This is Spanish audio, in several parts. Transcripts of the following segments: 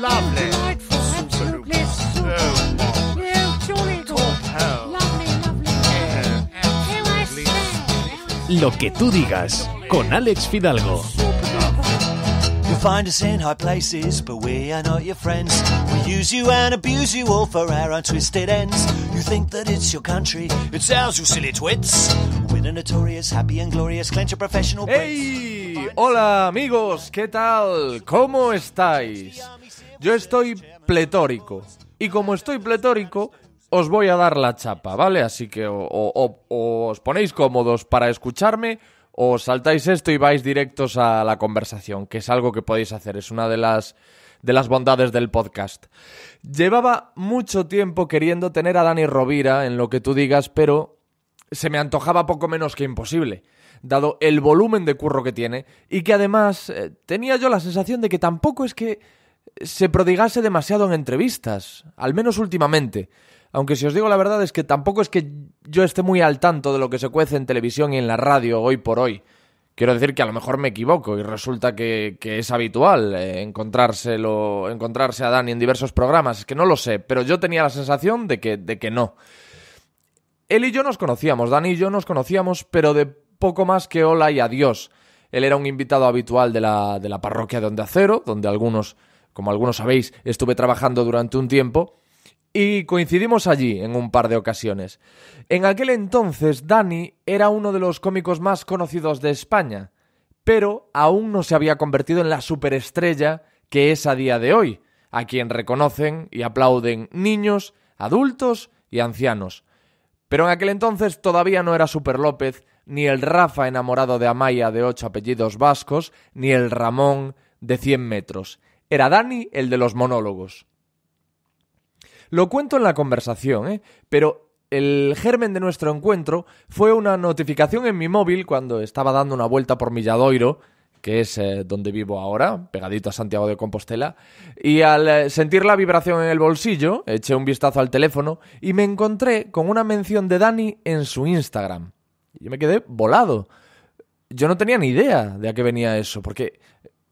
Lovely. Lo que tú digas con Alex Fidalgo. friends. and ends. You think that it's your country, you silly twits. notorious, happy and glorious, Hey, hola amigos, ¿qué tal? ¿Cómo estáis? Yo estoy pletórico. Y como estoy pletórico, os voy a dar la chapa, ¿vale? Así que o, os ponéis cómodos para escucharme o saltáis esto y vais directos a la conversación, que es algo que podéis hacer, es una de las de las bondades del podcast. Llevaba mucho tiempo queriendo tener a Dani Rovira en lo que tú digas, pero se me antojaba poco menos que imposible, dado el volumen de curro que tiene y que además eh, tenía yo la sensación de que tampoco es que se prodigase demasiado en entrevistas, al menos últimamente. Aunque si os digo la verdad es que tampoco es que yo esté muy al tanto de lo que se cuece en televisión y en la radio hoy por hoy. Quiero decir que a lo mejor me equivoco y resulta que, es habitual eh, encontrarse a Dani en diversos programas, es que no lo sé, pero yo tenía la sensación de que, de que no. Él y yo nos conocíamos, Dani y yo nos conocíamos, pero de poco más que hola y adiós. Él era un invitado habitual de la, de la parroquia de Onda Cero, donde algunos como algunos sabéis, estuve trabajando durante un tiempo y coincidimos allí en un par de ocasiones. En aquel entonces Dani era uno de los cómicos más conocidos de España, pero aún no se había convertido en la superestrella que es a día de hoy, a quien reconocen y aplauden niños, adultos y ancianos. Pero en aquel entonces todavía no era Super López, ni el Rafa enamorado de Amaya de ocho apellidos vascos, ni el Ramón de cien metros. Era Dani el de los monólogos. Lo cuento en la conversación, ¿eh? pero el germen de nuestro encuentro fue una notificación en mi móvil cuando estaba dando una vuelta por Milladoiro, que es eh, donde vivo ahora, pegadito a Santiago de Compostela, y al eh, sentir la vibración en el bolsillo, eché un vistazo al teléfono y me encontré con una mención de Dani en su Instagram. Yo me quedé volado. Yo no tenía ni idea de a qué venía eso, porque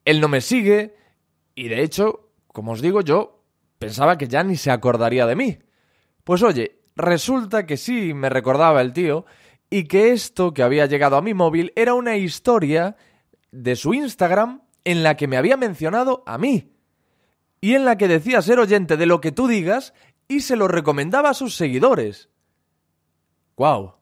él no me sigue, y de hecho, como os digo, yo pensaba que ya ni se acordaría de mí. Pues oye, resulta que sí me recordaba el tío y que esto que había llegado a mi móvil era una historia de su Instagram en la que me había mencionado a mí y en la que decía ser oyente de lo que tú digas y se lo recomendaba a sus seguidores. ¡Guau!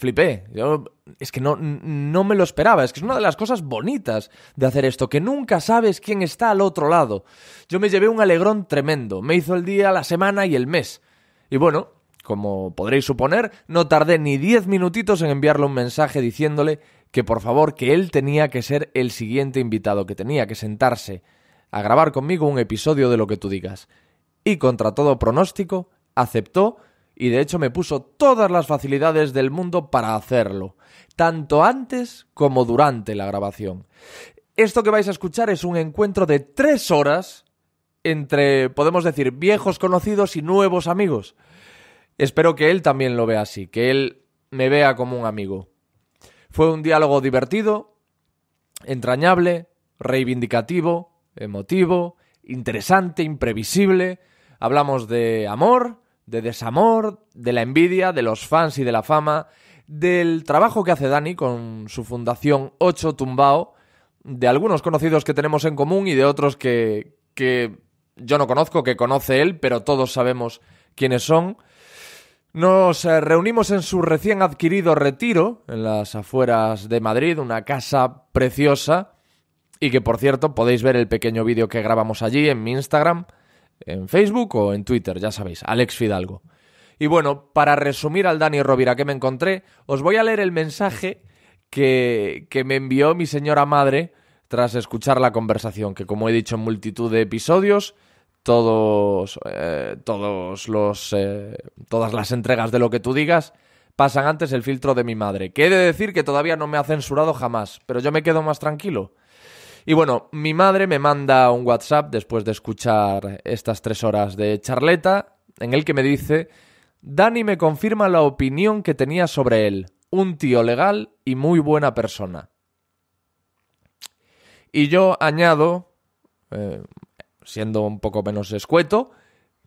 flipé. Yo es que no, no me lo esperaba. Es que es una de las cosas bonitas de hacer esto, que nunca sabes quién está al otro lado. Yo me llevé un alegrón tremendo. Me hizo el día, la semana y el mes. Y bueno, como podréis suponer, no tardé ni diez minutitos en enviarle un mensaje diciéndole que por favor que él tenía que ser el siguiente invitado, que tenía que sentarse a grabar conmigo un episodio de lo que tú digas. Y contra todo pronóstico, aceptó y de hecho me puso todas las facilidades del mundo para hacerlo, tanto antes como durante la grabación. Esto que vais a escuchar es un encuentro de tres horas entre, podemos decir, viejos conocidos y nuevos amigos. Espero que él también lo vea así, que él me vea como un amigo. Fue un diálogo divertido, entrañable, reivindicativo, emotivo, interesante, imprevisible. Hablamos de amor, de desamor, de la envidia, de los fans y de la fama, del trabajo que hace Dani con su fundación 8 Tumbao, de algunos conocidos que tenemos en común y de otros que, que yo no conozco, que conoce él, pero todos sabemos quiénes son. Nos eh, reunimos en su recién adquirido retiro, en las afueras de Madrid, una casa preciosa, y que por cierto podéis ver el pequeño vídeo que grabamos allí en mi Instagram, en Facebook o en Twitter, ya sabéis, Alex Fidalgo. Y bueno, para resumir al Dani Rovira que me encontré, os voy a leer el mensaje que, que me envió mi señora madre tras escuchar la conversación, que como he dicho en multitud de episodios, todos, eh, todos los, eh, todas las entregas de lo que tú digas pasan antes el filtro de mi madre, que he de decir que todavía no me ha censurado jamás, pero yo me quedo más tranquilo, y bueno, mi madre me manda un WhatsApp después de escuchar estas tres horas de charleta, en el que me dice, Dani me confirma la opinión que tenía sobre él, un tío legal y muy buena persona. Y yo añado, eh, siendo un poco menos escueto,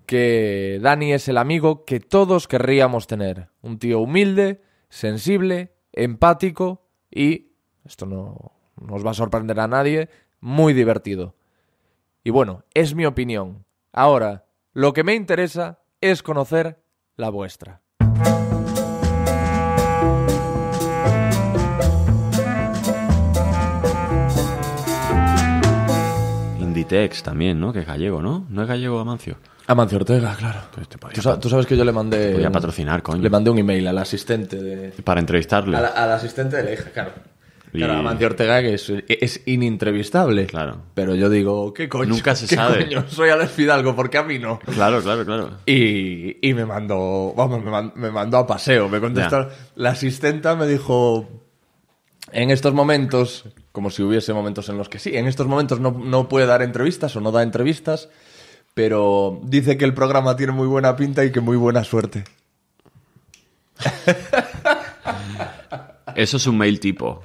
que Dani es el amigo que todos querríamos tener. Un tío humilde, sensible, empático y... Esto no, no os va a sorprender a nadie, muy divertido. Y bueno, es mi opinión. Ahora, lo que me interesa es conocer la vuestra. Inditex también, ¿no? Que es gallego, ¿no? No es gallego Amancio. Amancio Ortega, claro. ¿Tú, sabes, que yo le mandé. Voy a patrocinar, coño. Le mandé un email al asistente de. Para entrevistarle. al asistente de la hija, claro. Claro, Amancio Ortega que es, es, Claro. Pero yo digo, ¿qué coño? Nunca se sabe. Yo Soy Alex Fidalgo, ¿por qué a mí no? Claro, claro, claro. Y, y me mandó, vamos, me mandó, a paseo. Me contestó, la asistenta me dijo, en estos momentos, como si hubiese momentos en los que sí, en estos momentos no, no puede dar entrevistas o no da entrevistas, pero dice que el programa tiene muy buena pinta y que muy buena suerte. Eso es un mail tipo.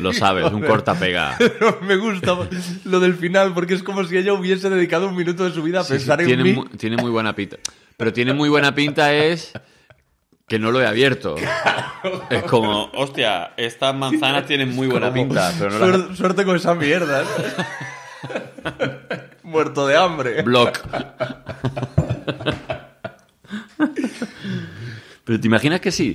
lo sabes, un corta Pero me gusta lo del final porque es como si ella hubiese dedicado un minuto de su vida a pensar en tiene tiene muy buena pinta. Pero tiene muy buena pinta es que no lo he abierto. Es como, hostia, estas manzanas tienen muy buena pinta. suerte, suerte, con esa mierdas. ¿eh? Muerto de hambre. Block. pero te imaginas que sí.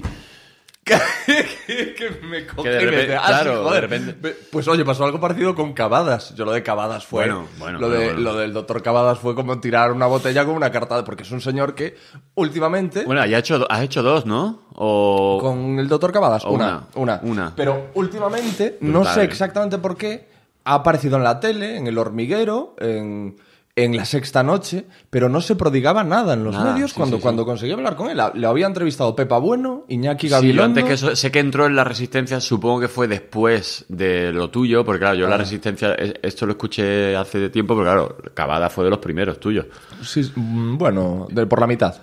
que, me coge de Pues oye, pasó algo parecido con Cavadas. Yo lo de Cavadas fue. Bueno, bueno, lo, lo del doctor Cavadas fue como tirar una botella con una carta. Porque es un señor que últimamente. Bueno, ya ha hecho, has hecho dos, ¿no? O... Con el doctor Cavadas. Una, una, una, Pero últimamente, no sé exactamente por qué, ha aparecido en la tele, en El Hormiguero, en en la sexta noche, pero no se prodigaba nada en los medios cuando, cuando conseguí hablar con él. Le había entrevistado Pepa Bueno, Iñaki Gabilondo... Sí, antes que sé que entró en La Resistencia, supongo que fue después de lo tuyo, porque claro, yo La ah. Resistencia, e, esto lo escuché hace tiempo, pero claro, Cavada fue de los primeros tuyos. Sí, mm, bueno, por la mitad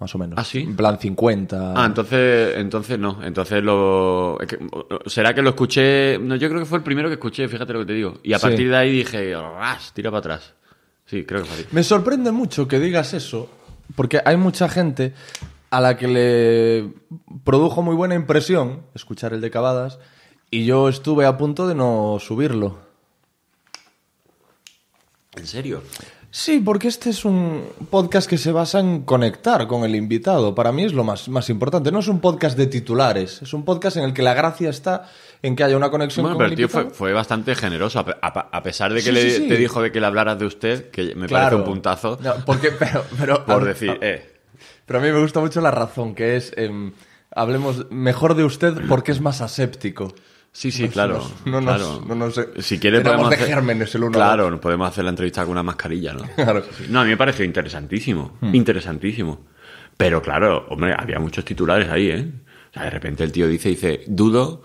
más o menos. ¿Ah, sí? En plan 50. Ah, entonces, entonces no. Entonces lo. ¿Será que lo escuché? No, yo creo que fue el primero que escuché, fíjate lo que te digo. Y a partir de ahí dije, ¡ras! Tira para atrás. Sí, creo que Me sorprende mucho que digas eso, porque hay mucha gente a la que le produjo muy buena impresión escuchar el de Cavadas y yo estuve a punto de no subirlo. ¿En serio? Sí, porque este es un podcast que se basa en conectar con el invitado. Para mí es lo más, más importante. No es un podcast de titulares, es un podcast en el que la gracia está en que haya una conexión bueno, pero el tío fue, bastante generoso, a, pesar de que le, te dijo de que le hablaras de usted, que me parece un puntazo. porque, pero, por decir, eh. Pero a mí me gusta mucho la razón, que es, em, hablemos mejor de usted porque es más aséptico. Sí, sí, pues claro. No, no, Si quiere podemos de hacer... el uno. Claro, podemos hacer la entrevista con una mascarilla, ¿no? claro. No, a mí me parece interesantísimo, hmm. interesantísimo. Pero claro, hombre, había muchos titulares ahí, ¿eh? O sea, de repente el tío dice, dice, dudo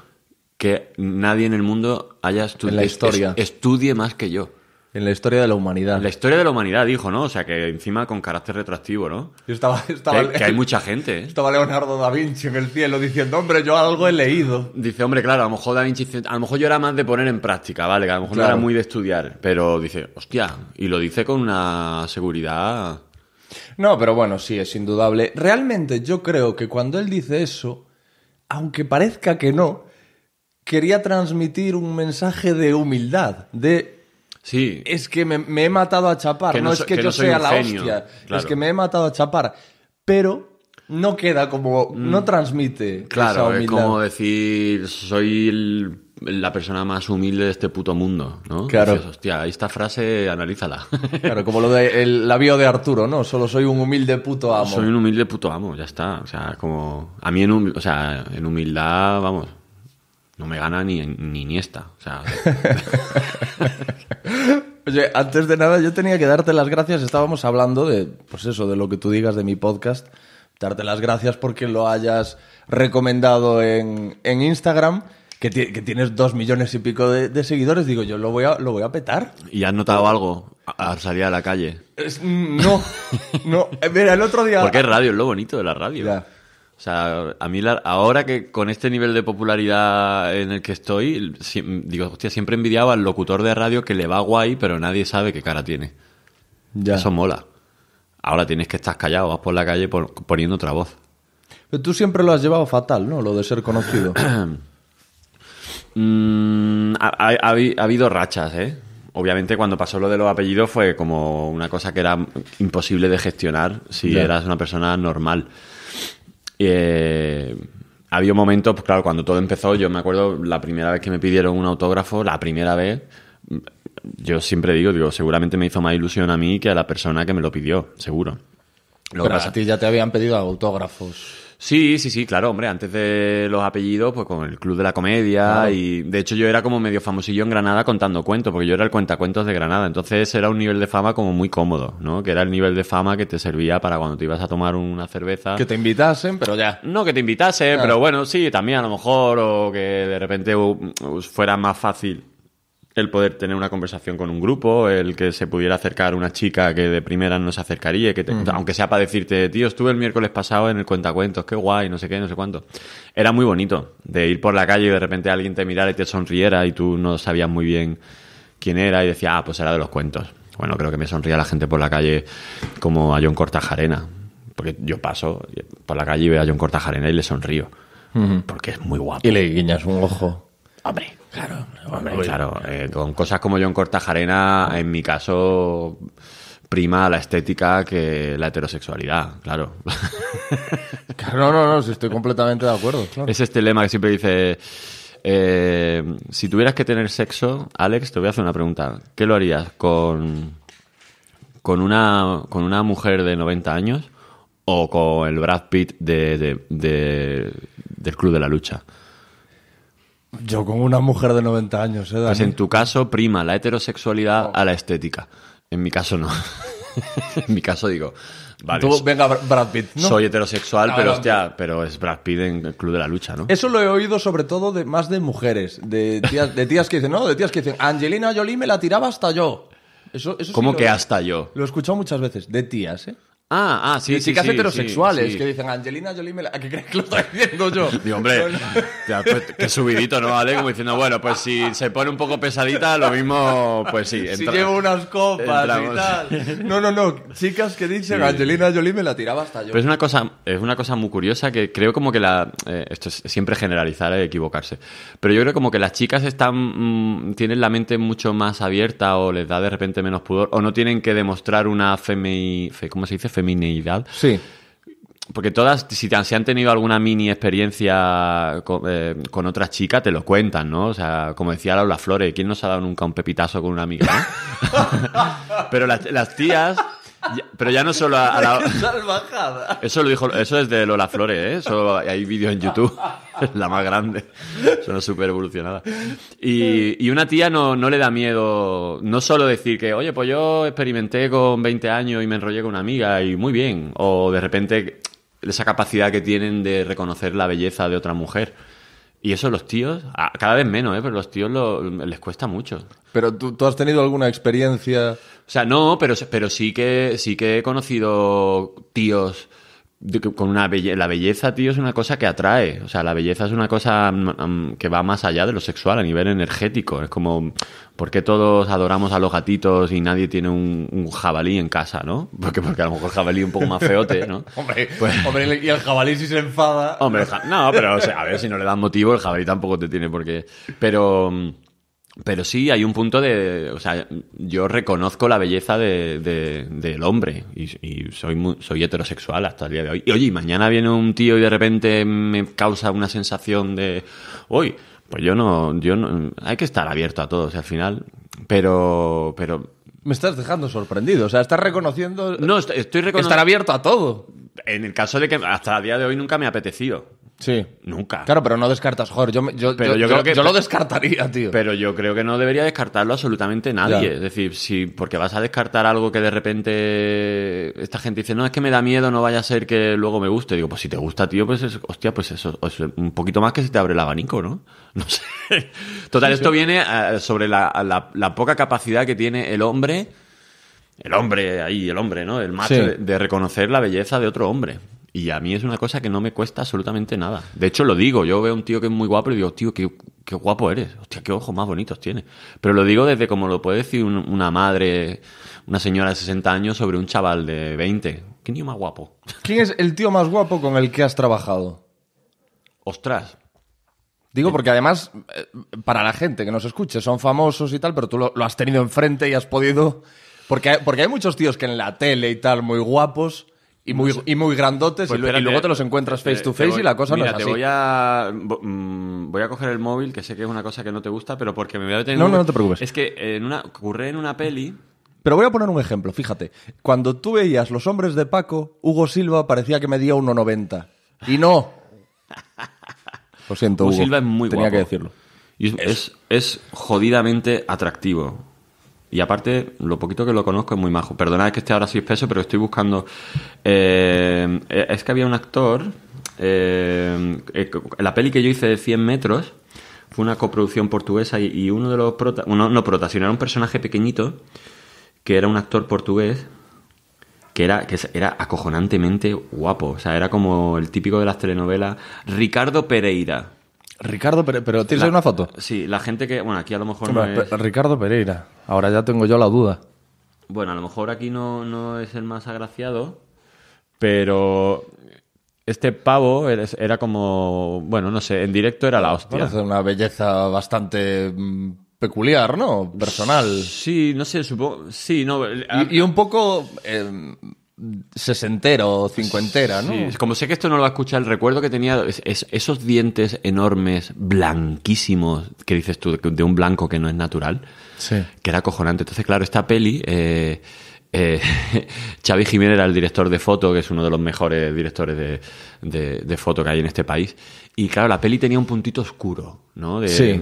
que nadie en el mundo haya estudiado. la historia. estudie más que yo. En la historia de la humanidad. La historia de la humanidad, dijo, ¿no? O sea, que encima con carácter retractivo, ¿no? Yo estaba, que, hay mucha gente. ¿eh? Estaba Leonardo da Vinci en el cielo diciendo, hombre, yo algo he leído. Dice, hombre, claro, a lo mejor da Vinci, a lo mejor yo era más de poner en práctica, ¿vale? Que a lo mejor no era muy de estudiar, pero dice, hostia, y lo dice con una seguridad. No, pero bueno, sí, es indudable. Realmente yo creo que cuando él dice eso, aunque parezca que no, quería transmitir un mensaje de humildad, de... Sí. Es que me, he matado a chapar, no, es que, yo sea la hostia, es que me he matado a chapar, pero no queda como, mm. no transmite. esa humildad. es como decir, soy la persona más humilde de este puto mundo, ¿no? Claro. Dices, hostia, esta frase analízala. Claro, como lo de el, la de Arturo, ¿no? Solo soy un humilde puto amo. Soy un humilde puto amo, ya está. O sea, como. A mí, en, o sea, en humildad, vamos, no me gana ni, ni O sea, Oye, antes de nada yo tenía que darte las gracias. Estábamos hablando de, pues eso, de lo que tú digas de mi podcast. Darte las gracias porque lo hayas recomendado en, en Instagram. Que, tienes dos millones y pico de, seguidores, digo yo, lo voy a, lo voy a petar. ¿Y has notado algo al salir a la calle? no, no. Eh, mira, el otro día... Porque es radio, es lo bonito de la radio. O sea, a mí ahora que con este nivel de popularidad en el que estoy, digo, hostia, siempre envidiaba al locutor de radio que le va guay, pero nadie sabe qué cara tiene. Ya. Eso mola. Ahora tienes que estar callado, vas por la calle poniendo otra voz. Pero tú siempre lo has llevado fatal, ¿no? Lo de ser conocido. Mm, ha, habido rachas, ¿eh? obviamente cuando pasó lo de los apellidos fue como una cosa que era imposible de gestionar si eras una persona normal. Eh, había momentos, pues claro, cuando todo empezó, yo me acuerdo la primera vez que me pidieron un autógrafo, la primera vez, mm, yo siempre digo, digo, seguramente me hizo más ilusión a mí que a la persona que me lo pidió, seguro. Lo Pero pasa, a ti ya te habían pedido autógrafos. Sí, sí, sí, claro, hombre, antes de los apellidos, pues con el Club de la Comedia y de hecho yo era como medio famosillo en Granada contando cuentos, porque yo era el cuentacuentos de Granada, entonces era un nivel de fama como muy cómodo, ¿no? Que era el nivel de fama que te servía para cuando te ibas a tomar una cerveza. Que te invitasen, pero ya. No, que te invitasen, pero bueno, sí, también a lo mejor, o que de repente uh, fuera más fácil el poder tener una conversación con un grupo, el que se pudiera acercar una chica que de primera no se acercaría, que aunque sea para decirte, tío, estuve el miércoles pasado en el cuentacuentos, qué guay, no sé qué, no sé cuánto. Era muy bonito de ir por la calle y de repente alguien te mirara y te sonriera y tú no sabías muy bien quién era y decía, ah, pues era de los cuentos. Bueno, creo que me sonría la gente por la calle como a John Cortajarena, porque yo paso por la calle y veo a John Cortajarena y le sonrío, porque es muy guapo. Y le guiñas un ojo. Hombre. Claro, eh, con cosas como John Cortajarena, en mi caso, prima la estética que la heterosexualidad, claro. No, no, no, estoy completamente de acuerdo. Es este lema que siempre dice, eh, si tuvieras que tener sexo, Alex, te voy a hacer una pregunta. ¿Qué lo harías con, con, una, con una mujer de 90 años o con el Brad Pitt del Club de la Lucha? Yo como una mujer de 90 años, ¿eh, Pues en tu caso prima la heterosexualidad a la estética. En mi caso no. en mi caso digo, Tú, venga, Brad Pitt. Soy heterosexual, pero hostia, pero es Brad Pitt en el Club de la Lucha, ¿no? Eso lo he oído sobre todo de más de mujeres, de tías, de tías que dicen, no, de tías que dicen, Angelina Jolie me la tiraba hasta yo. Eso, eso ¿Cómo que hasta yo? Lo he escuchado muchas veces, de tías, ¿eh? Ah, ah, sí, chicas heterosexuales que dicen Angelina Jolie me la... ¿A qué crees que lo estoy diciendo yo? hombre, ya, pues, qué subidito, ¿no? ¿Vale? Como diciendo, bueno, pues si se pone un poco pesadita, lo mismo, pues sí. Si llevo unas copas y tal. No, no, no. Chicas que dicen Angelina Jolie me la tiraba hasta yo. es una cosa, es una cosa muy curiosa que creo como que la... Eh, esto es siempre generalizar y eh, equivocarse. Pero yo creo como que las chicas están... Mm, tienen la mente mucho más abierta o les da de repente menos pudor o no tienen que demostrar una femi... ¿Cómo se dice? feminidad. Sí. Porque todas, si, han tenido alguna mini experiencia eh, con, otras chicas, te lo cuentan, ¿no? O sea, como decía Laura Flores, ¿quién nos ha dado nunca un pepitazo con una amiga? Pero las tías pero ya no solo a, la... Salvajada. Eso lo dijo, eso es de Lola Flores, ¿eh? hay vídeos en YouTube, la más grande. Son súper evolucionada. Y, y, una tía no, le da miedo, no solo decir que, oye, pues yo experimenté con 20 años y me enrollé con una amiga y muy bien. O de repente esa capacidad que tienen de reconocer la belleza de otra mujer. Y eso los tíos, cada vez menos, ¿eh? pero los tíos les cuesta mucho. Pero tú has tenido alguna experiencia o sea, no, pero, pero sí, que, sí que he conocido tíos con una belleza. la belleza, tío, es una cosa que atrae. O sea, la belleza es una cosa mm, mm, que va más allá de lo sexual, a nivel energético. Es como, ¿por qué todos adoramos a los gatitos y nadie tiene un, jabalí en casa, no? Porque, porque a lo mejor el jabalí es un poco más feote, ¿no? hombre, pues y el jabalí si se enfada. Hombre, no, pero a ver si no le dan motivo, el jabalí tampoco te tiene por qué. Pero. Mm, pero sí hay un punto de. O sea, yo reconozco la belleza de, del hombre y, soy, soy heterosexual hasta el día de hoy. Y oye, mañana viene un tío y de repente me causa una sensación de. Uy, pues yo no. yo no, Hay que estar abierto a todos o sea, al final. Pero. pero me estás dejando sorprendido. O sea, estás reconociendo. No, estoy reconociendo. Estar abierto a todo. En el caso de que hasta el día de hoy nunca me ha apetecido. Sí. Nunca. Claro, pero no descartas, Jorge. yo, yo, lo descartaría, tío. Pero yo creo que no debería descartarlo absolutamente nadie. Es decir, si, porque vas a descartar algo que de repente esta gente dice, no, es que me da miedo, no vaya a ser que luego me guste. Digo, pues si te gusta, tío, pues hostia, pues eso, es un poquito más que se te abre el abanico, ¿no? No sé. Total, esto viene eh, sobre la, poca capacidad que tiene el hombre el hombre ahí, el hombre, ¿no? El macho de, reconocer la belleza de otro hombre. Y a mí es una cosa que no me cuesta absolutamente nada. De hecho, lo digo. Yo veo un tío que es muy guapo y digo, tío, qué, guapo eres. Hostia, qué ojos más bonitos tiene. Pero lo digo desde como lo puede decir una madre, una señora de 60 años sobre un chaval de 20. ¿Qué tío más guapo? ¿Quién es el tío más guapo con el que has trabajado? Ostras. Digo, porque además, eh, para la gente que nos escuche, son famosos y tal, pero tú lo, has tenido enfrente y has podido... Porque, porque hay muchos tíos que en la tele y tal, muy guapos, pues, y muy, grandotes y, pues luego te los encuentras eh, face to face y la cosa no es así. voy a, mm, voy a coger el móvil, que sé que es una cosa que no te gusta, pero porque me voy a detener... No, no, no te preocupes. Es que en una, ocurre en una peli... Pero voy a poner un ejemplo, fíjate. Cuando tú veías Los Hombres de Paco, Hugo Silva parecía que medía 1,90. Y no. Lo siento, Hugo. Silva es muy Tenía que decirlo. es, es jodidamente atractivo. Y aparte, lo poquito que lo conozco es muy majo. Perdonad que esté ahora así espeso, pero estoy buscando. Eh, es que había un actor. Eh, eh, la peli que yo hice de 100 metros fue una coproducción portuguesa y, uno de los protagonistas No, no era un personaje pequeñito que era un actor portugués que era, que era acojonantemente guapo. O sea, era como el típico de las telenovelas Ricardo Pereira. Ricardo Pereira, pero tienes una foto. Sí, la gente que. Bueno, aquí a lo mejor no es... Ricardo Pereira. Ahora ya tengo yo la duda. Bueno, a lo mejor aquí no, no es el más agraciado, pero este pavo era como. Bueno, no sé, en directo era la hostia. Parece una belleza bastante mm, peculiar, ¿no? Personal. Sí, no sé, supongo. Sí, no. Y, un poco. Eh, sesentera o cincuentera, ¿no? como sé que esto no lo va a escuchar, el recuerdo que tenía es, esos dientes enormes, blanquísimos, que dices tú, de un blanco que no es natural, sí. que era acojonante. Entonces, claro, esta peli... Eh, eh Xavi Jiménez era el director de foto, que es uno de los mejores directores de, foto que hay en este país. Y claro, la peli tenía un puntito oscuro, ¿no? De,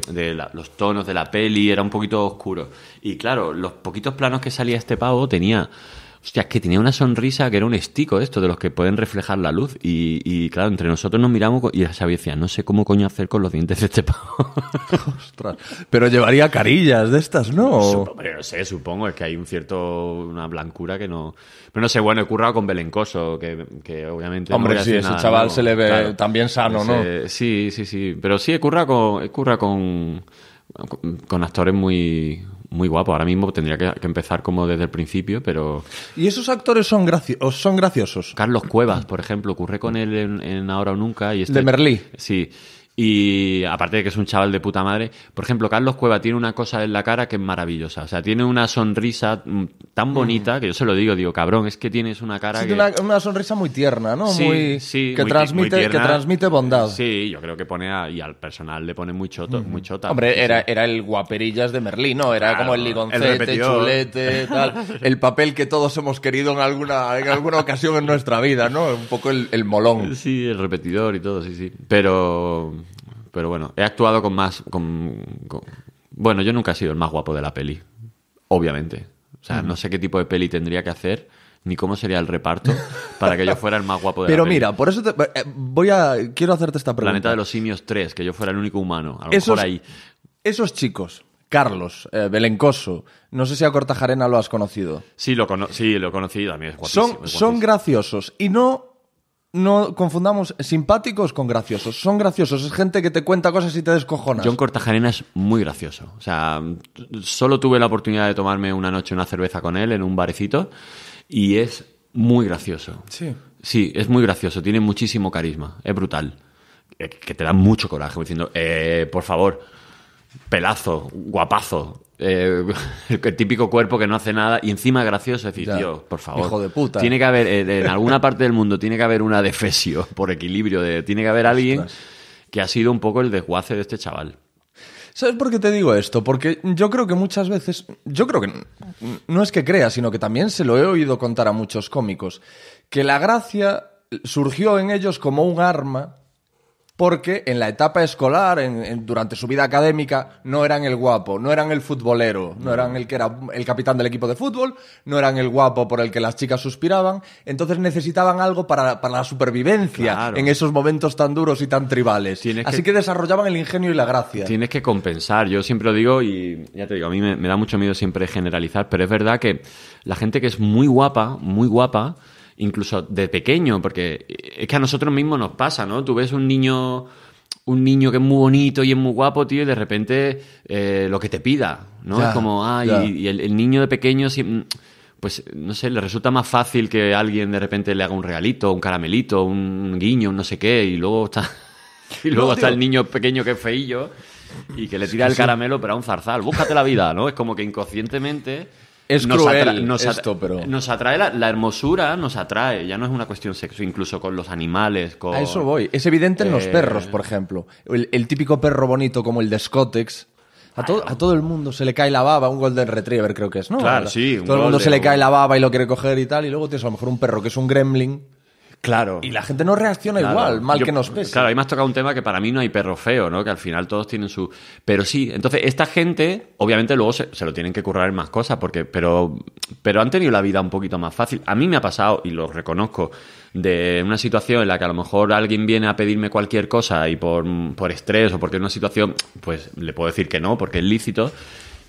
los tonos de la peli, era un poquito oscuro. Y claro, los poquitos planos que salía este pavo tenía Hostia, es que tenía una sonrisa que era un estico esto, de los que pueden reflejar la luz. Y, claro, entre nosotros nos miramos y ya decía, no sé cómo coño hacer con los dientes de este pavo. Ostras. Pero llevaría carillas de estas, ¿no? no sé, supongo, es que hay un cierto, una blancura que no... Pero no sé, bueno, he currado con Belencoso, que, obviamente... Hombre, sí, ese chaval se le ve también sano, ¿no? Sí, sí, sí. Pero sí, he currado con, con actores muy muy guapo. Ahora mismo tendría que, empezar como desde el principio, pero... ¿Y esos actores son, graciosos son graciosos? Carlos Cuevas, por ejemplo, ocurre con él en, Ahora o Nunca. Y este, de Merlí. Sí. Y aparte de que es un chaval de puta madre, por ejemplo, Carlos Cueva tiene una cosa en la cara que es maravillosa. O sea, tiene una sonrisa mm, tan mm. bonita que yo se lo digo, digo, cabrón, es que tienes una cara. que... una, sonrisa muy tierna, ¿no? Sí, muy, sí. Que, transmite, que transmite bondad. Sí, yo creo que pone. A, y al personal le pone muy, choto, muy chota. Hombre, era, era el guaperillas de Merlín, ¿no? Era como el ligoncete, chulete, tal. El papel que todos hemos querido en alguna, en alguna ocasión en nuestra vida, ¿no? Un poco el, el molón. Sí, el repetidor y todo, sí, sí. Pero pero bueno, he actuado con más. Con, Bueno, yo nunca he sido el más guapo de la peli, obviamente. O sea, no sé qué tipo de peli tendría que hacer ni cómo sería el reparto para que yo fuera el más guapo de la peli. mira, por eso eh, voy a quiero hacerte esta pregunta. Planeta de los simios 3, que yo fuera el único humano, a lo esos, ahí. Esos chicos, Carlos, eh, Belencoso, no sé si a Cortajarena lo has conocido. Sí, lo, sí, lo he conocido, a Son, son graciosos y no no confundamos simpáticos con graciosos. Son graciosos, es gente que te cuenta cosas y te descojonas. John Cortajarena es muy gracioso. O sea, solo tuve la oportunidad de tomarme una noche una cerveza con él en un barecito y es muy gracioso. Sí. Sí, es muy gracioso, tiene muchísimo carisma, es brutal. Eh, que te da mucho coraje diciendo, eh, por favor, pelazo, guapazo, eh, el típico cuerpo que no hace nada y encima gracioso, es decir, tío, por favor. Hijo de puta. Tiene que haber, en alguna parte del mundo, tiene que haber una defesio por equilibrio, de, tiene que haber alguien que ha sido un poco el desguace de este chaval. ¿Sabes por qué te digo esto? Porque yo creo que muchas veces, yo creo que no es que crea, sino que también se lo he oído contar a muchos cómicos, que la gracia surgió en ellos como un arma porque en la etapa escolar, durante su vida académica, no eran el guapo, no eran el futbolero, no eran el que era el capitán del equipo de fútbol, no eran el guapo por el que las chicas suspiraban, entonces necesitaban algo para, la supervivencia en esos momentos tan duros y tan tribales. Así que, desarrollaban el ingenio y la gracia. Tienes que compensar, yo siempre lo digo y ya te digo, a mí me da mucho miedo siempre generalizar, pero es verdad que la gente que es muy guapa, muy guapa, incluso de pequeño, porque es que a nosotros mismos nos pasa, ¿no? Tú ves un niño un niño que es muy bonito y es muy guapo, tío, y de repente eh, lo que te pida, ¿no? es como, ah, y, el, niño de pequeño, pues, no sé, le resulta más fácil que alguien de repente le haga un regalito, un caramelito, un guiño, un no sé qué, y luego está, y luego está el niño pequeño que es feillo y que le tira el caramelo, pero a un zarzal. Búscate la vida, ¿no? Es como que inconscientemente es cruel esto, pero... Nos atrae la, hermosura, nos atrae. Ya no es una cuestión sexo incluso con los animales. Con, a eso voy. Es evidente en los eh, perros, por ejemplo. El, típico perro bonito como el de Scotex. A, a, todo el mundo se le cae la baba, un Golden Retriever creo que es, ¿no? Claro, sí. todo el mundo se le cae la baba y lo quiere coger y tal, y luego tienes a lo mejor un perro que es un gremlin, Claro. Y la gente no reacciona igual, mal que nos pese. Claro, ahí me has tocado un tema que para mí no hay perro feo, ¿no? Que al final todos tienen su. Pero sí, entonces esta gente, obviamente luego se, lo tienen que currar en más cosas, porque, pero, pero han tenido la vida un poquito más fácil. A mí me ha pasado, y lo reconozco, de una situación en la que a lo mejor alguien viene a pedirme cualquier cosa y por, por estrés o porque es una situación, pues le puedo decir que no, porque es lícito.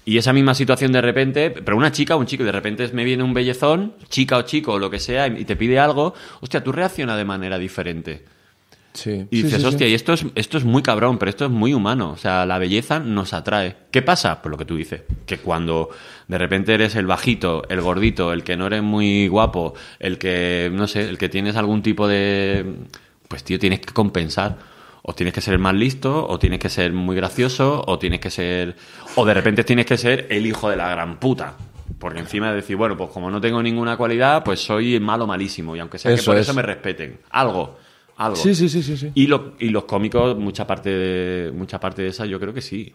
Y esa misma situación de repente, pero una chica o un chico, de repente me viene un bellezón, chica o chico o lo que sea, y te pide algo, hostia, tú reaccionas de manera diferente. Sí. Y dices, hostia, y esto es, esto es muy cabrón, pero esto es muy humano. O sea, la belleza nos atrae. ¿Qué pasa? por pues lo que tú dices, que cuando de repente eres el bajito, el gordito, el que no eres muy guapo, el que, no sé, el que tienes algún tipo de... Pues tío, tienes que compensar o tienes que ser el más listo, o tienes que ser muy gracioso, o tienes que ser. O de repente tienes que ser el hijo de la gran puta. Porque encima de decir, bueno, pues como no tengo ninguna cualidad, pues soy malo malísimo. Y aunque sea que por eso me respeten. Algo. Algo. Sí, sí, sí, sí. Y, y los cómicos, mucha parte, de, mucha parte de esa, yo creo que sí.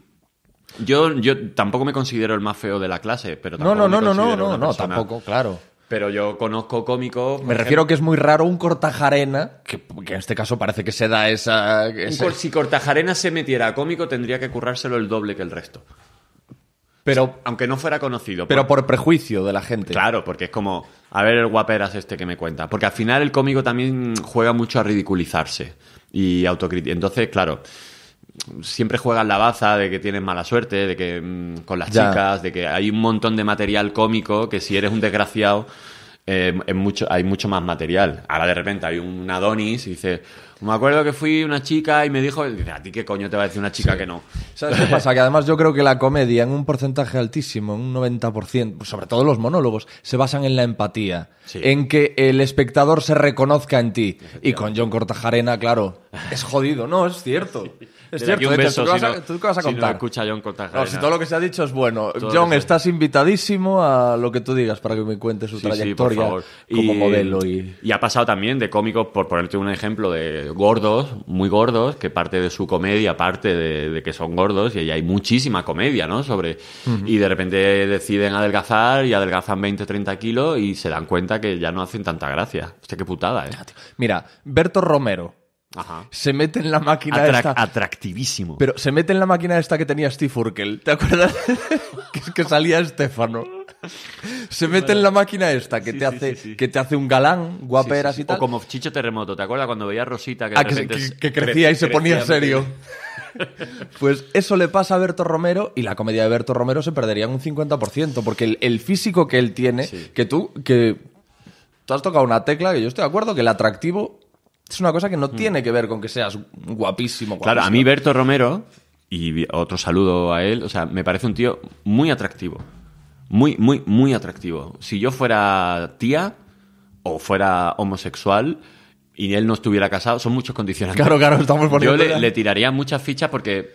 Yo, yo tampoco me considero el más feo de la clase, pero tampoco. No, no, no, no, no, no, tampoco, claro. Pero yo conozco cómicos. Me refiero que es muy raro un cortajarena, que, en este caso parece que se da esa. si cortajarena se metiera a cómico, tendría que currárselo el doble que el resto. Pero, aunque no fuera conocido. Pero por, prejuicio de la gente. Claro, porque es como, a ver el guaperas este que me cuenta. Porque al final el cómico también juega mucho a ridiculizarse y autocrítica. Entonces, claro, siempre juegan la baza de que tienen mala suerte, de que mm, con las chicas, de que hay un montón de material cómico que si eres un desgraciado, eh, mucho, hay mucho más material. Ahora de repente hay un Adonis y dice, me acuerdo que fui una chica y me dijo, ¿a ti qué coño te va a decir una chica que no? ¿Sabes qué pasa? Que además yo creo que la comedia en un porcentaje altísimo, en un 90%, pues sobre todo los monólogos, se basan en la empatía, en que el espectador se reconozca en ti. Y con John Cortajarena, claro, es jodido, no, es cierto. Es cierto, ¿tú, vas a, qué vas a contar? Si no escucha John No, si todo lo que se ha dicho es bueno. John, estás invitadísimo a lo que tú digas para que me cuentes su trayectoria como modelo. Y... ha pasado también de cómicos, por ponerte un ejemplo, de gordos, muy gordos, que parte de su comedia, parte de, que son gordos, y ahí hay muchísima comedia, ¿no? Sobre, Y de repente deciden adelgazar y adelgazan 20, 30 kilos y se dan cuenta que ya no hacen tanta gracia. Hostia, qué putada, ¿eh? Mira, Berto Romero se mete en la máquina esta. Atractivísimo. Pero se mete en la máquina esta que tenía Steve Urkel. ¿Te acuerdas? que salía Estefano. Se mete en la máquina esta que, te hace, que te hace un galán, guaperas y tal. O como Chicho Terremoto, ¿te acuerdas cuando veía a Rosita que, ah, crecía y se ponía serio? pues eso le pasa a Berto Romero y la comedia de Berto Romero se perdería en un 50%, porque el, físico que él tiene, que tú, que tú has tocado una tecla que yo estoy de acuerdo que el atractivo es una cosa que no mm. tiene que ver con que seas guapísimo. Claro, a mí Berto Romero, y otro saludo a él, o sea, me parece un tío muy atractivo. Muy, muy, muy atractivo. Si yo fuera tía o fuera homosexual y él no estuviera casado, son muchos condicionantes. Claro, claro, estamos Yo le tiraría muchas fichas porque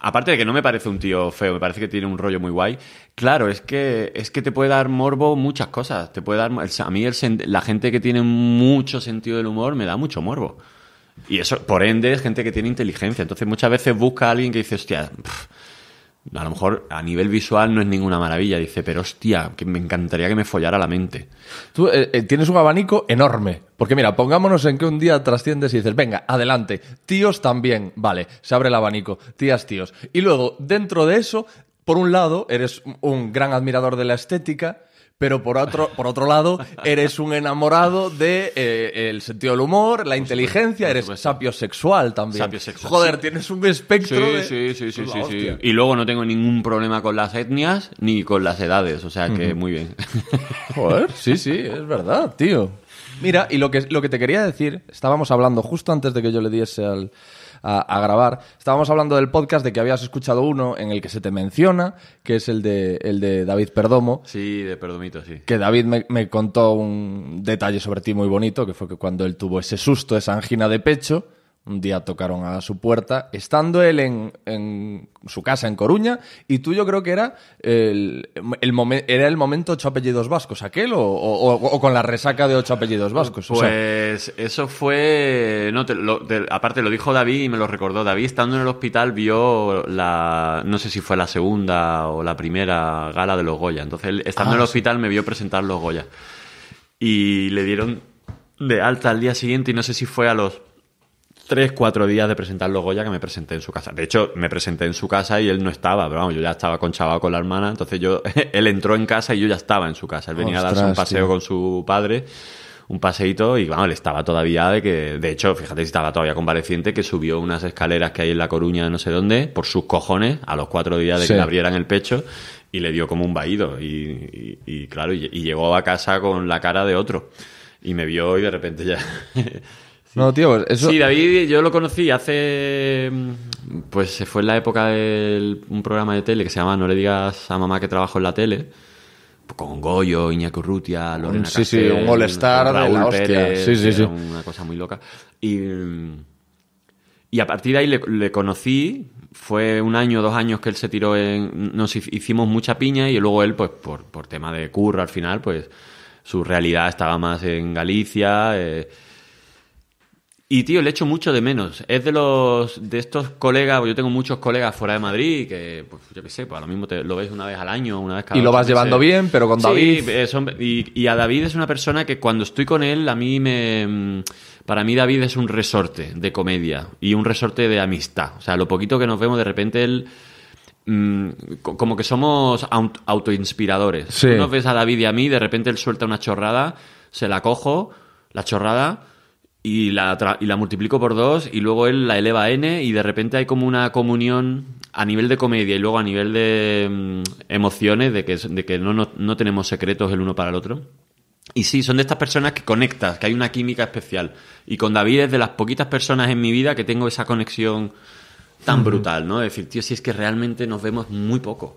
aparte de que no me parece un tío feo, me parece que tiene un rollo muy guay. Claro, es que es que te puede dar morbo muchas cosas. Te puede dar a mí la gente que tiene mucho sentido del humor me da mucho morbo. Y eso, por ende, es gente que tiene inteligencia. Entonces, muchas veces busca a alguien que dice, hostia, a lo mejor a nivel visual no es ninguna maravilla, dice, pero hostia, que me encantaría que me follara la mente. Tú eh, eh, tienes un abanico enorme, porque mira, pongámonos en que un día trasciendes y dices, venga, adelante, tíos también, vale, se abre el abanico, tías, tíos. Y luego, dentro de eso, por un lado, eres un gran admirador de la estética, pero por otro, por otro lado, eres un enamorado de eh, el sentido del humor, la inteligencia, eres sapio sexual también. Joder, tienes un espectro. Sí, sí, sí, sí, sí, Y luego no tengo ningún problema con las etnias ni con las edades, o sea que muy bien. Joder, sí, sí, es verdad, tío. Mira, y lo que, lo que te quería decir, estábamos hablando justo antes de que yo le diese al, a, grabar. Estábamos hablando del podcast de que habías escuchado uno en el que se te menciona, que es el de, el de David Perdomo. Sí, de Perdomito, sí. Que David me, me contó un detalle sobre ti muy bonito, que fue que cuando él tuvo ese susto, esa angina de pecho, un día tocaron a su puerta, estando él en, su casa en Coruña, y tú yo creo que era el, era el momento ocho apellidos vascos, aquel, o, con la resaca de ocho apellidos vascos. Pues eso fue. No, aparte lo dijo David y me lo recordó. David, estando en el hospital, vio la. No sé si fue la segunda o la primera gala de los Goya. Entonces, estando en el ah, hospital, me vio presentar los Goya. Y le dieron de alta al día siguiente, y no sé si fue a los tres, cuatro días de presentarlo Goya que me presenté en su casa. De hecho, me presenté en su casa y él no estaba, pero vamos, yo ya estaba con chaval con la hermana, entonces yo, él entró en casa y yo ya estaba en su casa. Él venía a darse un paseo con su padre, un paseíto, y vamos, él estaba todavía de que, de hecho, fíjate si estaba todavía convaleciente, que subió unas escaleras que hay en La Coruña, no sé dónde, por sus cojones, a los cuatro días de que le abrieran el pecho, y le dio como un vaído, y, claro, y llegó a casa con la cara de otro y me vio y de repente ya No, tío, eso... Sí, David, yo lo conocí hace... Mm, pues se fue en la época de un programa de tele que se llama No le digas a mamá que trabajo en la tele con Goyo, Iñaki Urrutia, Lorena Sí, sí, un All-Star hostia. sí, sí, sí. Una cosa muy loca. Y, mm, a partir de ahí le, conocí. Fue un año, dos años que él se tiró en... Nos hicimos mucha piña y luego él, pues por, por tema de curro al final, pues su realidad estaba más en Galicia... Eh, y tío, le echo mucho de menos. Es de los de estos colegas, yo tengo muchos colegas fuera de Madrid que, pues, yo qué sé, pues a lo mismo te, lo ves una vez al año, una vez cada Y lo vas llevando bien, pero con sí, David. Eh, y, a David es una persona que cuando estoy con él, a mí me. Para mí, David es un resorte de comedia y un resorte de amistad. O sea, lo poquito que nos vemos, de repente él mm, como que somos autoinspiradores. Sí. Tú nos ves a David y a mí, de repente él suelta una chorrada, se la cojo, la chorrada, y la, y la multiplico por dos y luego él la eleva a n y de repente hay como una comunión a nivel de comedia y luego a nivel de mm, emociones, de que, no, tenemos secretos el uno para el otro. Y sí, son de estas personas que conectas, que hay una química especial. Y con David es de las poquitas personas en mi vida que tengo esa conexión tan brutal, ¿no? Es decir, tío, si es que realmente nos vemos muy poco.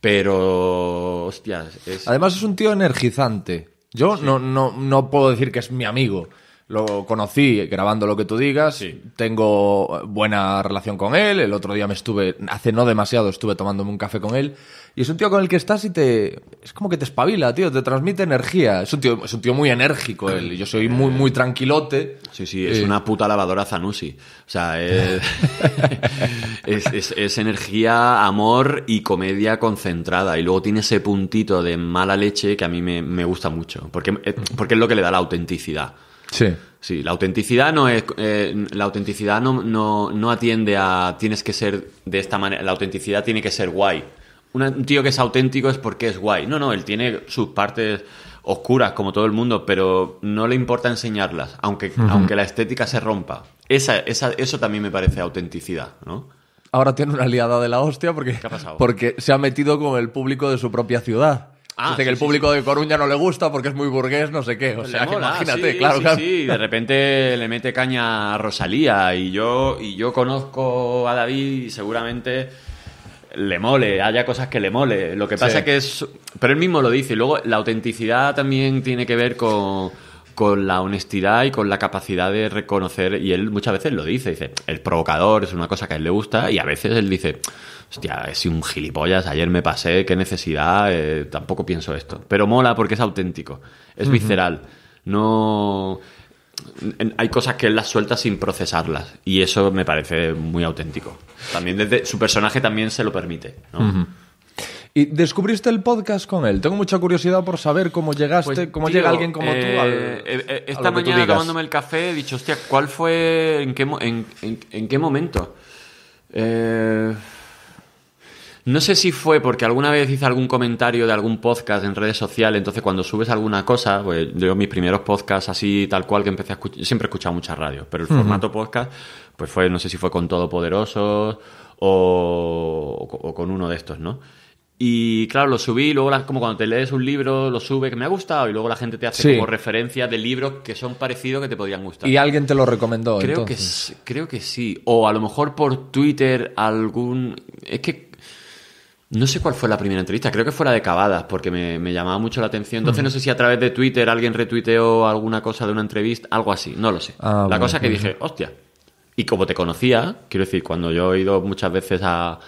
Pero, hostias. Es... Además, es un tío energizante. Yo no, no puedo decir que es mi amigo. Lo conocí grabando lo que tú digas. Tengo buena relación con él. El otro día me estuve, hace no demasiado, estuve tomándome un café con él. Y es un tío con el que estás y te. Es como que te espabila, tío. Te transmite energía. Es un tío, muy enérgico él. Yo soy muy, muy tranquilote. Sí, sí, es eh. una puta lavadora Zanusi. O sea, es... energía, amor y comedia concentrada. Y luego tiene ese puntito de mala leche que a mí me, gusta mucho. Eh, porque es lo que le da la autenticidad. Sí. Sí, la autenticidad no es, eh, la autenticidad no, atiende a tienes que ser de esta manera, la autenticidad tiene que ser guay. Un tío que es auténtico es porque es guay. No, no, él tiene sus partes oscuras como todo el mundo, pero no le importa enseñarlas, aunque, aunque la estética se rompa. Esa, esa, eso también me parece autenticidad, ¿no? Ahora tiene una liada de la hostia porque, porque se ha metido con el público de su propia ciudad hace ah, que el público de Coruña no le gusta porque es muy burgués, no sé qué. O sea, imagínate, claro, Sí, de repente le mete caña a Rosalía y yo, y yo conozco a David y seguramente le mole, haya cosas que le mole. Lo que pasa es que es... Pero él mismo lo dice. Y luego la autenticidad también tiene que ver con con la honestidad y con la capacidad de reconocer, y él muchas veces lo dice, dice, el provocador es una cosa que a él le gusta, y a veces él dice, hostia, es un gilipollas, ayer me pasé, qué necesidad, eh, tampoco pienso esto. Pero mola porque es auténtico, es visceral. No. Hay cosas que él las suelta sin procesarlas y eso me parece muy auténtico. También desde su personaje también se lo permite. ¿Y descubriste el podcast con él? Tengo mucha curiosidad por saber cómo llegaste, pues, cómo llega alguien como tú. Eh, al, eh, esta mañana tomándome el café he dicho, hostia, ¿cuál fue, en qué, en qué momento? Eh, no sé si fue porque alguna vez hice algún comentario de algún podcast en redes sociales, entonces cuando subes alguna cosa, pues yo mis primeros podcasts así tal cual que empecé a escuchar, siempre he escuchado muchas radios, pero el formato podcast, pues fue, no sé si fue con Todo o, o, con uno de estos, ¿no? Y claro, lo subí, luego como cuando te lees un libro, lo sube, que me ha gustado, y luego la gente te hace como referencias de libros que son parecidos que te podrían gustar. Y alguien te lo recomendó. Creo, Que, creo que sí. O a lo mejor por Twitter algún... Es que no sé cuál fue la primera entrevista, creo que fue la de Cavadas, porque me, llamaba mucho la atención. Entonces no sé si a través de Twitter alguien retuiteó alguna cosa de una entrevista, algo así, no lo sé. Ah, la cosa que dije, hostia. Y como te conocía, quiero decir, cuando yo he ido muchas veces a,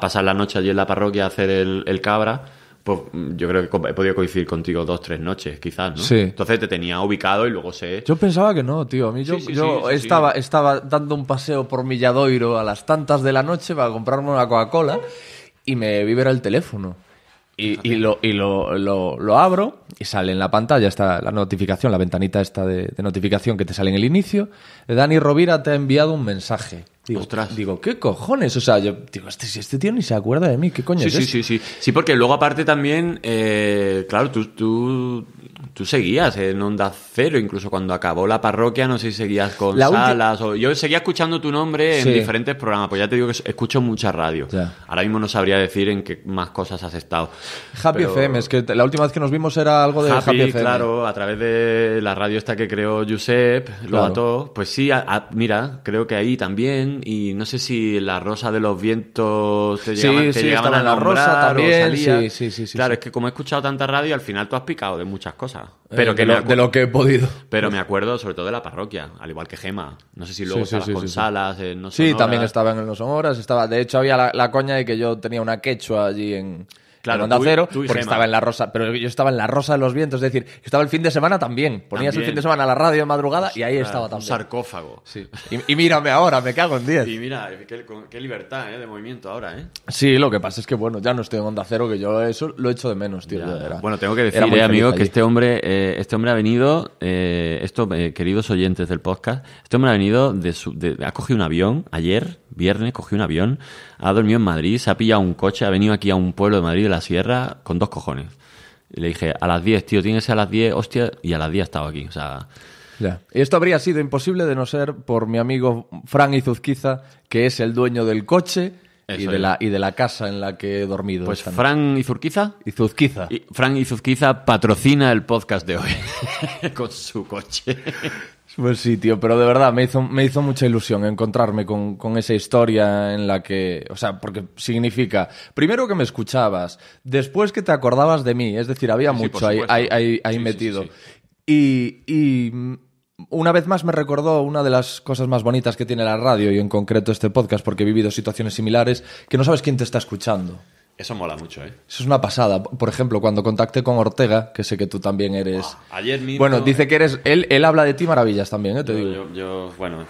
pasar la noche allí en la parroquia a hacer el, cabra, pues mm, yo creo que he podido coincidir contigo dos, tres noches, quizás, ¿no? Sí. Entonces te tenía ubicado y luego sé. Yo pensaba que no, tío. A mí yo, estaba, estaba dando un paseo por Milladoiro a las tantas de la noche para comprarme una Coca-Cola y me vibra el teléfono. Y, y, lo, y lo, lo, abro y sale en la pantalla está la notificación, la ventanita esta de, de, notificación que te sale en el inicio. Dani Rovira te ha enviado un mensaje. Digo, digo, ¿qué cojones? O sea, yo digo, este, este tío ni se acuerda de mí, ¿qué coño sí, es Sí, este? sí, sí. Sí, porque luego aparte también, eh, claro, tú, tú, seguías en Onda Cero, incluso cuando acabó la parroquia, no sé si seguías con Salas Yo seguía escuchando tu nombre en diferentes programas, pues ya te digo que escucho mucha radio. Ahora mismo no sabría decir en qué más cosas has estado. Happy FM, es que la última vez que nos vimos era algo de Happy, Happy FM. claro, a través de la radio esta que creó Josep, lo ató. Pues sí, mira, creo que ahí también y no sé si La Rosa de los Vientos te, sí, a La Rosa también, Claro, es que como he escuchado tanta radio, al final tú has picado de muchas cosas. Eh, pero que de, lo, que he podido. Pero me acuerdo sobre todo de la parroquia, al igual que Gema. No sé si luego con Salas, en No Sí, también estaba en el No Estaba, de hecho, había la coña de que yo tenía una quechua allí en claro, Onda Cero, porque estaba en la rosa, pero yo estaba en la rosa de los vientos, es decir, estaba el fin de semana también, ponías el fin de semana a la radio de madrugada y ahí estaba también. sarcófago. Sí. Y, mírame ahora, me cago en 10. Y mira, qué, libertad eh, de movimiento ahora, ¿eh? Sí, lo que pasa es que, bueno, ya no estoy en Onda Cero, que yo eso lo echo de menos, tío. bueno, tengo que decir, eh, amigo, que este hombre, eh, este hombre ha venido, esto, queridos oyentes del podcast, este hombre ha venido, de, ha cogido un avión ayer viernes, cogió un avión, ha dormido en Madrid, se ha pillado un coche, ha venido aquí a un pueblo de Madrid de la Sierra con dos cojones. Y le dije, a las 10, tío, tienes a las 10, hostia, y a las 10 estaba aquí, o sea... Ya. Esto habría sido imposible de no ser por mi amigo Frank Izuzquiza, que es el dueño del coche, y de, la, y de la casa en la que he dormido. Pues Fran y Izuzquiza. Y Fran Izuzquiza patrocina el podcast de hoy con su coche. Pues sí, tío, pero de verdad me hizo, me hizo mucha ilusión encontrarme con, esa historia en la que, o sea, porque significa, primero que me escuchabas, después que te acordabas de mí, es decir, había mucho ahí, metido. y una vez más me recordó una de las cosas más bonitas que tiene la radio y en concreto este podcast, porque he vivido situaciones similares que no sabes quién te está escuchando. Eso mola mucho, ¿eh? Eso es una pasada. Por ejemplo, cuando contacté con Ortega, que sé que tú también eres. Ah, bueno, dice que eres. Él, él habla de ti maravillas también, ¿eh? Te yo, digo. Yo, bueno,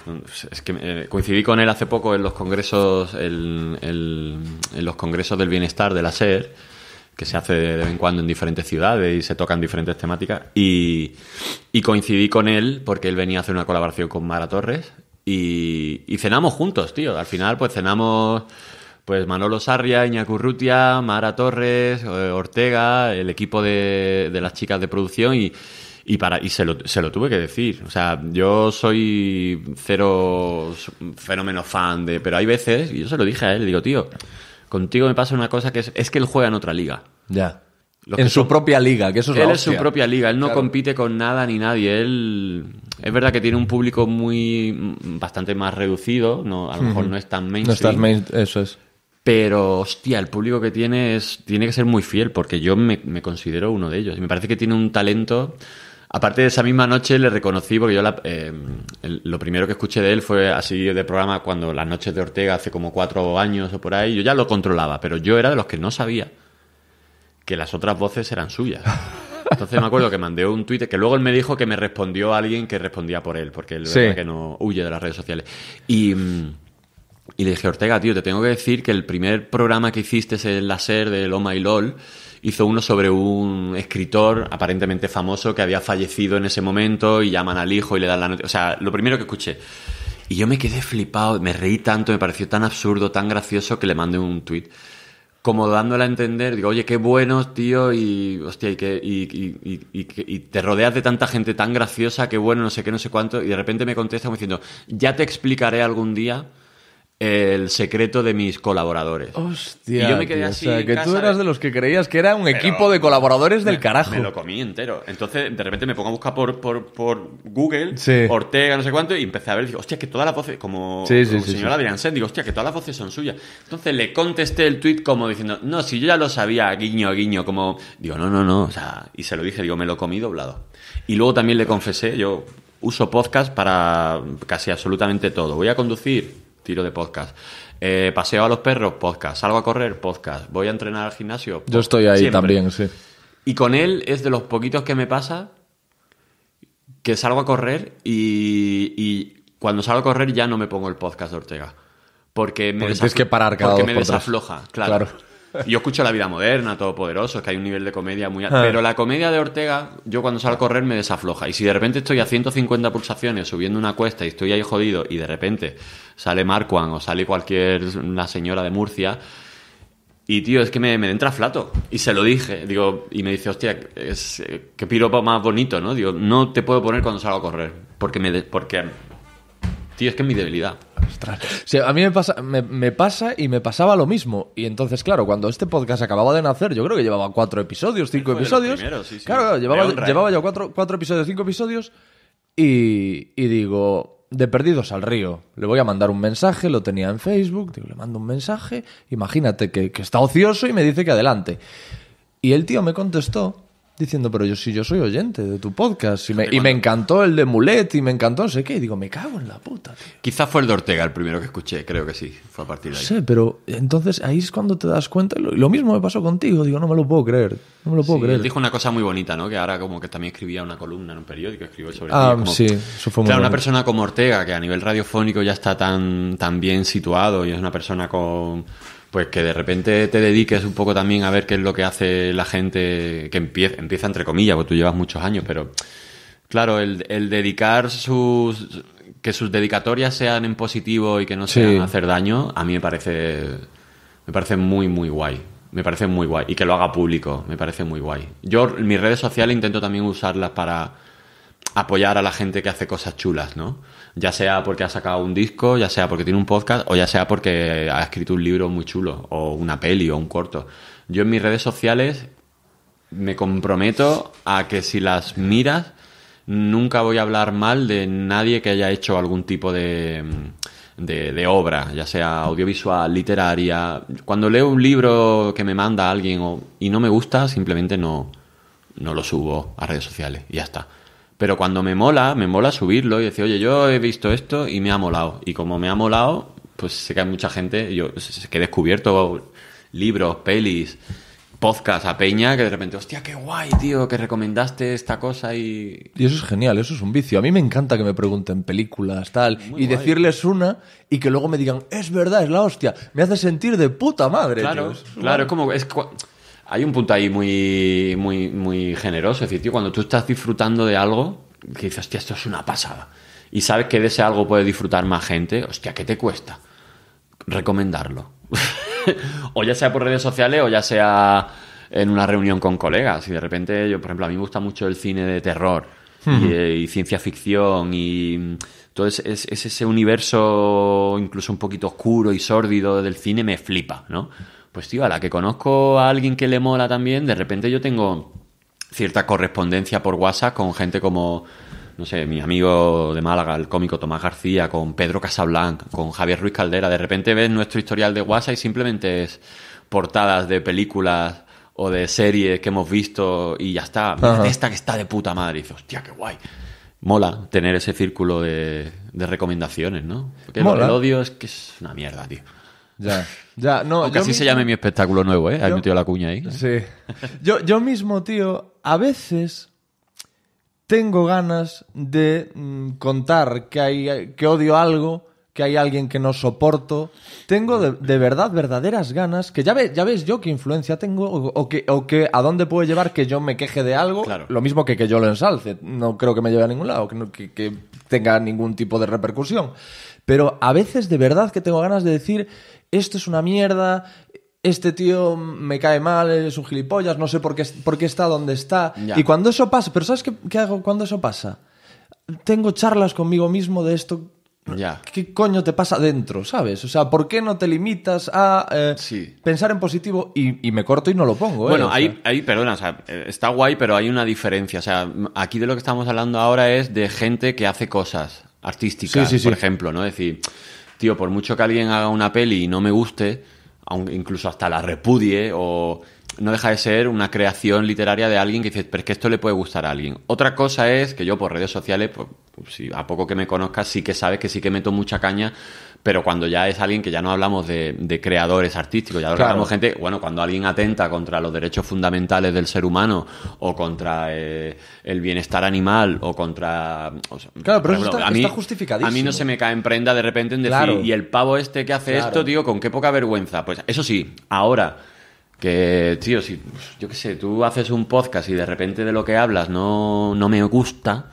es que eh, coincidí con él hace poco en los congresos. en los congresos del bienestar de la SER que se hace de vez en cuando en diferentes ciudades y se tocan diferentes temáticas. Y, coincidí con él porque él venía a hacer una colaboración con Mara Torres y, cenamos juntos, tío. Al final, pues cenamos pues Manolo Sarria, Iñacurrutia, Mara Torres, eh, Ortega, el equipo de, de las chicas de producción y, y para y se lo, se lo, tuve que decir. O sea, yo soy cero fenómeno fan de... Pero hay veces, y yo se lo dije a él, digo, tío, Contigo me pasa una cosa que es, es que él juega en otra liga. Ya. en su propia liga, que eso es Él es su propia liga, él no compite con nada ni nadie. Él es verdad que tiene un público muy bastante más reducido, no, a lo mejor no es tan mainstream. No eso es. Pero, hostia, el público que tiene es, tiene que ser muy fiel, porque yo me, me, considero uno de ellos. Y me parece que tiene un talento. Aparte de esa misma noche le reconocí, porque yo eh, lo primero que escuché de él fue así de programa cuando las noches de Ortega hace como cuatro años o por ahí, yo ya lo controlaba, pero yo era de los que no sabía que las otras voces eran suyas. Entonces me acuerdo que mandé un tuit que luego él me dijo que me respondió alguien que respondía por él, porque él sí. que no huye de las redes sociales. Y, mm, y, le dije, Ortega, tío, te tengo que decir que el primer programa que hiciste es el láser de Loma y LOL hizo uno sobre un escritor aparentemente famoso que había fallecido en ese momento y llaman al hijo y le dan la noticia. O sea, lo primero que escuché. Y yo me quedé flipado, me reí tanto, me pareció tan absurdo, tan gracioso que le mandé un tweet. Como dándole a entender, digo, oye, qué bueno, tío, y hostia, y, que, y, y, te rodeas de tanta gente tan graciosa, qué bueno, no sé qué, no sé cuánto, y de repente me contesta diciendo, ya te explicaré algún día el secreto de mis colaboradores. Hostia. Y yo me quedé así. O sea, que tú eras ¿eh? de... los que creías que era un equipo de colaboradores del carajo. Me lo comí entero. Entonces, de repente me pongo a buscar por, por, por Google, Ortega, no sé cuánto, y empecé a ver, digo, hostia, que todas las voces, como, el señor como señora digo, hostia, que todas las voces son suyas. Entonces le contesté el tweet como diciendo, no, si yo ya lo sabía, guiño, guiño, como, digo, no, no, no, o sea, y se lo dije, digo, me lo comí doblado. Y luego también le confesé, yo uso podcast para casi absolutamente todo. Voy a conducir tiro de podcast. Eh, paseo a los perros, podcast. Salgo a correr, podcast. Voy a entrenar al gimnasio. Yo estoy ahí también, sí. Y con él es de los poquitos que me pasa que salgo a correr y, cuando salgo a correr ya no me pongo el podcast de Ortega. Porque me, que parar cada porque me desafloja, claro. Yo escucho La Vida Moderna, Todopoderoso, es que hay un nivel de comedia muy... alto. Ah. Pero la comedia de Ortega, yo cuando salgo a correr me desafloja. Y si de repente estoy a 150 pulsaciones subiendo una cuesta y estoy ahí jodido y de repente sale Marquand o sale cualquier una señora de Murcia... Y tío, es que me, me entra flato. Y se lo dije. Digo, y me dice, hostia, es, eh, qué piropo más bonito, ¿no? Digo, no te puedo poner cuando salgo a correr. Porque me, porque Tío, es que es mi debilidad. a mí me pasa, me, pasa y me pasaba lo mismo. Y entonces, claro, cuando este podcast acababa de nacer, yo creo que llevaba cuatro episodios, cinco episodios. Claro, llevaba, llevaba yo cuatro, episodios, cinco episodios. Y, digo, de perdidos al río, le voy a mandar un mensaje, lo tenía en Facebook, digo, le mando un mensaje, imagínate que está ocioso y me dice que adelante. Y el tío me contestó diciendo, pero yo sí, yo soy oyente de tu podcast y me, y me, encantó el de Mulet y me encantó no sé qué. Y digo, me cago en la puta. Quizás fue el de Ortega el primero que escuché, creo que sí, fue a partir de ahí. No sé, pero entonces ahí es cuando te das cuenta. Lo, lo, mismo me pasó contigo, digo, no me lo puedo creer, no me lo puedo sí, creer. Él dijo una cosa muy bonita, ¿no? Que ahora como que también escribía una columna en un periódico, escribía sobre Ah, sí, Claro, una persona como Ortega, que a nivel radiofónico ya está tan, tan bien situado y es una persona con pues que de repente te dediques un poco también a ver qué es lo que hace la gente que empieza, entre comillas, porque tú llevas muchos años, pero claro, el, dedicar sus que sus dedicatorias sean en positivo y que no sean hacer daño, a mí me parece me parece muy muy guay. Me parece muy guay y que lo haga público, me parece muy guay. Yo mis redes sociales intento también usarlas para apoyar a la gente que hace cosas chulas, ¿no? ya sea porque ha sacado un disco, ya sea porque tiene un podcast o ya sea porque ha escrito un libro muy chulo o una peli o un corto. Yo en mis redes sociales me comprometo a que si las miras, nunca voy a hablar mal de nadie que haya hecho algún tipo de, de, obra, ya sea audiovisual, literaria. Cuando leo un libro que me manda alguien y no me gusta, simplemente no, no lo subo a redes sociales y ya está. Pero cuando me mola, me mola subirlo y decir, oye, yo he visto esto y me ha molado. Y como me ha molado, pues sé que hay mucha gente, yo sé que he descubierto libros, pelis, podcasts a Peña que de repente, hostia, qué guay, tío, que recomendaste esta cosa y... Y eso es genial, eso es un vicio. A mí me encanta que me pregunten películas, tal, y decirles una y que luego me digan, es verdad, es la hostia, me hace sentir de puta madre. Claro, tío. claro, es como hay un punto ahí muy, muy, generoso. Es decir, cuando tú estás disfrutando de algo, que dices, hostia, esto es una pasada. Y sabes que de ese algo puede disfrutar más gente, hostia, ¿qué te cuesta? Recomendarlo. o ya sea por redes sociales o ya sea en una reunión con colegas. Y de repente, yo, por ejemplo, a mí me gusta mucho el cine de terror y, eh, ciencia ficción y. Mm, todo es, ese universo incluso un poquito oscuro y sórdido del cine me flipa, ¿no? pues tío, a la que conozco a alguien que le mola también, de repente yo tengo cierta correspondencia por WhatsApp con gente como, no sé, mi amigo de Málaga, el cómico Tomás García, con Pedro Casablanc con Javier Ruiz Caldera. De repente ves nuestro historial de WhatsApp y simplemente es portadas de películas o de series que hemos visto y ya está. Mira esta que está de puta madre. Y hostia, qué guay. Mola tener ese círculo de, recomendaciones, ¿no? Porque Mola. el odio es que es una mierda, tío. Ya, ya, no. O se llame mi espectáculo nuevo, ¿eh? Has metido la cuña ahí. Sí. Yo, mismo, tío, a veces tengo ganas de mm, contar que, hay, que odio algo, que hay alguien que no soporto. Tengo de, verdad verdaderas ganas, que ya, ve, ya ves yo qué influencia tengo o, que, o que a dónde puede llevar que yo me queje de algo, lo mismo que que yo lo ensalce. No creo que me lleve a ningún lado, que, que tenga ningún tipo de repercusión. Pero a veces de verdad que tengo ganas de decir esto es una mierda, este tío me cae mal, es un gilipollas, no sé por qué, por qué está donde está. Y cuando eso pasa, pero ¿sabes qué, hago cuando eso pasa? Tengo charlas conmigo mismo de esto. Ya. ¿Qué coño te pasa dentro, sabes? O sea, ¿por qué no te limitas a eh, pensar en positivo y, me corto y no lo pongo? ¿eh? Bueno, ahí, perdona, está guay, pero hay una diferencia. O sea, aquí de lo que estamos hablando ahora es de gente que hace cosas artísticas, por ejemplo, ¿no? Es decir tío, por mucho que alguien haga una peli y no me guste, incluso hasta la repudie o no deja de ser una creación literaria de alguien que dice... pero es que esto le puede gustar a alguien. Otra cosa es que yo por redes sociales, pues, si a poco que me conozcas, sí que sabes que sí que meto mucha caña pero cuando ya es alguien que ya no hablamos de, creadores artísticos, ya hablamos gente, bueno, cuando alguien atenta contra los derechos fundamentales del ser humano o contra eh, el bienestar animal o contra... O claro, pero está, a mí, A mí no se me cae en prenda de repente en decir, y el pavo este que hace esto, tío, con qué poca vergüenza. Pues eso sí, ahora... Que, tío, si, yo qué sé, tú haces un podcast y de repente de lo que hablas no, no me gusta,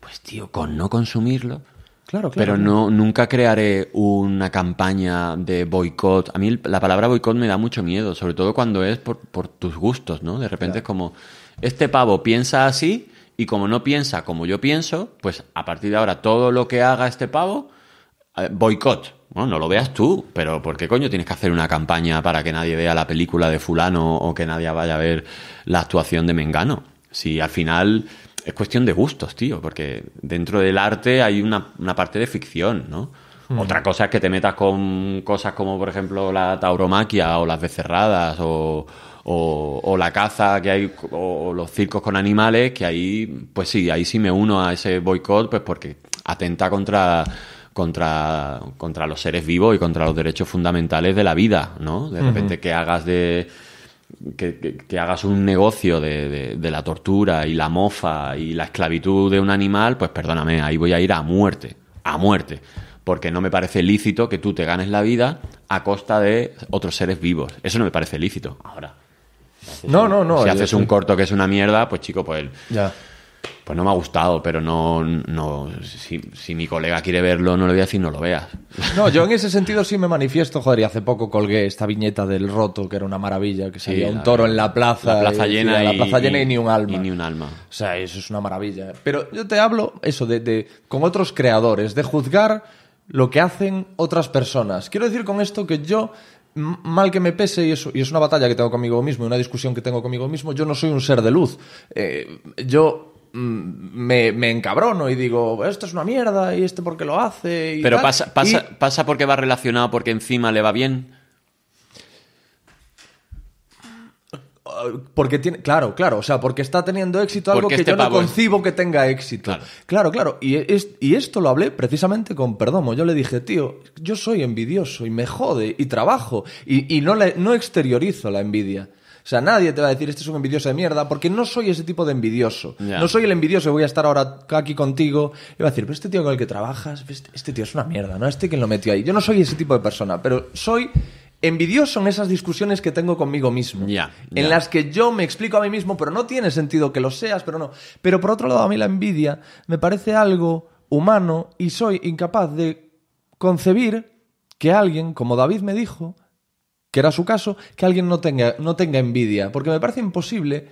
pues, tío, con no consumirlo, Claro, Pero no, nunca crearé una campaña de boicot. A mí la palabra boicot me da mucho miedo, sobre todo cuando es por, tus gustos, ¿no? De repente es como, este pavo piensa así y como no piensa como yo pienso, pues a partir de ahora todo lo que haga este pavo, eh, boicot. Bueno, no lo veas tú, pero ¿por qué coño tienes que hacer una campaña para que nadie vea la película de fulano o que nadie vaya a ver la actuación de Mengano? Si al final es cuestión de gustos, tío, porque dentro del arte hay una, parte de ficción, ¿no? Otra cosa es que te metas con cosas como, por ejemplo, la tauromaquia o las becerradas o, o, la caza que hay o, los circos con animales, que ahí, pues sí, ahí sí me uno a ese boicot, pues porque atenta contra, contra, contra los seres vivos y contra los derechos fundamentales de la vida, ¿no? De repente que hagas de que, hagas un negocio de, de, la tortura y la mofa y la esclavitud de un animal, pues perdóname, ahí voy a ir a muerte, a muerte. Porque no me parece lícito que tú te ganes la vida a costa de otros seres vivos. Eso no me parece lícito. Ahora. no, no, no. Si eh, haces un eh. corto que es una mierda, pues chico, pues. Ya pues no me ha gustado, pero no, no si, mi colega quiere verlo, no le voy a decir no lo vea. No, yo en ese sentido sí me manifiesto, joder, y hace poco colgué esta viñeta del roto, que era una maravilla, que salía un toro en la plaza. La plaza llena. Y, la plaza llena y ni un alma. Y ni un alma. O sea, eso es una maravilla. Pero yo te hablo, eso, de, con otros creadores, de juzgar lo que hacen otras personas. Quiero decir con esto que yo mal que me pese, y, eso, y es una batalla que tengo conmigo mismo, y una discusión que tengo conmigo mismo, yo no soy un ser de luz. Eh, yo Mm, me, encabrono y digo, esto es una mierda y este porque lo hace. Pero pasa, pasa, pasa porque va relacionado porque encima le va bien. Ah, porque tiene, claro, claro, o sea, porque está teniendo éxito algo que este yo no concibo que tenga éxito. Claro, claro, Y, y, esto lo hablé precisamente con Perdomo. Yo le dije, tío, yo soy envidioso y me jode y trabajo y, y no, le, no exteriorizo la envidia. O sea, nadie te va a decir, este es un envidioso de mierda, porque no soy ese tipo de envidioso. No soy el envidioso, voy a estar ahora aquí contigo. Y va a decir, pero este tío con el que trabajas, pues, este, este, tío es una mierda, ¿no? Este que lo metió ahí. Yo no soy ese tipo de persona, pero soy envidioso en esas discusiones que tengo conmigo mismo. En las que yo me explico a mí mismo, pero no tiene sentido que lo seas, pero no. Pero por otro lado, a mí la envidia me parece algo humano y soy incapaz de concebir que alguien, como David me dijo, que era su caso, que alguien no tenga, no tenga envidia, porque me parece imposible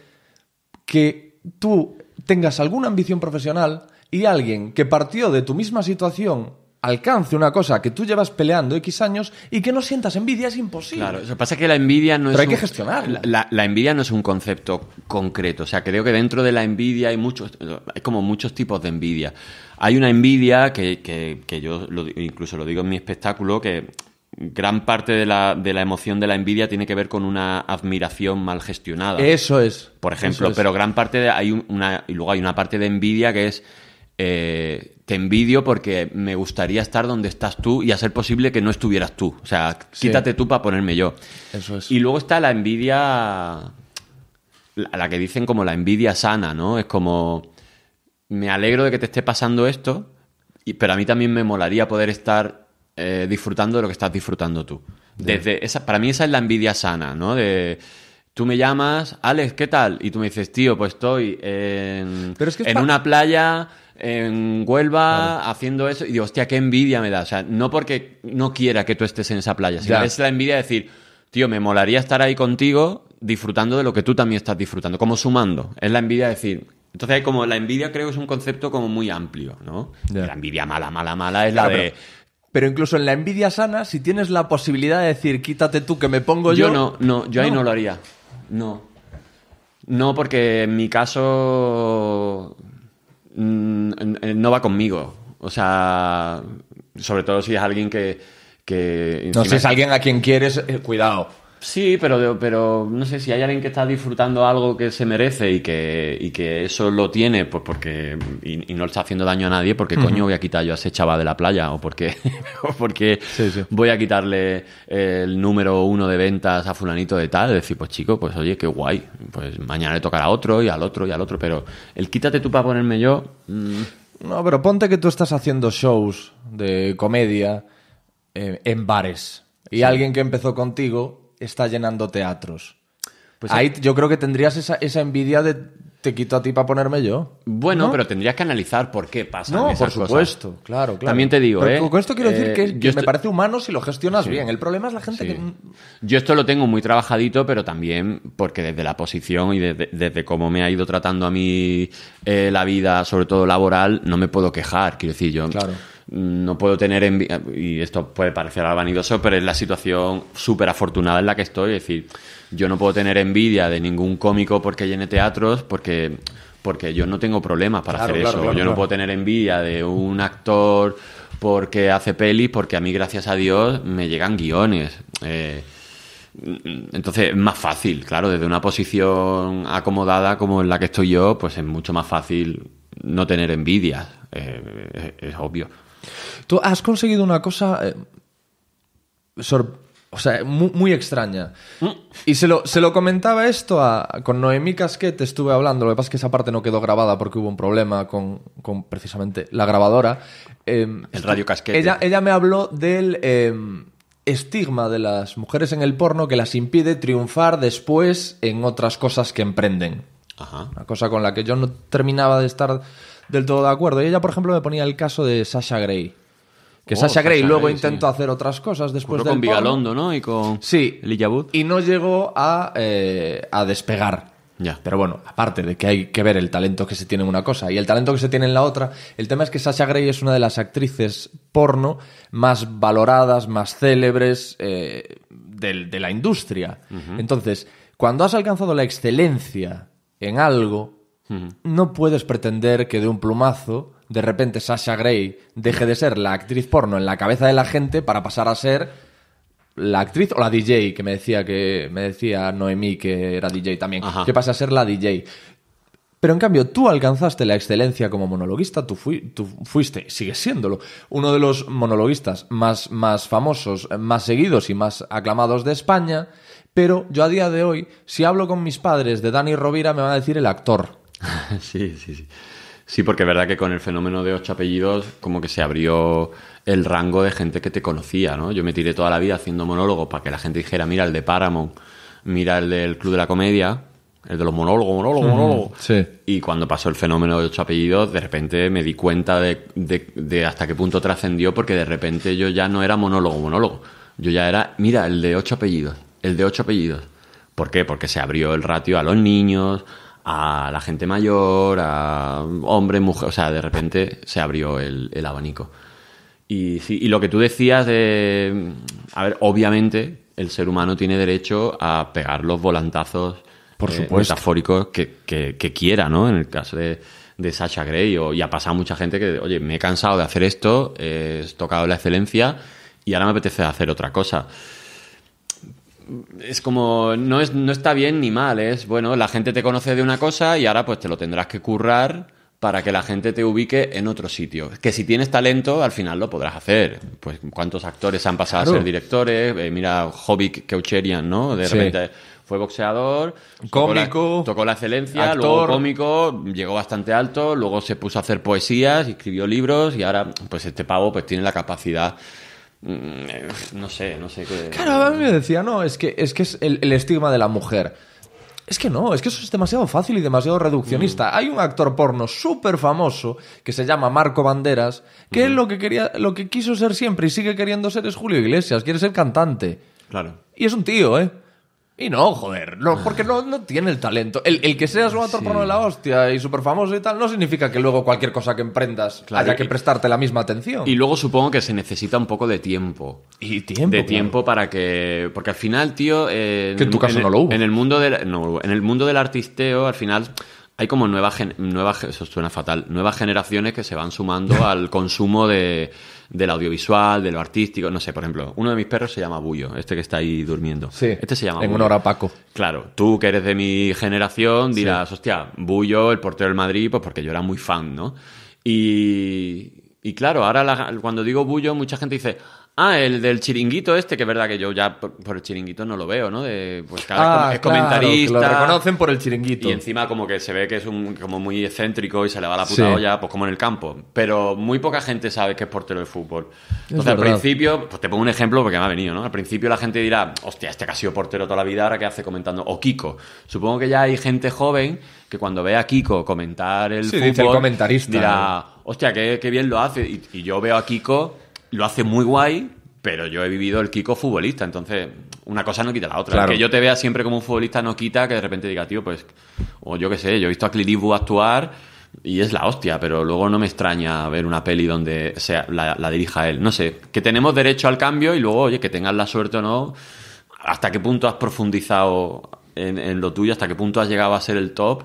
que tú tengas alguna ambición profesional y alguien que partió de tu misma situación alcance una cosa que tú llevas peleando X años y que no sientas envidia es imposible. Claro, lo que pasa es que la envidia no Pero hay que gestionarla. La, envidia no es un concepto concreto. O sea, creo que dentro de la envidia hay muchos. Hay como muchos tipos de envidia. Hay una envidia que, yo incluso lo digo en mi espectáculo, que gran parte de la, de la, emoción de la envidia tiene que ver con una admiración mal gestionada. Eso es. Por ejemplo, pero gran parte de, hay una y luego hay una parte de envidia que es eh, te envidio porque me gustaría estar donde estás tú y hacer posible que no estuvieras tú. O sea, quítate tú para ponerme yo. Eso es. Y luego está la envidia, la, que dicen como la envidia sana, ¿no? Es como me alegro de que te esté pasando esto, y, pero a mí también me molaría poder estar eh, disfrutando de lo que estás disfrutando tú. Desde esa, para mí esa es la envidia sana, ¿no? De, tú me llamas, Alex, ¿qué tal? Y tú me dices, tío, pues estoy en, en una playa en Huelva haciendo eso. Y digo, hostia, qué envidia me da. O sea, no porque no quiera que tú estés en esa playa, sino es la envidia de decir, tío, me molaría estar ahí contigo disfrutando de lo que tú también estás disfrutando, como sumando. Es la envidia de decir, entonces, como la envidia creo que es un concepto como muy amplio, ¿no? La envidia mala, mala, mala es la de... Pero incluso en la envidia sana, si tienes la posibilidad de decir, quítate tú que me pongo yo. Yo no, no, yo ahí no, lo haría. No. No, porque en mi caso mm, eh, no va conmigo. O sea, sobre todo si es alguien que, que no, si es alguien a quien quieres, eh, cuidado. Sí, pero, pero no sé si hay alguien que está disfrutando algo que se merece y que, y que eso lo tiene, pues porque. Y, no le está haciendo daño a nadie, porque coño voy a quitar yo a ese chaval de la playa, o porque, o porque voy a quitarle el número uno de ventas a fulanito de tal. Y decir, pues chico, pues oye, qué guay. Pues mañana le tocará a otro y al otro y al otro. Pero el quítate tú para ponerme yo. Mm. No, pero ponte que tú estás haciendo shows de comedia eh, en bares. Y alguien que empezó contigo está llenando teatros. Pues Ahí yo creo que tendrías esa, envidia de te quito a ti para ponerme yo. Bueno, pero tendrías que analizar por qué pasa. No, por supuesto, Claro, claro. También te digo, ¿eh? Con esto quiero decir que, eh, me parece humano si lo gestionas bien. El problema es la gente que. Yo esto lo tengo muy trabajadito, pero también porque desde la posición y desde, cómo me ha ido tratando a mí eh, la vida, sobre todo laboral, no me puedo quejar. Quiero decir, yo. Claro no puedo tener envidia, y esto puede parecer vanidoso, pero es la situación súper afortunada en la que estoy, es decir, yo no puedo tener envidia de ningún cómico porque llene teatros, porque, porque yo no tengo problemas para hacer eso, yo no puedo tener envidia de un actor porque hace pelis, porque a mí, gracias a Dios, me llegan guiones. Eh, entonces es más fácil, claro, desde una posición acomodada como en la que estoy yo, pues es mucho más fácil no tener envidia eh, es obvio. Tú has conseguido una cosa... Eh, o sea, muy, extraña. Mm. Y se lo, se lo, comentaba esto a, con Noemí Casquete, estuve hablando, lo que pasa es que esa parte no quedó grabada porque hubo un problema con, con precisamente la grabadora. Em, el radio Casquete. Ella, eh. ella me habló del em, estigma de las mujeres en el porno que las impide triunfar después en otras cosas que emprenden. Ajá. Una cosa con la que yo no terminaba de estar del todo de acuerdo. Y ella, por ejemplo, me ponía el caso de Sasha Gray. Que oh, Sasha Gray luego intentó hacer otras cosas después de. Con Vigalondo, ¿no? Y con. Sí. Y no llegó a, eh, a despegar. Ya. Pero bueno, aparte de que hay que ver el talento que se tiene en una cosa y el talento que se tiene en la otra, el tema es que Sasha Grey es una de las actrices porno más valoradas, más célebres eh, de la industria. Entonces, cuando has alcanzado la excelencia en algo, no puedes pretender que de un plumazo, de repente Sasha Gray deje de ser la actriz porno en la cabeza de la gente para pasar a ser la actriz o la DJ, que me decía que me decía Noemí que era DJ también, que pase a ser la DJ. Pero en cambio, tú alcanzaste la excelencia como monologuista, tú, fuiste, sigues siéndolo, uno de los monologuistas más, más famosos, más seguidos y más aclamados de España. Pero yo a día de hoy, si hablo con mis padres de Dani Rovira, me van a decir el actor. sí, sí, sí. Sí, porque es verdad que con el fenómeno de ocho apellidos como que se abrió el rango de gente que te conocía, ¿no? Yo me tiré toda la vida haciendo monólogos para que la gente dijera, mira el de Paramount, mira el del Club de la Comedia, el de los monólogos, monólogos, monólogos. Sí. Y cuando pasó el fenómeno de ocho apellidos, de repente me di cuenta de, de hasta qué punto trascendió porque de repente yo ya no era monólogo, monólogo. Yo ya era, mira, el de ocho apellidos, el de ocho apellidos. ¿Por qué? Porque se abrió el ratio a los niños, a la gente mayor, a hombre, mujeres, o sea, de repente se abrió el, abanico. Y, sí, y lo que tú decías de, a ver, obviamente el ser humano tiene derecho a pegar los volantazos por eh, metafóricos que, quiera, ¿no? En el caso de, de Sasha Gray, o, y ha pasado mucha gente que, oye, me he cansado de hacer esto, he tocado la excelencia y ahora me apetece hacer otra cosa es como, no, es, no está bien ni mal, es, bueno, la gente te conoce de una cosa y ahora pues te lo tendrás que currar para que la gente te ubique en otro sitio. Que si tienes talento, al final lo podrás hacer. Pues cuántos actores han pasado a ser directores. Eh, mira, Hobbit Keucherian, ¿no? De repente fue boxeador, cómico, tocó la, excelencia, luego cómico, llegó bastante alto, luego se puso a hacer poesías, escribió libros y ahora pues este pavo pues tiene la capacidad Mm, eh, no sé, no sé qué. Claro, a mí me decía, no, es que es, que es el, estigma de la mujer. Es que no, es que eso es demasiado fácil y demasiado reduccionista. Mm. Hay un actor porno súper famoso que se llama Marco Banderas, que es él lo que, quería, lo que quiso ser siempre y sigue queriendo ser es Julio Iglesias, quiere ser cantante. Claro. Y es un tío, ¿eh? Y no, joder, no, porque no, tiene el talento. El, que seas un actor porno de la hostia y súper famoso y tal, no significa que luego cualquier cosa que emprendas haya que prestarte la misma atención. Y luego supongo que se necesita un poco de tiempo. Y tiempo. De tiempo para que. Porque al final, tío. que en tu caso no lo hubo. En el mundo del, en el mundo del artisteo, al final hay como nuevas, nueva, eso suena fatal, nuevas generaciones que se van sumando al consumo de, del audiovisual, de lo artístico, no sé, por ejemplo, uno de mis perros se llama Bullo, este que está ahí durmiendo. Sí. Este se llama En honor a Paco. Claro, tú que eres de mi generación dirás, hostia, Bullo, el portero del Madrid, pues porque yo era muy fan, ¿no? Y, y claro, ahora cuando digo Bullo, mucha gente dice, Ah, el del chiringuito este, que es verdad que yo ya por, el chiringuito no lo veo, ¿no? De, pues cada ah, es comentarista. lo reconocen por el chiringuito. Y encima como que se ve que es un como muy excéntrico y se le va la puta olla, pues como en el campo. Pero muy poca gente sabe que es portero de fútbol. Entonces al principio, pues te pongo un ejemplo porque me ha venido, ¿no? Al principio la gente dirá, hostia, este que ha sido portero toda la vida, ahora que hace comentando. O Kiko. Supongo que ya hay gente joven que cuando ve a Kiko comentar el fútbol. Dice el comentarista. Dirá, hostia, qué, qué bien lo hace. y yo veo a Kiko lo hace muy guay, pero yo he vivido el Kiko futbolista, entonces una cosa no quita la otra. Que yo te vea siempre como un futbolista no quita que de repente diga, tío, pues, o yo qué sé, yo he visto a Clilibu actuar y es la hostia, pero luego no me extraña ver una peli donde sea, la, dirija él. No sé, que tenemos derecho al cambio y luego, oye, que tengas la suerte o no, hasta qué punto has profundizado en, en lo tuyo, hasta qué punto has llegado a ser el top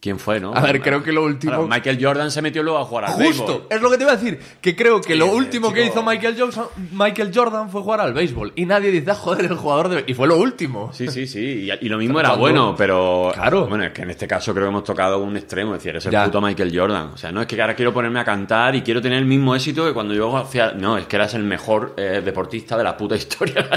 ¿Quién fue, no? A ver, creo que lo último. Michael Jordan se metió luego a jugar al béisbol. Justo, es lo que te iba a decir. Que creo que lo último que hizo Michael, Johnson, Michael Jordan fue jugar al béisbol. Y nadie dice, ah, joder, el jugador de. Y fue lo último. Sí, sí, sí. Y, lo mismo era bueno, pero. Claro. Bueno, es que en este caso creo que hemos tocado un extremo. Es decir, es el puto Michael Jordan. O sea, no es que ahora quiero ponerme a cantar y quiero tener el mismo éxito que cuando yo hacía. No, es que eras el mejor eh, deportista de la puta historia.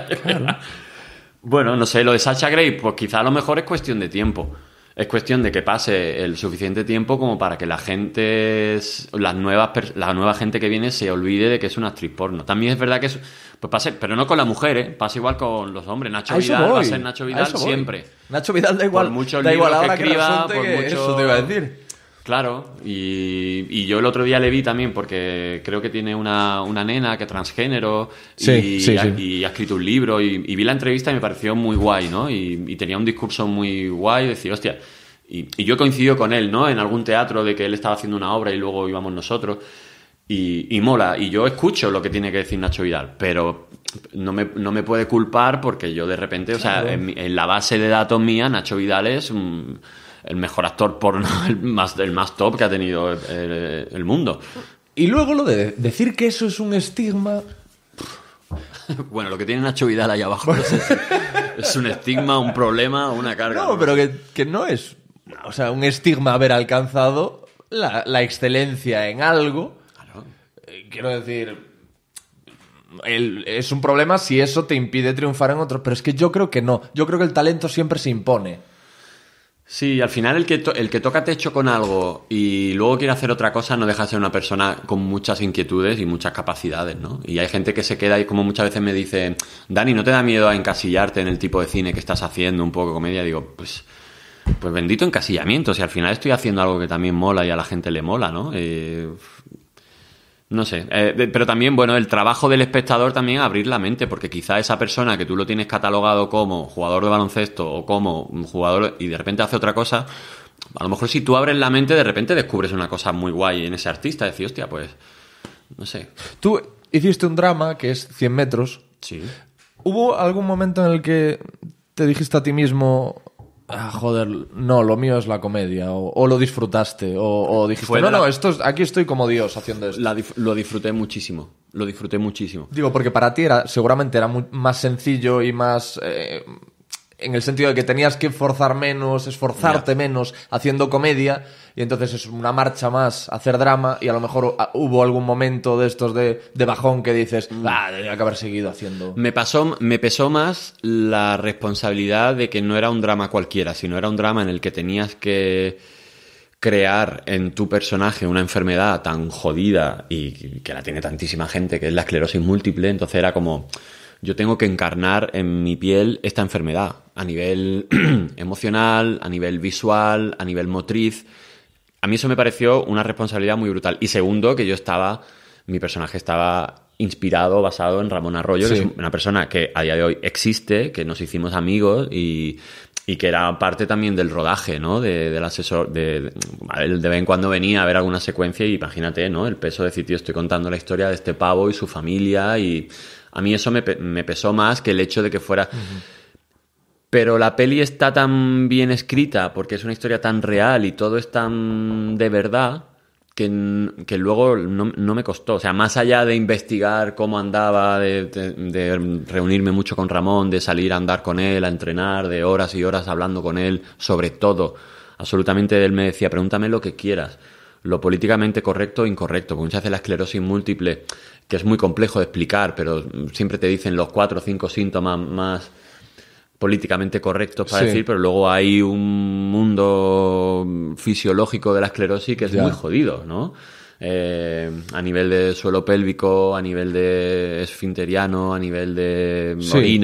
bueno, no sé, lo de Sacha Gray, pues quizá a lo mejor es cuestión de tiempo es cuestión de que pase el suficiente tiempo como para que la gente, las nuevas, la nueva gente que viene se olvide de que es una actriz porno. También es verdad que eso pues pase, pero no con la mujer, ¿eh? pasa igual con los hombres. Nacho Vidal va a ser Nacho Vidal siempre. Nacho Vidal da igual, da igual ahora que, escriba, eso te iba a decir. Claro, y, yo el otro día le vi también porque creo que tiene una, una nena que es transgénero y, ha, escrito un libro y, vi la entrevista y me pareció muy guay, ¿no? Y, tenía un discurso muy guay, decía, hostia, y, yo coincido con él, ¿no? En algún teatro de que él estaba haciendo una obra y luego íbamos nosotros. Y, mola, y yo escucho lo que tiene que decir Nacho Vidal, pero no me, puede culpar porque yo de repente, o sea, en, la base de datos mía, Nacho Vidal es el mejor actor porno, el más, del más top que ha tenido eh, eh, el, mundo. Y luego lo de decir que eso es un estigma. Bueno, lo que tiene Nacho Vidal ahí abajo es un estigma, un problema, una carga. No, pero que, no es. O sea, un estigma haber alcanzado la, excelencia en algo. Eh, quiero decir. es un problema si eso te impide triunfar en otros, pero es que yo creo que no. Yo creo que el talento siempre se impone. Sí, al final el que, el que toca techo con algo y luego quiere hacer otra cosa no deja de ser una persona con muchas inquietudes y muchas capacidades, ¿no? Y hay gente que se queda y como muchas veces me dice, Dani, ¿no te da miedo a encasillarte en el tipo de cine que estás haciendo, un poco comedia? Digo, pues, pues bendito encasillamiento, si al final estoy haciendo algo que también mola y a la gente le mola, ¿no? Eh, no sé, eh, pero también, bueno, el trabajo del espectador también abrir la mente, porque quizá esa persona que tú lo tienes catalogado como jugador de baloncesto o como un jugador y de repente hace otra cosa, a lo mejor si tú abres la mente, de repente descubres una cosa muy guay en ese artista, decir, hostia, pues, no sé. Tú hiciste un drama que es 100 metros. Sí. ¿Hubo algún momento en el que te dijiste a ti mismo, ah, joder, no, lo mío es la comedia, o, lo disfrutaste, o, dijiste, no, no, esto aquí estoy como Dios haciendo esto. lo disfruté muchísimo, lo disfruté muchísimo. Digo, porque para ti era, seguramente era más sencillo y más... Eh, en el sentido de que tenías que forzar menos, esforzarte menos haciendo comedia, y entonces es una marcha más hacer drama y a lo mejor ah, hubo algún momento de estos de, de bajón que dices, mm. ah, debería que haber seguido haciendo. Me, pasó, me pesó más la responsabilidad de que no era un drama cualquiera, sino era un drama en el que tenías que crear en tu personaje una enfermedad tan jodida y que la tiene tantísima gente, que es la esclerosis múltiple, entonces era como, yo tengo que encarnar en mi piel esta enfermedad a nivel emocional, a nivel visual, a nivel motriz a mí eso me pareció una responsabilidad muy brutal. Y segundo, que yo estaba, mi personaje estaba inspirado, basado en Ramón Arroyo, que es una persona que a día de hoy existe, que nos hicimos amigos y, que era parte también del rodaje, ¿no? De, del asesor, de, de, de, vez en cuando venía a ver alguna secuencia y imagínate, ¿no? El peso de decir, tío, estoy contando la historia de este pavo y su familia y a mí eso me, me pesó más que el hecho de que fuera... Pero la peli está tan bien escrita, porque es una historia tan real y todo es tan de verdad, que, que luego no, me costó. O sea, más allá de investigar cómo andaba, de, de, reunirme mucho con Ramón, de salir a andar con él, a entrenar, de horas y horas hablando con él, sobre todo. Absolutamente él me decía, pregúntame lo que quieras. Lo políticamente correcto o incorrecto, porque muchas veces la esclerosis múltiple, que es muy complejo de explicar, pero siempre te dicen los cuatro o cinco síntomas más políticamente correctos para decir, pero luego hay un mundo fisiológico de la esclerosis que es muy jodido, ¿no? Eh, a nivel de suelo pélvico, a nivel de esfinteriano, a nivel de sí.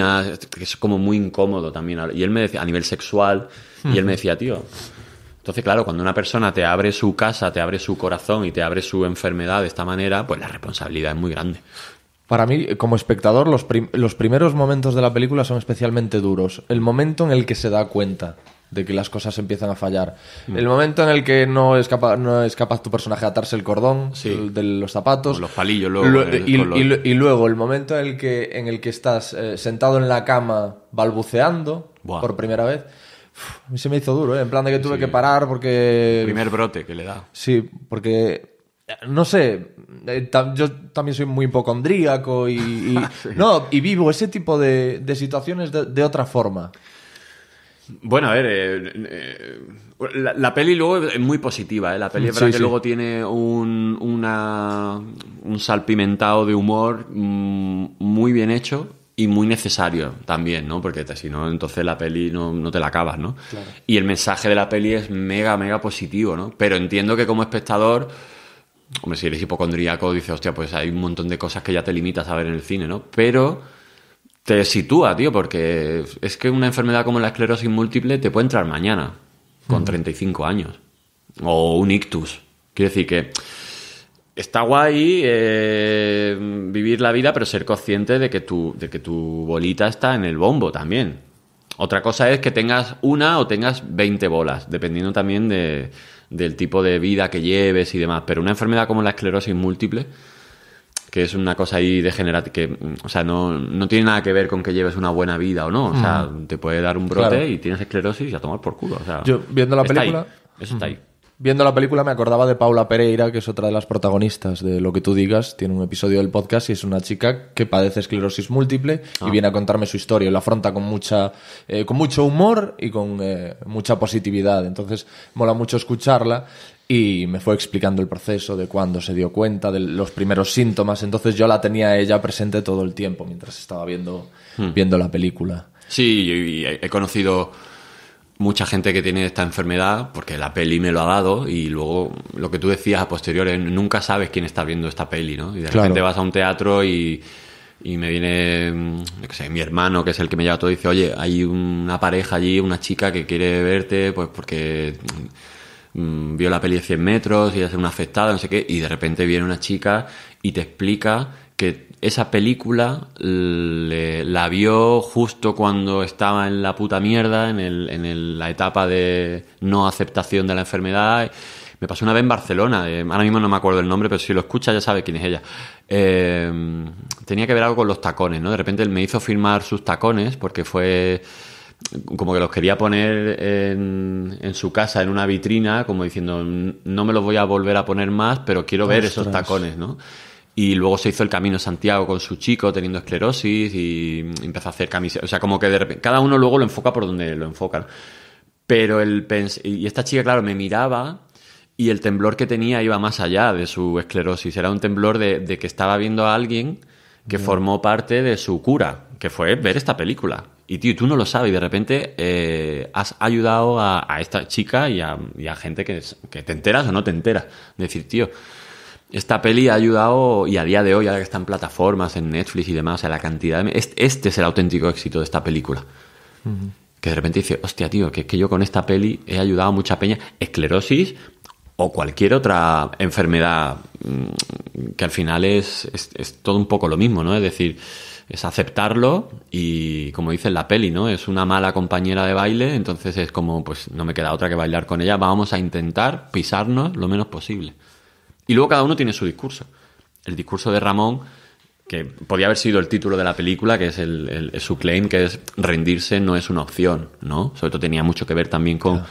que es como muy incómodo también. Y él me decía, a nivel sexual, y él me decía, tío. Entonces, claro, cuando una persona te abre su casa, te abre su corazón y te abre su enfermedad de esta manera, pues la responsabilidad es muy grande. Para mí, como espectador, los, primeros momentos de la película son especialmente duros. El momento en el que se da cuenta de que las cosas empiezan a fallar. Mm. El momento en el que no es, capaz, no es capaz tu personaje de atarse el cordón de los zapatos. los palillos luego. y, luego el momento en el que, en el que estás eh, sentado en la cama balbuceando por primera vez. mí se me hizo duro, ¿eh? en plan de que tuve que parar porque... El primer brote que le da. Sí, porque no sé, eh, yo también soy muy hipocondríaco y, ah, no, y vivo ese tipo de, situaciones de, otra forma. Bueno, a ver, eh, eh, la, peli luego es muy positiva, ¿eh? la peli es verdad que luego tiene un, una, un salpimentado de humor mm, muy bien hecho y muy necesario también, ¿no? Porque si no, entonces la peli no, te la acabas, ¿no? Y el mensaje de la peli es mega, mega positivo, ¿no? Pero entiendo que como espectador Hombre, si eres hipocondríaco, dices, hostia, pues hay un montón de cosas que ya te limitas a ver en el cine, ¿no? Pero te sitúa, tío, porque es que una enfermedad como la esclerosis múltiple te puede entrar mañana, con 35 años. O un ictus. Quiere decir que está guay eh, vivir la vida, pero ser consciente de que, tu, de que tu bolita está en el bombo también. Otra cosa es que tengas una o tengas 20 bolas, dependiendo también de, del tipo de vida que lleves y demás. Pero una enfermedad como la esclerosis múltiple, que es una cosa ahí degenerativa, que, mm, o sea, no, tiene nada que ver con que lleves una buena vida o no. O sea, mm. te puede dar un brote y tienes esclerosis y a tomar por culo. O sea, Yo, viendo la película. Eso está mm. ahí viendo la película me acordaba de Paula Pereira, que es otra de las protagonistas de Lo que tú digas. Tiene un episodio del podcast y es una chica que padece esclerosis múltiple y ah. viene a contarme su historia. La afronta con mucha, eh, con mucho humor y con eh, mucha positividad. Entonces mola mucho escucharla y me fue explicando el proceso de cuando se dio cuenta de los primeros síntomas. Entonces yo la tenía ella presente todo el tiempo mientras estaba viendo, hmm. viendo la película. Sí, he conocido mucha gente que tiene esta enfermedad, porque la peli me lo ha dado, y luego lo que tú decías a posteriores, nunca sabes quién está viendo esta peli, ¿no? Y de repente vas a un teatro y, me viene, no mm, sé, mi hermano, que es el que me lleva todo, y dice, oye, hay una pareja allí, una chica que quiere verte, pues porque mm, mm, vio la peli de 100 metros y hace una afectada, no sé qué, y de repente viene una chica y te explica que esa película la vio justo cuando estaba en la puta mierda, en, el, en la etapa de no aceptación de la enfermedad. Me pasó una vez en Barcelona, eh, ahora mismo no me acuerdo el nombre, pero si lo escucha ya sabe quién es ella. Eh, tenía que ver algo con los tacones, ¿no? De repente él me hizo firmar sus tacones porque fue como que los quería poner en, su casa, en una vitrina, como diciendo, no me los voy a volver a poner más, pero quiero ver esos tacones, ¿no? Y luego se hizo el Camino Santiago con su chico teniendo esclerosis y empezó a hacer camisetas. O sea, como que de repente, cada uno luego lo enfoca por donde lo enfocan. Pero el pens y esta chica, claro, me miraba y el temblor que tenía iba más allá de su esclerosis. Era un temblor de, de que estaba viendo a alguien que formó parte de su cura, que fue ver esta película. Y tío, tú no lo sabes, y de repente eh, has ayudado a, esta chica y a, a gente que, que, te enteras o no te enteras. Decir, tío, esta peli ha ayudado, y a día de hoy, ahora que está en plataformas, en Netflix y demás, o sea, la cantidad de... Este es el auténtico éxito de esta película. Que de repente dice, hostia, tío, que es que yo con esta peli he ayudado a mucha peña. Esclerosis o cualquier otra enfermedad mm, que al final es, es, todo un poco lo mismo, ¿no? Es decir, es aceptarlo y como dice la peli, ¿no? Es una mala compañera de baile, entonces es como, pues no me queda otra que bailar con ella, vamos a intentar pisarnos lo menos posible. Y luego cada uno tiene su discurso. El discurso de Ramón, que podía haber sido el título de la película, que es el, su claim, que es rendirse no es una opción, ¿no? Sobre todo tenía mucho que ver también con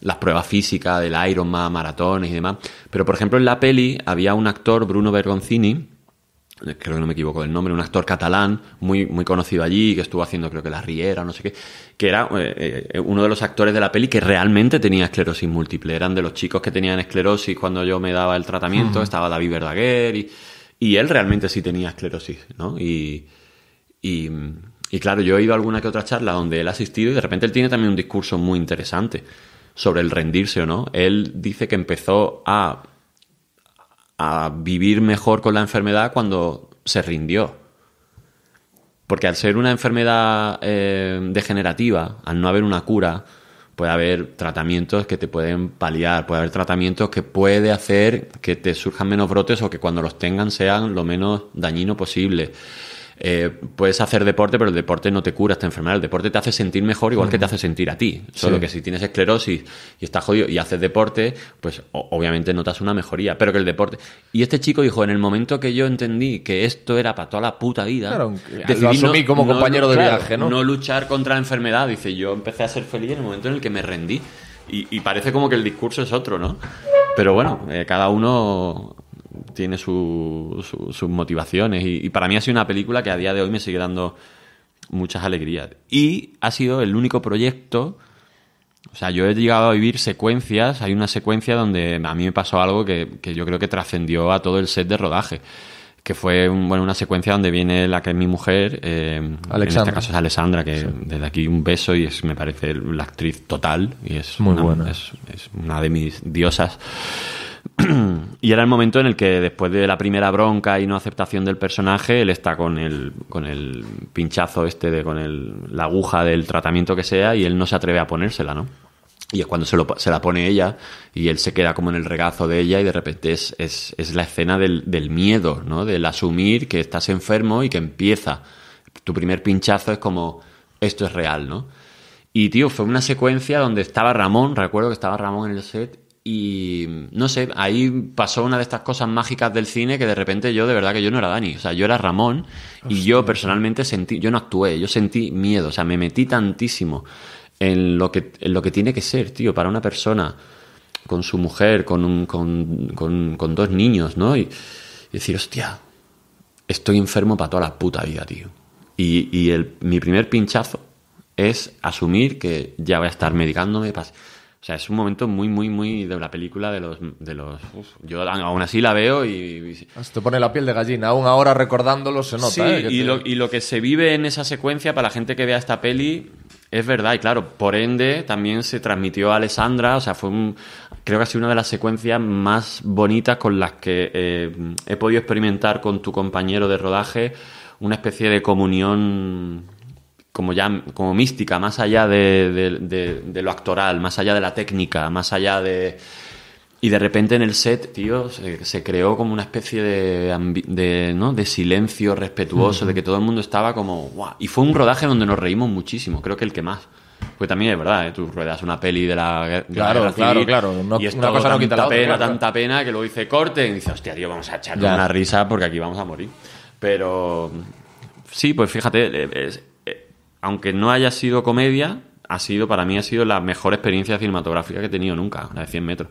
las pruebas físicas del Ironman, maratones y demás. Pero, por ejemplo, en la peli había un actor, Bruno Bergoncini, creo que no me equivoco del nombre, un actor catalán muy, muy conocido allí, que estuvo haciendo creo que La Riera, no sé qué, que era eh, eh, uno de los actores de la peli que realmente tenía esclerosis múltiple. Eran de los chicos que tenían esclerosis cuando yo me daba el tratamiento, estaba David Verdaguer y, él realmente sí tenía esclerosis, ¿no? Y, y, y claro, yo he ido a alguna que otra charla donde él ha asistido y de repente él tiene también un discurso muy interesante sobre el rendirse o no. Él dice que empezó a a vivir mejor con la enfermedad cuando se rindió. Porque al ser una enfermedad eh, degenerativa, al no haber una cura, puede haber tratamientos que te pueden paliar, puede haber tratamientos que puede hacer que te surjan menos brotes o que cuando los tengan sean lo menos dañino posible. Eh, puedes hacer deporte, pero el deporte no te cura esta enfermedad. El deporte te hace sentir mejor, igual que te hace sentir a ti. Solo que si tienes esclerosis y estás jodido y haces deporte, pues obviamente notas una mejoría. Pero que el deporte. Y este chico dijo: en el momento que yo entendí que esto era para toda la puta vida, decidí como compañero de viaje, ¿no? No luchar contra la enfermedad. Dice: yo empecé a ser feliz en el momento en el que me rendí. Y, parece como que el discurso es otro, ¿no? Pero bueno, eh, cada uno tiene sus motivaciones y, para mí ha sido una película que a día de hoy me sigue dando muchas alegrías. Y ha sido el único proyecto, o sea, yo he llegado a vivir secuencias, hay una secuencia donde a mí me pasó algo que, yo creo que trascendió a todo el set de rodaje, que fue bueno, una secuencia donde viene la que es mi mujer, eh, en este caso es Alessandra, que desde aquí un beso y es, me parece la actriz total y es, Muy buena. es una de mis diosas. y era el momento en el que después de la primera bronca y no aceptación del personaje, él está con el, con el pinchazo este, de, con el, la aguja del tratamiento que sea y él no se atreve a ponérsela, ¿no? Y es cuando se, lo, se la pone ella y él se queda como en el regazo de ella y de repente es, la escena del, del miedo, ¿no? Del asumir que estás enfermo y que empieza. Tu primer pinchazo es como, esto es real, ¿no? Y, tío, fue una secuencia donde estaba Ramón, recuerdo que estaba Ramón en el set y no sé, ahí pasó una de estas cosas mágicas del cine que de repente yo, de verdad que yo no era Dani, o sea, yo era Ramón y yo personalmente sentí, yo no actué, yo sentí miedo, o sea, me metí tantísimo en lo que, en lo que tiene que ser, tío, para una persona con su mujer, con, un, con, con, dos niños, ¿no? Y, decir, hostia, estoy enfermo para toda la puta vida, tío. Y, y el, mi primer pinchazo es asumir que ya voy a estar medicándome. Para, o sea, es un momento muy, muy, muy de la película de los... De los yo aún así la veo y... Ah, se te pone la piel de gallina, aún ahora recordándolo se nota. Sí, ¿eh? y, lo, que se vive en esa secuencia para la gente que vea esta peli es verdad, y claro, por ende también se transmitió a Alessandra, o sea, fue un, creo que ha sido una de las secuencias más bonitas con las que eh, he podido experimentar con tu compañero de rodaje, una especie de comunión como ya como mística, más allá de, lo actoral, más allá de la técnica, más allá de... Y de repente en el set, tío, se, creó como una especie de, silencio respetuoso, de que todo el mundo estaba como... Y fue un rodaje donde nos reímos muchísimo, creo que el que más. Porque también es verdad, ¿eh? tú ruedas una peli de la. claro, claro, claro. y es una cosa tanta no quita la pena, tanta pena que lo dice corte y dice, hostia, tío, vamos a echarle una risa porque aquí vamos a morir. Pero. Sí, pues fíjate, es, aunque no haya sido comedia, ha sido, para mí, ha sido la mejor experiencia cinematográfica que he tenido nunca, la de 100 metros.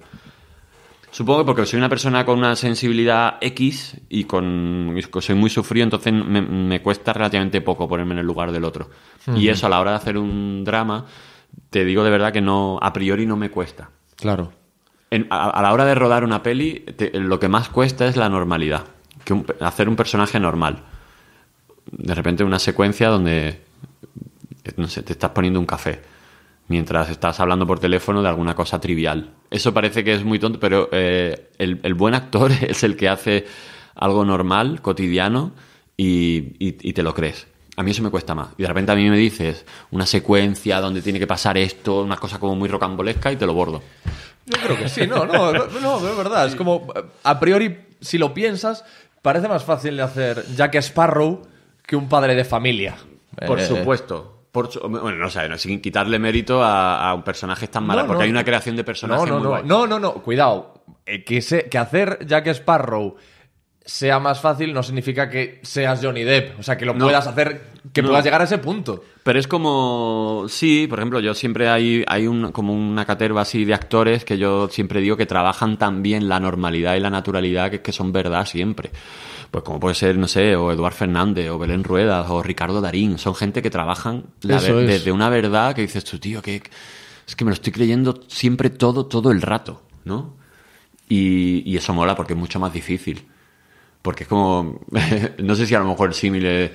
Supongo que porque soy una persona con una sensibilidad X y con soy muy sufrido, entonces me, cuesta relativamente poco ponerme en el lugar del otro. Y eso a la hora de hacer un drama, te digo de verdad que no a priori no me cuesta. Claro. a, la hora de rodar una peli, lo que más cuesta es la normalidad, hacer un personaje normal. De repente una secuencia donde eh, no sé, te estás poniendo un café mientras estás hablando por teléfono de alguna cosa trivial. Eso parece que es muy tonto, pero eh, el, buen actor es el que hace algo normal, cotidiano, y, te lo crees. A mí eso me cuesta más. Y de repente a mí me dices una secuencia donde tiene que pasar esto, una cosa como muy rocambolesca, y te lo bordo. Yo creo que sí, no, no, no, es verdad. Es como, a priori, si lo piensas, parece más fácil de hacer Jack Sparrow que un padre de familia. Por eh, supuesto bueno, no sé, sin quitarle mérito a, un personaje tan malo, porque hay una creación de personajes no, no, muy no, no, no, cuidado. Eh, que, se, que hacer Jack Sparrow sea más fácil no significa que seas Johnny Depp. O sea, que lo puedas hacer, que puedas llegar a ese punto. Pero es como, sí, por ejemplo, yo siempre hay, hay un, como una caterva así de actores que yo siempre digo que trabajan tan bien la normalidad y la naturalidad que, que son verdad siempre pues como puede ser, no sé, o Eduard Fernández, o Belén Ruedas, o Ricardo Darín, son gente que trabajan desde una verdad que dices tú, tío, que es que me lo estoy creyendo siempre todo, todo el rato, ¿no? Y, eso mola porque es mucho más difícil. Porque es como, no sé si a lo mejor el símil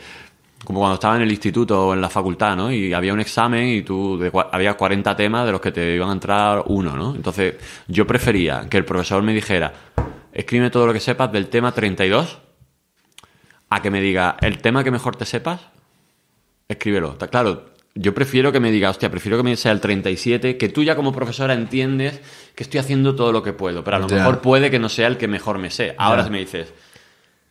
como cuando estaba en el instituto o en la facultad, ¿no? Y había un examen y tú había 40 temas de los que te iban a entrar uno, ¿no? Entonces, yo prefería que el profesor me dijera, escribe todo lo que sepas del tema 32 a que me diga, el tema que mejor te sepas, escríbelo. claro, yo prefiero que me diga, hostia, prefiero que me sea el 37, que tú ya como profesora entiendes que estoy haciendo todo lo que puedo, pero a lo mejor puede que no sea el que mejor me sé. Ahora me dices,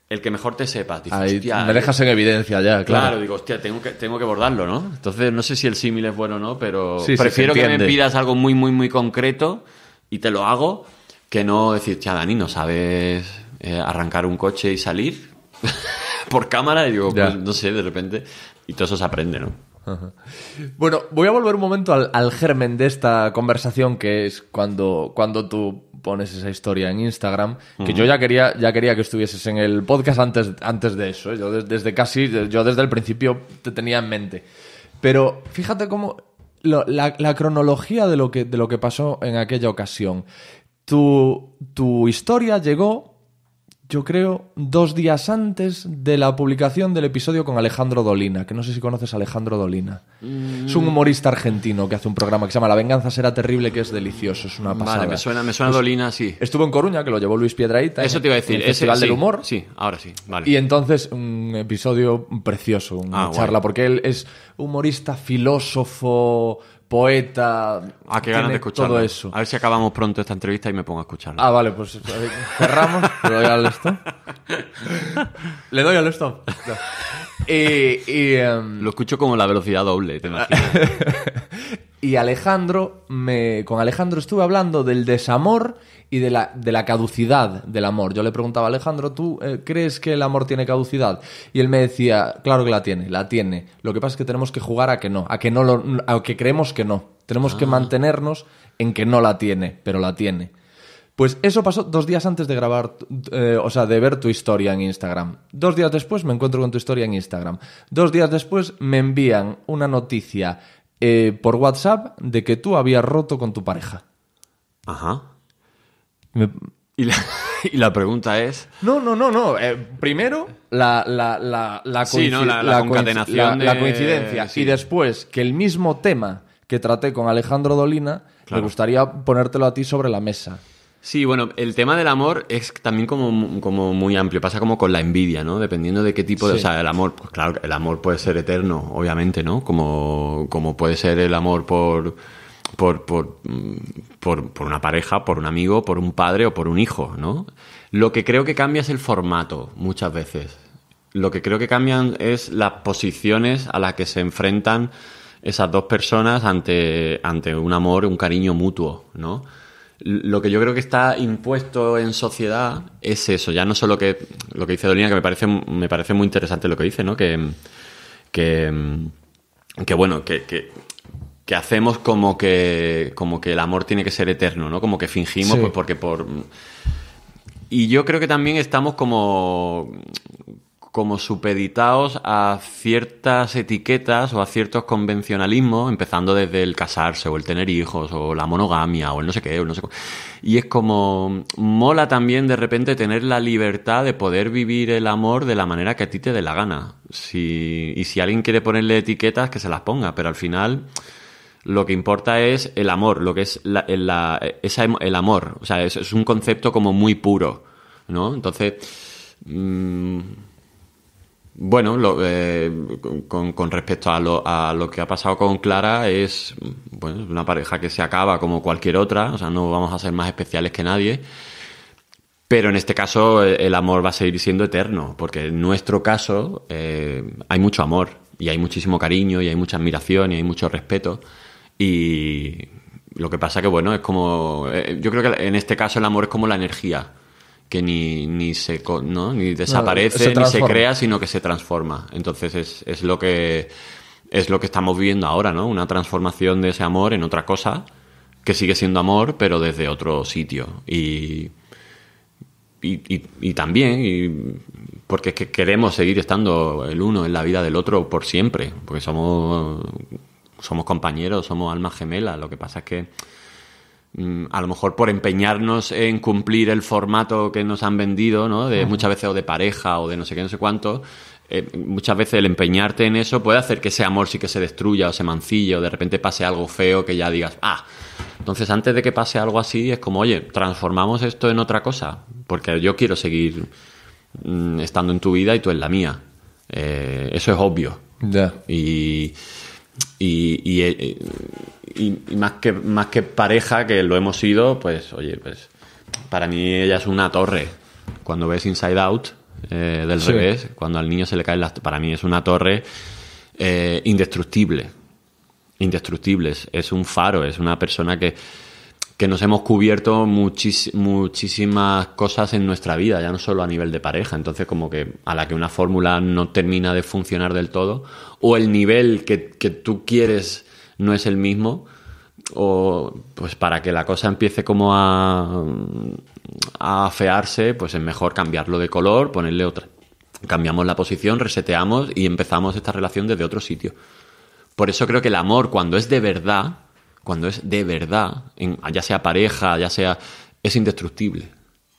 el que mejor te sepas. Ahí me dejas en evidencia ya, claro. digo, hostia, tengo que, tengo que abordarlo, ¿no? Entonces, no sé si el símil es bueno o no, pero prefiero que me pidas algo muy, muy, muy concreto y te lo hago, que no decir, hostia, Dani, no sabes eh, arrancar un coche y salir. por cámara y digo, pues, no sé, de repente. Y todo eso se aprende, ¿no? Bueno, voy a volver un momento al, germen de esta conversación, que es cuando, cuando tú pones esa historia en Instagram, que yo ya quería, ya quería que estuvieses en el podcast antes, antes de eso. ¿eh? Yo desde, casi, yo desde el principio te tenía en mente. Pero fíjate cómo la, cronología de lo, que, de lo que pasó en aquella ocasión. tu historia llegó yo creo, dos días antes de la publicación del episodio con Alejandro Dolina, que no sé si conoces a Alejandro Dolina. Es un mm. humorista argentino que hace un programa que se llama La venganza será terrible, que es delicioso, es una pasada. Vale, me suena, me suena Dolina, sí. Estuvo en Coruña, que lo llevó Luis Piedraíta. Eso te iba a decir. Festival del Humor. Sí, ahora sí, vale. Y entonces, un episodio precioso, una ah, charla, porque él es humorista, filósofo poeta. a ah, de Todo eso. A ver si acabamos pronto esta entrevista y me pongo a escucharlo. Ah, vale, pues eh, cerramos, le doy al stop. le doy al stop. Y, em, Lo escucho como la velocidad doble, te y Alejandro, me, con Alejandro estuve hablando del desamor y de la, de la caducidad del amor. Yo le preguntaba, Alejandro, ¿tú eh, crees que el amor tiene caducidad? Y él me decía, claro que la tiene, la tiene. Lo que pasa es que tenemos que jugar a que no, a que, no lo, que creemos que no. Tenemos que ah. mantenernos en que no la tiene, pero la tiene. Pues eso pasó dos días antes de grabar, eh, o sea, de ver tu historia en Instagram. Dos días después me encuentro con tu historia en Instagram. Dos días después me envían una noticia eh, por WhatsApp de que tú habías roto con tu pareja. Ajá. Y la, la, pregunta es. No, no, no, no. Eh, primero, la, la, la, sí, la, concatenación. La, coincidencia. Y después, que el mismo tema que traté con Alejandro Dolina, me gustaría ponértelo a ti sobre la mesa. Sí, bueno, el tema del amor es también como, muy amplio. Pasa como con la envidia, ¿no? Dependiendo de qué tipo de. O sea, el amor, pues claro, el amor puede ser eterno, obviamente, ¿no? Como, como puede ser el amor por por, por, por, una pareja, por un amigo, por un padre o por un hijo, ¿no? Lo que creo que cambia es el formato, muchas veces. Lo que creo que cambian es las posiciones a las que se enfrentan esas dos personas ante, ante un amor, un cariño mutuo, ¿no? Lo que yo creo que está impuesto en sociedad es eso, ya no solo que lo que dice Dolina, que me parece, me parece muy interesante lo que dice, ¿no? Que, que, que bueno, que, que que hacemos como que, como que el amor tiene que ser eterno, ¿no? Como que fingimos, pues porque por... Y yo creo que también estamos como, como supeditados a ciertas etiquetas o a ciertos convencionalismos, empezando desde el casarse o el tener hijos o la monogamia o el no sé qué, no sé Y es como mola también de repente tener la libertad de poder vivir el amor de la manera que a ti te dé la gana. Si, y si alguien quiere ponerle etiquetas, que se las ponga, pero al final lo que importa es el amor, lo que es el amor. O sea, es, un concepto como muy puro, ¿no? Entonces, mm, bueno, eh, con, respecto a lo, que ha pasado con Clara, es bueno, una pareja que se acaba como cualquier otra, o sea, no vamos a ser más especiales que nadie. Pero en este caso eh, el amor va a seguir siendo eterno, porque en nuestro caso eh, hay mucho amor y hay muchísimo cariño y hay mucha admiración y hay mucho respeto. Y lo que pasa que, bueno, es como. Eh, yo creo que en este caso el amor es como la energía, que ni, se, ni desaparece, ni se crea, sino que se transforma. Entonces es, lo que. Es lo que estamos viviendo ahora, ¿no? Una transformación de ese amor en otra cosa, que sigue siendo amor, pero desde otro sitio. Y. Y, también porque es que queremos seguir estando el uno en la vida del otro por siempre, porque somos somos compañeros, somos almas gemelas. Lo que pasa es que mm, a lo mejor por empeñarnos en cumplir el formato que nos han vendido, ¿no? De muchas veces o de pareja o de no sé qué, no sé cuánto, eh, muchas veces el empeñarte en eso puede hacer que ese amor sí que se destruya o se mancille o de repente pase algo feo que ya digas, ah, entonces antes de que pase algo así es como, oye, transformamos esto en otra cosa, porque yo quiero seguir mm, estando en tu vida y tú en la mía. Eh, eso es obvio. ya Y y, y, eh, más, que, pareja, que lo hemos sido, pues oye, pues para mí ella es una torre. Cuando ves Inside Out eh, del revés, cuando al niño se le caen las... Para mí es una torre eh, indestructible. Indestructible. Es un faro, es una persona que que nos hemos cubierto muchísimas cosas en nuestra vida, ya no solo a nivel de pareja. Entonces, como que a la que una fórmula no termina de funcionar del todo, o el nivel que, tú quieres no es el mismo, o pues para que la cosa empiece como a, a afearse, pues es mejor cambiarlo de color, ponerle otra. Cambiamos la posición, reseteamos y empezamos esta relación desde otro sitio. Por eso creo que el amor, cuando es de verdad, cuando es de verdad, ya sea pareja, ya sea, es indestructible.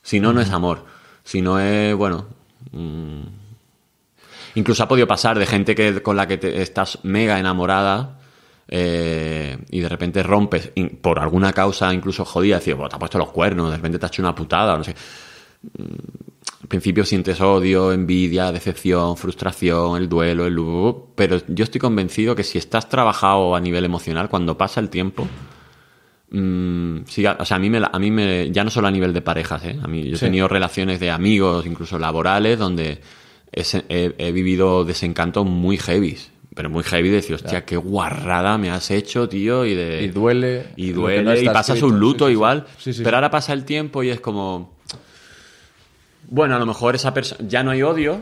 Si no, no es amor. Si no es, bueno... Mm. Incluso ha podido pasar de gente que, con la que estás mega enamorada eh, y de repente rompes por alguna causa incluso jodida, decir, te ha puesto los cuernos, de repente te has hecho una putada, no sé. En principio sientes odio, envidia, decepción, frustración, el duelo, el... Pero yo estoy convencido que si estás trabajado a nivel emocional, cuando pasa el tiempo... Mm, sí, o sea, a mí, me, a mí me... Ya no solo a nivel de parejas, ¿eh? A mí, yo he tenido relaciones de amigos, incluso laborales, donde he, vivido desencantos muy heavy pero muy heavy de decir, hostia, qué guarrada me has hecho, tío, y de... duele. Y duele, y pasas un luto igual, pero ahora pasa el tiempo y es como, bueno, a lo mejor esa persona. Ya no hay odio,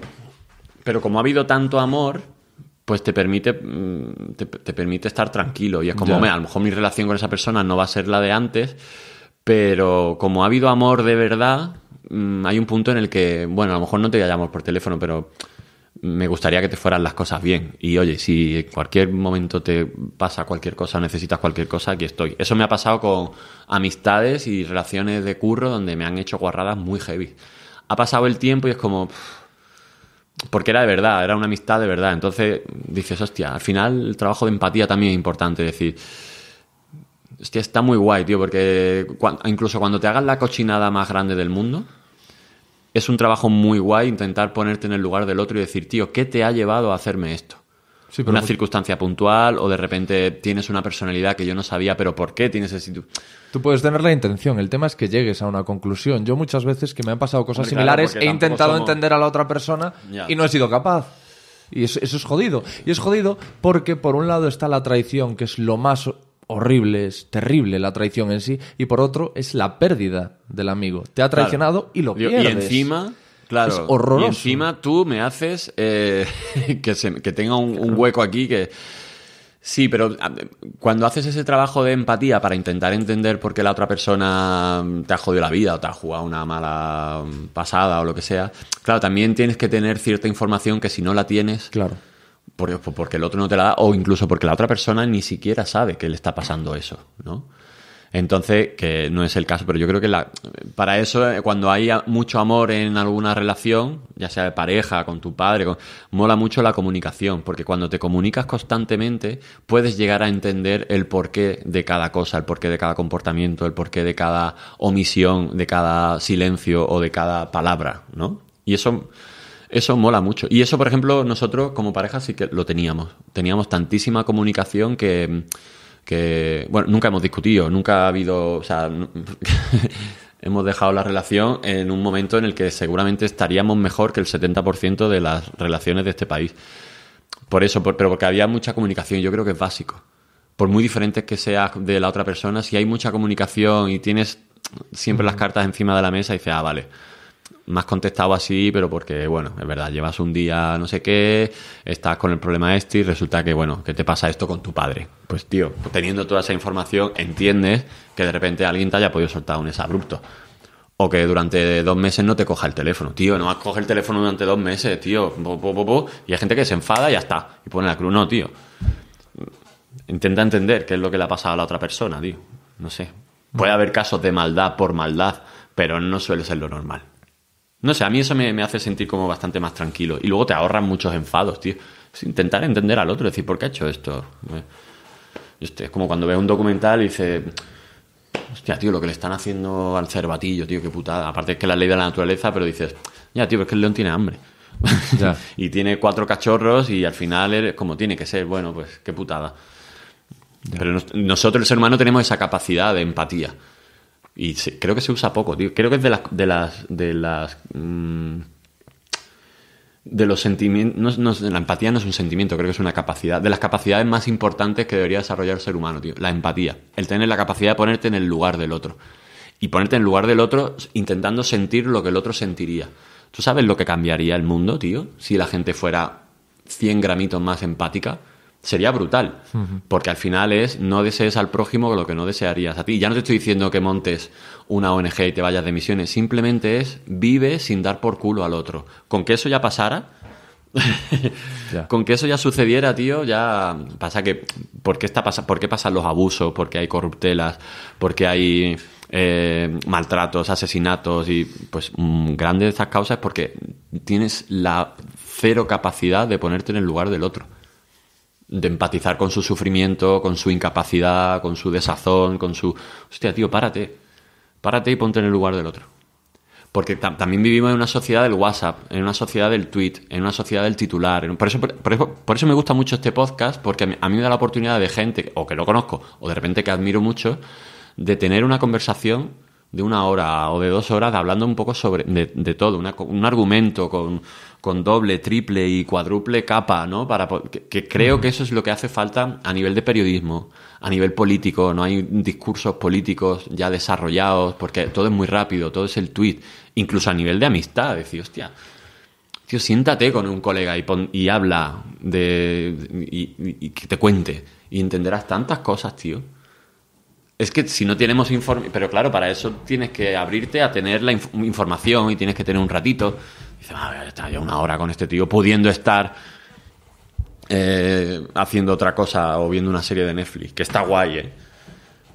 pero como ha habido tanto amor, pues te permite, mm, te, permite estar tranquilo. Y es como, a lo mejor mi relación con esa persona no va a ser la de antes, pero como ha habido amor de verdad, mm, hay un punto en el que, bueno, a lo mejor no te llamamos por teléfono, pero me gustaría que te fueran las cosas bien. Y oye, si en cualquier momento te pasa cualquier cosa, necesitas cualquier cosa, aquí estoy. Eso me ha pasado con amistades y relaciones de curro donde me han hecho guarradas muy heavy ha pasado el tiempo y es como... Porque era de verdad, era una amistad de verdad. Entonces dices, hostia, al final el trabajo de empatía también es importante. decir, hostia, está muy guay, tío, porque incluso cuando te hagas la cochinada más grande del mundo, es un trabajo muy guay intentar ponerte en el lugar del otro y decir, tío, ¿qué te ha llevado a hacerme esto? una circunstancia puntual o de repente tienes una personalidad que yo no sabía, pero ¿por qué tienes ese Tú puedes tener la intención, el tema es que llegues a una conclusión. Yo muchas veces que me han pasado cosas similares he intentado entender a la otra persona y no he sido capaz. Y eso, es jodido. Y es jodido porque por un lado está la traición, que es lo más horrible, es terrible la traición en sí, y por otro es la pérdida del amigo. Te ha traicionado y lo pierdes. Y encima Claro. Es Y encima tú me haces eh, que, tenga un, hueco aquí que... Sí, pero cuando haces ese trabajo de empatía para intentar entender por qué la otra persona te ha jodido la vida o te ha jugado una mala pasada o lo que sea, claro, también tienes que tener cierta información que si no la tienes, claro. porque el otro no te la da o incluso porque la otra persona ni siquiera sabe que le está pasando eso, ¿no? Entonces, que no es el caso, pero yo creo que la, para eso, eh, cuando hay mucho amor en alguna relación, ya sea de pareja, con tu padre, con, mola mucho la comunicación, porque cuando te comunicas constantemente, puedes llegar a entender el porqué de cada cosa, el porqué de cada comportamiento, el porqué de cada omisión, de cada silencio o de cada palabra, ¿no? Y eso, eso mola mucho. Y eso, por ejemplo, nosotros como pareja sí que lo teníamos. Teníamos tantísima comunicación que que, bueno, nunca hemos discutido, nunca ha habido, o sea, hemos dejado la relación en un momento en el que seguramente estaríamos mejor que el 70% de las relaciones de este país. Por eso, pero porque había mucha comunicación, yo creo que es básico. Por muy diferentes que seas de la otra persona, si hay mucha comunicación y tienes siempre las cartas encima de la mesa, y dices, ah, vale más contestado así, pero porque, bueno, es verdad, llevas un día no sé qué, estás con el problema este y resulta que, bueno, que te pasa esto con tu padre. Pues, tío, teniendo toda esa información, entiendes que de repente alguien te haya podido soltar un abrupto O que durante dos meses no te coja el teléfono. Tío, no vas a el teléfono durante dos meses, tío. y hay gente que se enfada y ya está. Y pone la cruz. No, tío. Intenta entender qué es lo que le ha pasado a la otra persona, tío. No sé. Puede haber casos de maldad por maldad, pero no suele ser lo normal. No sé, a mí eso me, hace sentir como bastante más tranquilo. Y luego te ahorran muchos enfados, tío. intentar entender al otro, decir, ¿por qué ha hecho esto? Eh, este, es como cuando ves un documental y dices, hostia, tío, lo que le están haciendo al cervatillo, tío, qué putada. Aparte es que la ley de la naturaleza, pero dices, ya, tío, es que el león tiene hambre. y tiene cuatro cachorros y al final es como tiene que ser, bueno, pues qué putada. Pero nosotros, el ser humano, tenemos esa capacidad de empatía. Y creo que se usa poco, tío. Creo que es de las. De las. De mm, los sentimientos. la empatía no es un sentimiento, creo que es una capacidad. De las capacidades más importantes que debería desarrollar el ser humano, tío. La empatía. El tener la capacidad de ponerte en el lugar del otro. Y ponerte en el lugar del otro intentando sentir lo que el otro sentiría. ¿Tú sabes lo que cambiaría el mundo, tío? Si la gente fuera 100 gramitos más empática sería brutal. Porque al final es no desees al prójimo lo que no desearías a ti. Ya no te estoy diciendo que montes una ONG y te vayas de misiones. Simplemente es vive sin dar por culo al otro. Con que eso ya pasara. Con que eso ya sucediera, tío, ya pasa que. ¿Por qué, está pasa, ¿por qué pasan los abusos? ¿Por qué hay corruptelas? ¿Por qué hay eh, maltratos, asesinatos? Y pues mm, grandes de estas causas es porque tienes la cero capacidad de ponerte en el lugar del otro de empatizar con su sufrimiento, con su incapacidad, con su desazón, con su... Hostia, tío, párate. Párate y ponte en el lugar del otro. Porque también vivimos en una sociedad del WhatsApp, en una sociedad del tweet, en una sociedad del titular. Por, eso, por, eso, me gusta mucho este podcast, porque a mí, me da la oportunidad de gente, o que lo conozco, o de repente que admiro mucho, de tener una conversación de una hora o de dos horas hablando un poco sobre de, todo, un argumento con con doble, triple y cuádruple capa, ¿no? Para, que, creo que eso es lo que hace falta a nivel de periodismo, a nivel político, no hay discursos políticos ya desarrollados, porque todo es muy rápido, todo es el tweet, incluso a nivel de amistad, decir, hostia, tío, siéntate con un colega y, y habla de, y, que te cuente, y entenderás tantas cosas, tío. Es que si no tenemos informe, pero claro, para eso tienes que abrirte a tener la información y tienes que tener un ratito. Dice, madre, está ya una hora con este tío pudiendo estar eh, haciendo otra cosa o viendo una serie de Netflix, que está guay, ¿eh?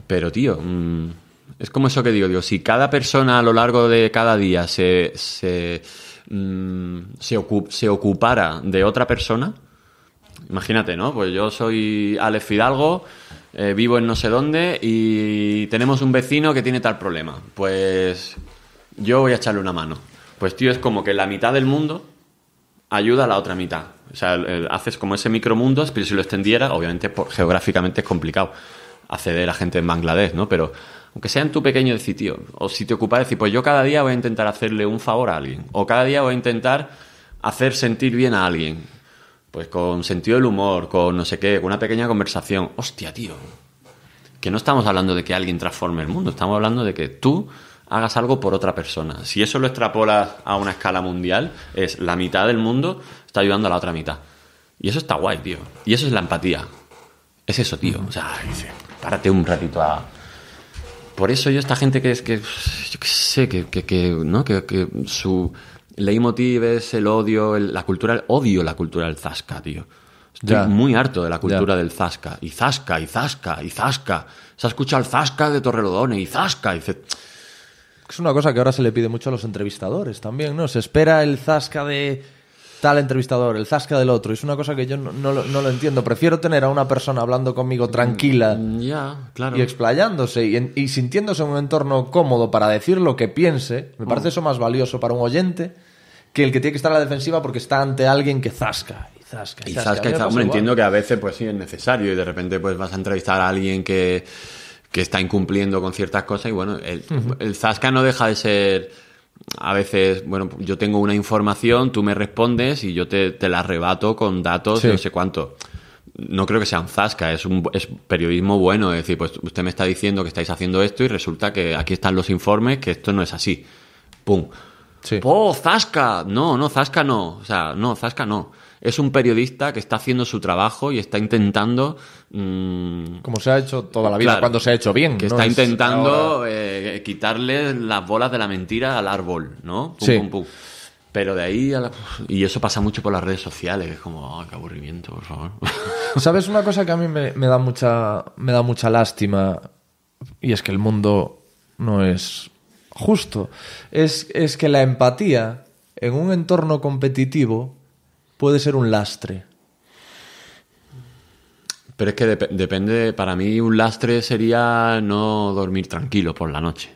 Pero, tío, mm, es como eso que digo, digo, si cada persona a lo largo de cada día se, se, mm, ocupara de otra persona, imagínate, ¿no? Pues yo soy Alex Fidalgo, eh, vivo en no sé dónde y tenemos un vecino que tiene tal problema. Pues yo voy a echarle una mano. Pues tío, es como que la mitad del mundo ayuda a la otra mitad. O sea, haces como ese micromundo, pero si lo extendiera, obviamente geográficamente es complicado acceder a gente en Bangladesh, ¿no? Pero aunque sea en tu pequeño sitio, o si te ocupas decir, pues yo cada día voy a intentar hacerle un favor a alguien, o cada día voy a intentar hacer sentir bien a alguien, pues con sentido del humor, con no sé qué, con una pequeña conversación. Hostia, tío, que no estamos hablando de que alguien transforme el mundo, estamos hablando de que tú hagas algo por otra persona. Si eso lo extrapolas a una escala mundial, es la mitad del mundo está ayudando a la otra mitad. Y eso está guay, tío. Y eso es la empatía. Es eso, tío. O sea, párate un ratito a... Por eso yo esta gente que es que... Yo qué sé, que, ¿no? que, su leitmotiv es el odio, la cultura... odio la cultura del zasca, tío. Estoy muy harto de la cultura del zasca. Y zasca, y zasca, y zasca. Se ha escuchado el zasca de Torrelodone y zasca, y... dice... Es una cosa que ahora se le pide mucho a los entrevistadores también, ¿no? Se espera el zasca de tal entrevistador, el zasca del otro. Es una cosa que yo no, lo, entiendo. Prefiero tener a una persona hablando conmigo mm, tranquila ya claro. y explayándose y, sintiéndose en un entorno cómodo para decir lo que piense. Me mm. parece eso más valioso para un oyente que el que tiene que estar a la defensiva porque está ante alguien que zasca. Y zasca, y zasca. Y zasca, entiendo que a veces pues sí es necesario y de repente pues vas a entrevistar a alguien que que está incumpliendo con ciertas cosas y bueno, el, Zasca no deja de ser a veces, bueno, yo tengo una información, tú me respondes y yo te, la arrebato con datos no sé cuánto. No creo que sea un zasca, es un es periodismo bueno, es decir, pues usted me está diciendo que estáis haciendo esto y resulta que aquí están los informes, que esto no es así. ¡Pum! ¡Oh, zasca! No, no, zasca no. O sea, no, zasca no es un periodista que está haciendo su trabajo y está intentando... Mm, como se ha hecho toda la vida, cuando se ha hecho bien. Que está intentando eh, quitarle las bolas de la mentira al árbol, ¿no? sí. pum, Pero de ahí a Y eso pasa mucho por las redes sociales, es como, ah, qué aburrimiento, por favor. ¿Sabes una cosa que a mí me, da mucha, me da mucha lástima? Y es que el mundo no es justo. Es, es que la empatía en un entorno competitivo puede ser un lastre. Pero es que depende, para mí un lastre sería no dormir tranquilo por la noche.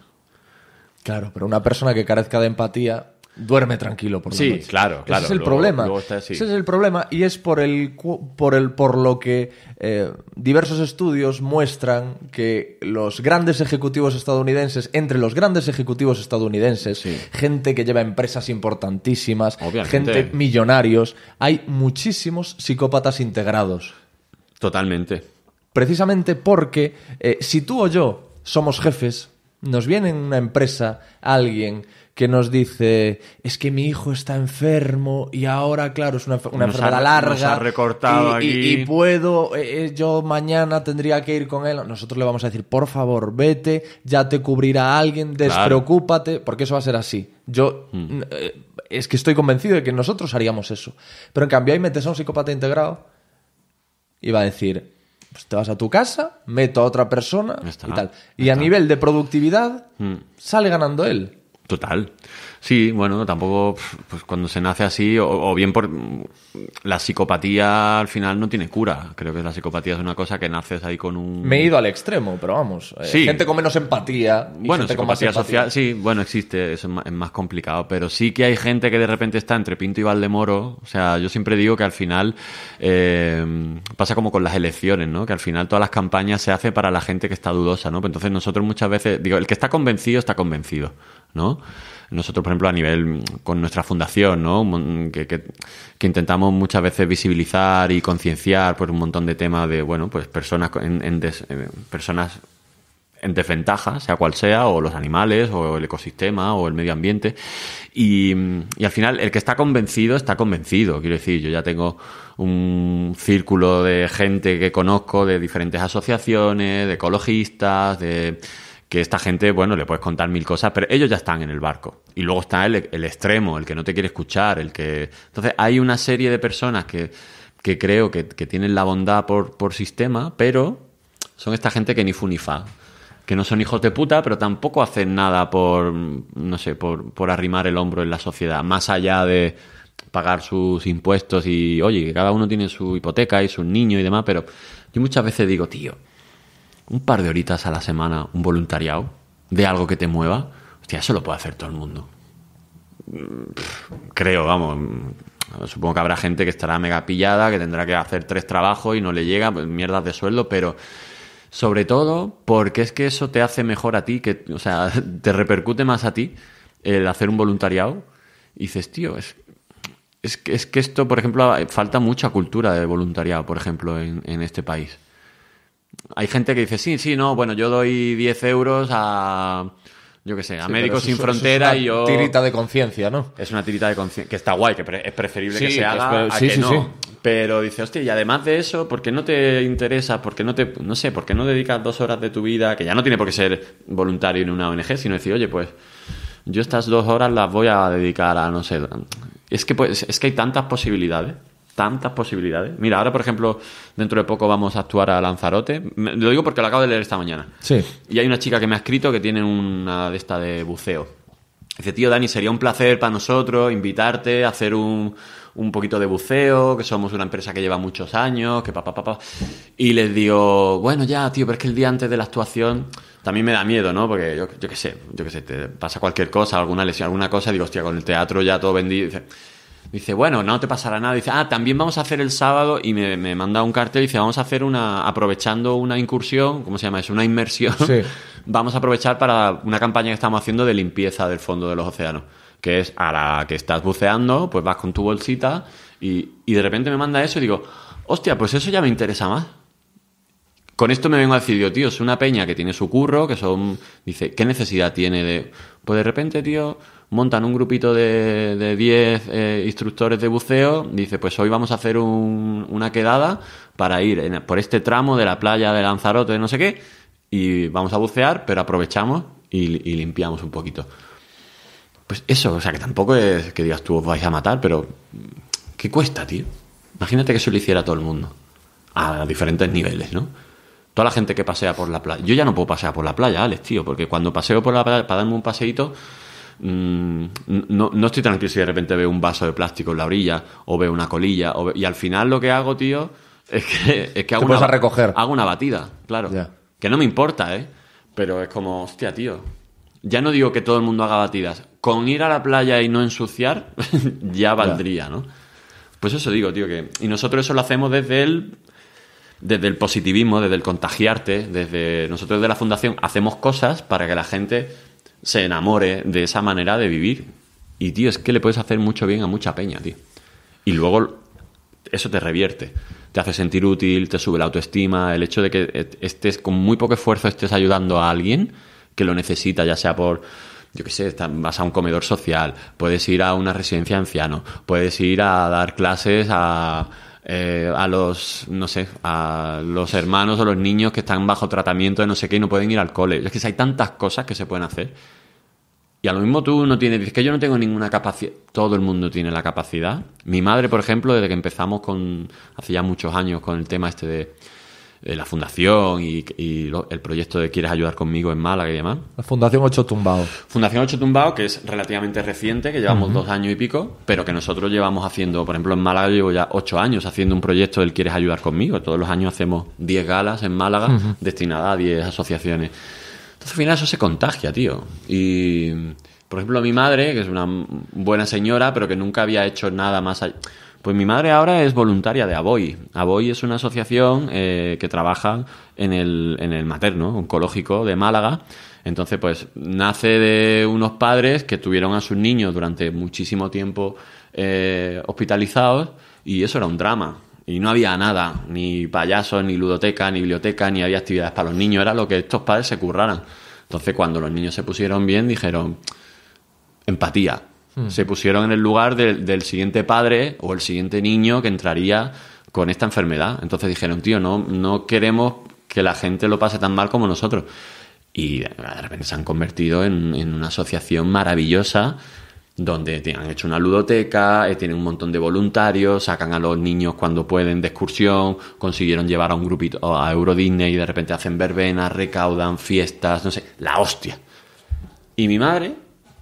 Claro, pero una persona que carezca de empatía duerme tranquilo por sí, claro, claro. Ese es el problema. Ese es el problema y es por, el, por, el, por lo que eh, diversos estudios muestran que los grandes ejecutivos estadounidenses, entre los grandes ejecutivos estadounidenses, gente que lleva empresas importantísimas, gente millonarios, hay muchísimos psicópatas integrados. Totalmente. Precisamente porque eh, si tú o yo somos jefes, nos viene en una empresa alguien que nos dice, es que mi hijo está enfermo y ahora, claro, es una, enfermedad larga. recortado y, puedo, eh, eh, yo mañana tendría que ir con él. Nosotros le vamos a decir, por favor, vete, ya te cubrirá alguien, despreocúpate, porque eso va a ser así. Yo mm. eh, es que estoy convencido de que nosotros haríamos eso. Pero en cambio ahí metes a un psicópata integrado y va a decir, pues te vas a tu casa, meto a otra persona y tal. Y a nivel de productividad, mm. sale ganando él. Total. Sí, bueno, tampoco, pues cuando se nace así, o, bien por la psicopatía al final no tiene cura. Creo que la psicopatía es una cosa que naces ahí con un. Me he ido al extremo, pero vamos. Eh, gente con menos empatía. bueno, gente social, sí, bueno, existe, eso es más, complicado, pero sí que hay gente que de repente está entre Pinto y Valdemoro. O sea, yo siempre digo que al final eh, pasa como con las elecciones, ¿no? Que al final todas las campañas se hacen para la gente que está dudosa, ¿no? Pues entonces nosotros muchas veces, digo, el que está convencido está convencido. ¿no? Nosotros, por ejemplo, a nivel con nuestra fundación, Que, intentamos muchas veces visibilizar y concienciar por pues, un montón de temas de, bueno, pues personas en, eh, personas en desventaja, sea cual sea, o los animales, o el ecosistema, o el medio ambiente. y, al final, el que está convencido, está convencido. Quiero decir, yo ya tengo un círculo de gente que conozco, de diferentes asociaciones, de ecologistas, de que esta gente, bueno, le puedes contar mil cosas, pero ellos ya están en el barco. Y luego está el, el extremo, el que no te quiere escuchar, el que... Entonces hay una serie de personas que, creo que, tienen la bondad por, sistema, pero son esta gente que ni fu ni fa. Que no son hijos de puta, pero tampoco hacen nada por, no sé, por, por arrimar el hombro en la sociedad, más allá de pagar sus impuestos y, oye, cada uno tiene su hipoteca y su niño y demás, pero yo muchas veces digo, tío, un par de horitas a la semana un voluntariado de algo que te mueva, hostia, eso lo puede hacer todo el mundo. Creo, vamos. Mm, supongo que habrá gente que estará mega pillada, que tendrá que hacer tres trabajos y no le llega, pues, mierdas de sueldo, pero sobre todo porque es que eso te hace mejor a ti, que, o sea, te repercute más a ti el hacer un voluntariado. Y dices, tío, es, es, que, es que esto, por ejemplo, falta mucha cultura de voluntariado, por ejemplo, en este país hay gente que dice, sí, sí, no, bueno, yo doy 10 euros a, yo qué sé, a Médicos Sin Frontera y yo... Es una tirita de conciencia, ¿no? Es una tirita de conciencia, que está guay, que es preferible que se haga a que no. Pero dice, hostia, y además de eso, ¿por qué no te interesa? ¿Por qué no te, no sé, por qué no dedicas dos horas de tu vida, que ya no tiene por qué ser voluntario en una ONG, sino decir, oye, pues yo estas dos horas las voy a dedicar a, no sé, es que, pues, es que hay tantas posibilidades tantas posibilidades. Mira, ahora, por ejemplo, dentro de poco vamos a actuar a Lanzarote. lo digo porque lo acabo de leer esta mañana. Sí. Y hay una chica que me ha escrito que tiene una de esta de buceo. Dice, tío, Dani, sería un placer para nosotros invitarte a hacer un, un poquito de buceo, que somos una empresa que lleva muchos años, que papá, papá. Y les digo, bueno, ya, tío, pero es que el día antes de la actuación también me da miedo, ¿no? Porque yo, qué sé, yo qué sé, te pasa cualquier cosa, alguna lesión, alguna cosa, digo, hostia, con el teatro ya todo vendido dice, bueno, no te pasará nada. Dice, ah, también vamos a hacer el sábado. Y me, manda un cartel y dice, vamos a hacer una, aprovechando una incursión, ¿cómo se llama eso? Una inmersión. vamos a aprovechar para una campaña que estamos haciendo de limpieza del fondo de los océanos. Que es a la que estás buceando, pues vas con tu bolsita y, y de repente me manda eso y digo, hostia, pues eso ya me interesa más. Con esto me vengo a decir, tío, es una peña que tiene su curro, que son. Dice, ¿qué necesidad tiene de.? Pues de repente, tío, montan un grupito de 10 eh, instructores de buceo, dice, pues hoy vamos a hacer una quedada para ir por este tramo de la playa de Lanzarote, no sé qué, y vamos a bucear, pero aprovechamos y, limpiamos un poquito. Pues eso, o sea, que tampoco es que digas tú os vais a matar, pero mm, ¿qué cuesta, tío? Imagínate que eso lo hiciera todo el mundo, a diferentes niveles, ¿no? Toda la gente que pasea por la playa. Yo ya no puedo pasear por la playa, Alex, tío, porque cuando paseo por la playa para darme un paseíto, Mm, no, estoy tranquilo si de repente veo un vaso de plástico en la orilla o veo una colilla. Y al final lo que hago, tío, es que, es que hago, una, recoger. hago una batida, claro. Que no me importa, ¿eh? Pero es como, hostia, tío. Ya no digo que todo el mundo haga batidas. Con ir a la playa y no ensuciar, ya valdría, ¿no? Pues eso digo, tío, que. Y nosotros eso lo hacemos desde el. Desde el positivismo, desde el contagiarte, desde. Nosotros de la fundación hacemos cosas para que la gente se enamore de esa manera de vivir. Y, tío, es que le puedes hacer mucho bien a mucha peña, tío. Y luego eso te revierte. Te hace sentir útil, te sube la autoestima, el hecho de que estés con muy poco esfuerzo, estés ayudando a alguien que lo necesita, ya sea por yo qué sé, vas a un comedor social, puedes ir a una residencia de ancianos, puedes ir a dar clases a, eh, a los, no sé, a los hermanos o los niños que están bajo tratamiento de no sé qué y no pueden ir al cole. Es que hay tantas cosas que se pueden hacer. Y a lo mismo tú no tienes, es que yo no tengo ninguna capacidad, todo el mundo tiene la capacidad. Mi madre, por ejemplo, desde que empezamos con, hace ya muchos años con el tema este de eh, la fundación y, el proyecto de Quieres Ayudar Conmigo en Málaga y demás. La Fundación Ocho Tumbao. Fundación Ocho Tumbao, que es relativamente reciente, que llevamos dos años y pico, pero que nosotros llevamos haciendo, por ejemplo, en Málaga llevo ya ocho años haciendo un proyecto del Quieres Ayudar Conmigo. Todos los años hacemos diez galas en Málaga destinadas a diez asociaciones. Entonces al final eso se contagia, tío. Y... Por ejemplo, mi madre, que es una buena señora, pero que nunca había hecho nada más allá. Pues mi madre ahora es voluntaria de Aboy. Aboy es una asociación eh, que trabaja en el, materno oncológico de Málaga. Entonces, pues nace de unos padres que tuvieron a sus niños durante muchísimo tiempo eh, hospitalizados y eso era un drama. Y no había nada, ni payasos, ni ludoteca, ni biblioteca, ni había actividades para los niños. Era lo que estos padres se curraran. Entonces, cuando los niños se pusieron bien, dijeron empatía. Hmm. se pusieron en el lugar del siguiente padre o el siguiente niño que entraría con esta enfermedad. Entonces dijeron, tío, no, no queremos que la gente lo pase tan mal como nosotros. Y de repente se han convertido en, en una asociación maravillosa donde han hecho una ludoteca, eh, tienen un montón de voluntarios, sacan a los niños cuando pueden de excursión, consiguieron llevar a un grupito a Euro Disney y de repente hacen verbenas, recaudan fiestas, no sé, la hostia. Y mi madre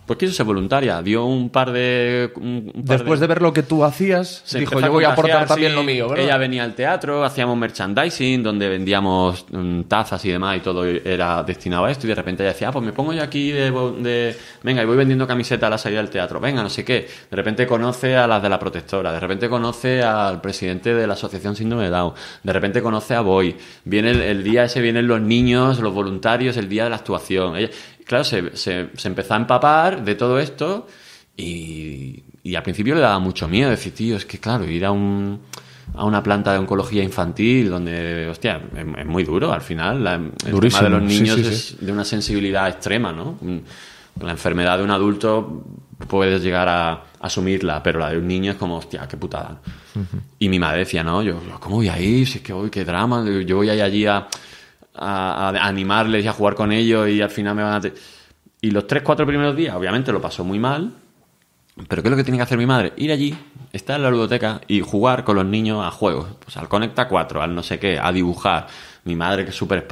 pues quiso ser voluntaria. Dio un par de. Después de... ver lo que tú hacías, se dijo: Yo voy a aportar también lo mío. Ella venía al teatro, hacíamos merchandising, donde vendíamos mm, tazas y demás, y todo era destinado a esto. Y de repente ella decía: ah, Pues me pongo yo aquí de, Venga, y voy vendiendo camisetas a la salida del teatro. Venga, no sé qué. De repente conoce a las de la protectora. De repente conoce al presidente de la Asociación Síndrome de Down. De repente conoce a Boy. Viene el, el día ese, vienen los niños, los voluntarios, el día de la actuación. Ella, Claro, se, se, empezó a empapar de todo esto y, al principio le daba mucho miedo. Decir, tío, es que claro, ir a, un, a una planta de oncología infantil donde, hostia, es, muy duro al final. La, el tema de los niños es de una sensibilidad extrema, ¿no? La enfermedad de un adulto puedes llegar a, asumirla, pero la de un niño es como, hostia, qué putada. Y mi madre decía, no, yo, ¿cómo voy a ir? Si es que voy, qué drama, yo voy a allí a a, animarles y a jugar con ellos y al final me van a... Y los tres, cuatro primeros días, obviamente lo pasó muy mal, pero ¿qué es lo que tiene que hacer mi madre? Ir allí, estar en la biblioteca y jugar con los niños a juegos. Pues al Conecta 4, al no sé qué, a dibujar. Mi madre que es súper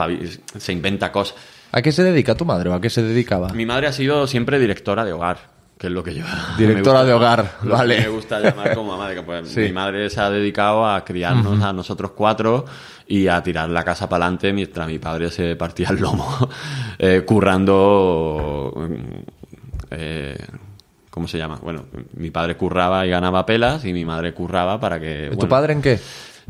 se inventa cosas. ¿A qué se dedica tu madre o a qué se dedicaba? Mi madre ha sido siempre directora de hogar, que es lo que yo... Directora de hogar, vale. me gusta llamar como mamá Pues, Mi madre se ha dedicado a criarnos a nosotros cuatro y a tirar la casa para adelante mientras mi padre se partía el lomo, eh, currando... Mm, eh, ¿Cómo se llama? Bueno, mi padre curraba y ganaba pelas y mi madre curraba para que... ¿Tu padre en qué?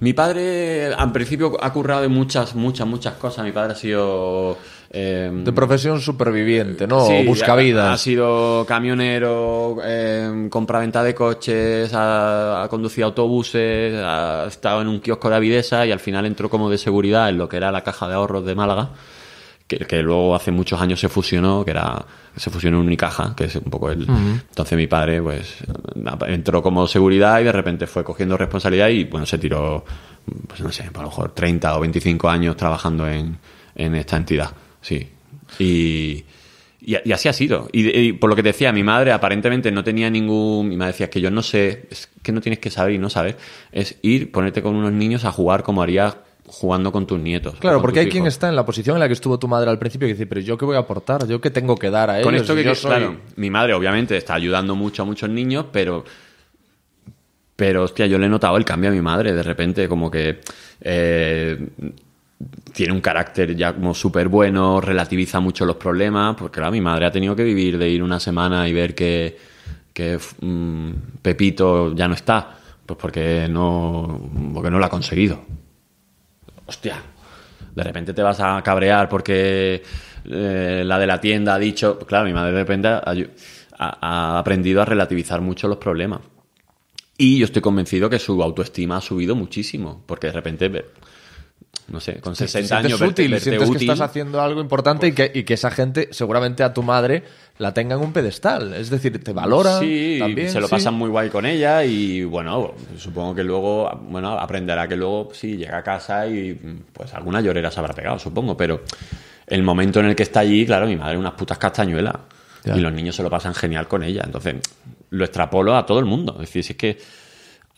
Mi padre, al principio, ha currado en muchas, muchas, muchas cosas. Mi padre ha sido Em, de profesión superviviente, ¿no? Busca vida. Ha sido camionero, eh, compraventa de coches, ha, conducido autobuses, ha estado en un kiosco de Avidesa y al final entró como de seguridad en lo que era la caja de ahorros de Málaga. Que, luego hace muchos años se fusionó, que era se fusionó en Unicaja, que es un poco el... Entonces mi padre pues entró como seguridad y de repente fue cogiendo responsabilidad y bueno, se tiró, pues no sé, a lo mejor 30 o 25 años trabajando en esta entidad. Sí. Y, así ha sido. Y, por lo que decía, mi madre aparentemente no tenía ningún. Mi madre decía que yo no sé, es que no tienes que saber y no saber. Es ir, ponerte con unos niños a jugar como harías jugando con tus nietos. Claro, porque hay quien está en la posición en la que estuvo tu madre al principio y dice, pero yo qué voy a aportar, yo qué tengo que dar a ellos. Con esto que, yo claro, mi madre obviamente está ayudando mucho a muchos niños, pero pero hostia, yo le he notado el cambio a mi madre de repente, como que eh, tiene un carácter ya como súper bueno, relativiza mucho los problemas, porque claro, mi madre ha tenido que vivir de ir una semana y ver que, que mm, Pepito ya no está, pues porque no, porque no lo ha conseguido. Hostia, de repente te vas a cabrear porque eh, la de la tienda ha dicho, claro, mi madre de repente ha aprendido a relativizar mucho los problemas. Y yo estoy convencido que su autoestima ha subido muchísimo, porque de repente no sé, con 60 años, útil, sientes que estás haciendo algo importante y, que, esa gente, seguramente a tu madre, la tenga en un pedestal. Es decir, te valora. Sí, se lo pasan muy guay con ella y bueno, supongo que luego, bueno, aprenderá que luego sí llega a casa y pues alguna llorera se habrá pegado, supongo, pero el momento en el que está allí, claro, mi madre unas putas castañuelas. Y los niños se lo pasan genial con ella. Entonces, lo extrapolo a todo el mundo. Es decir, si es que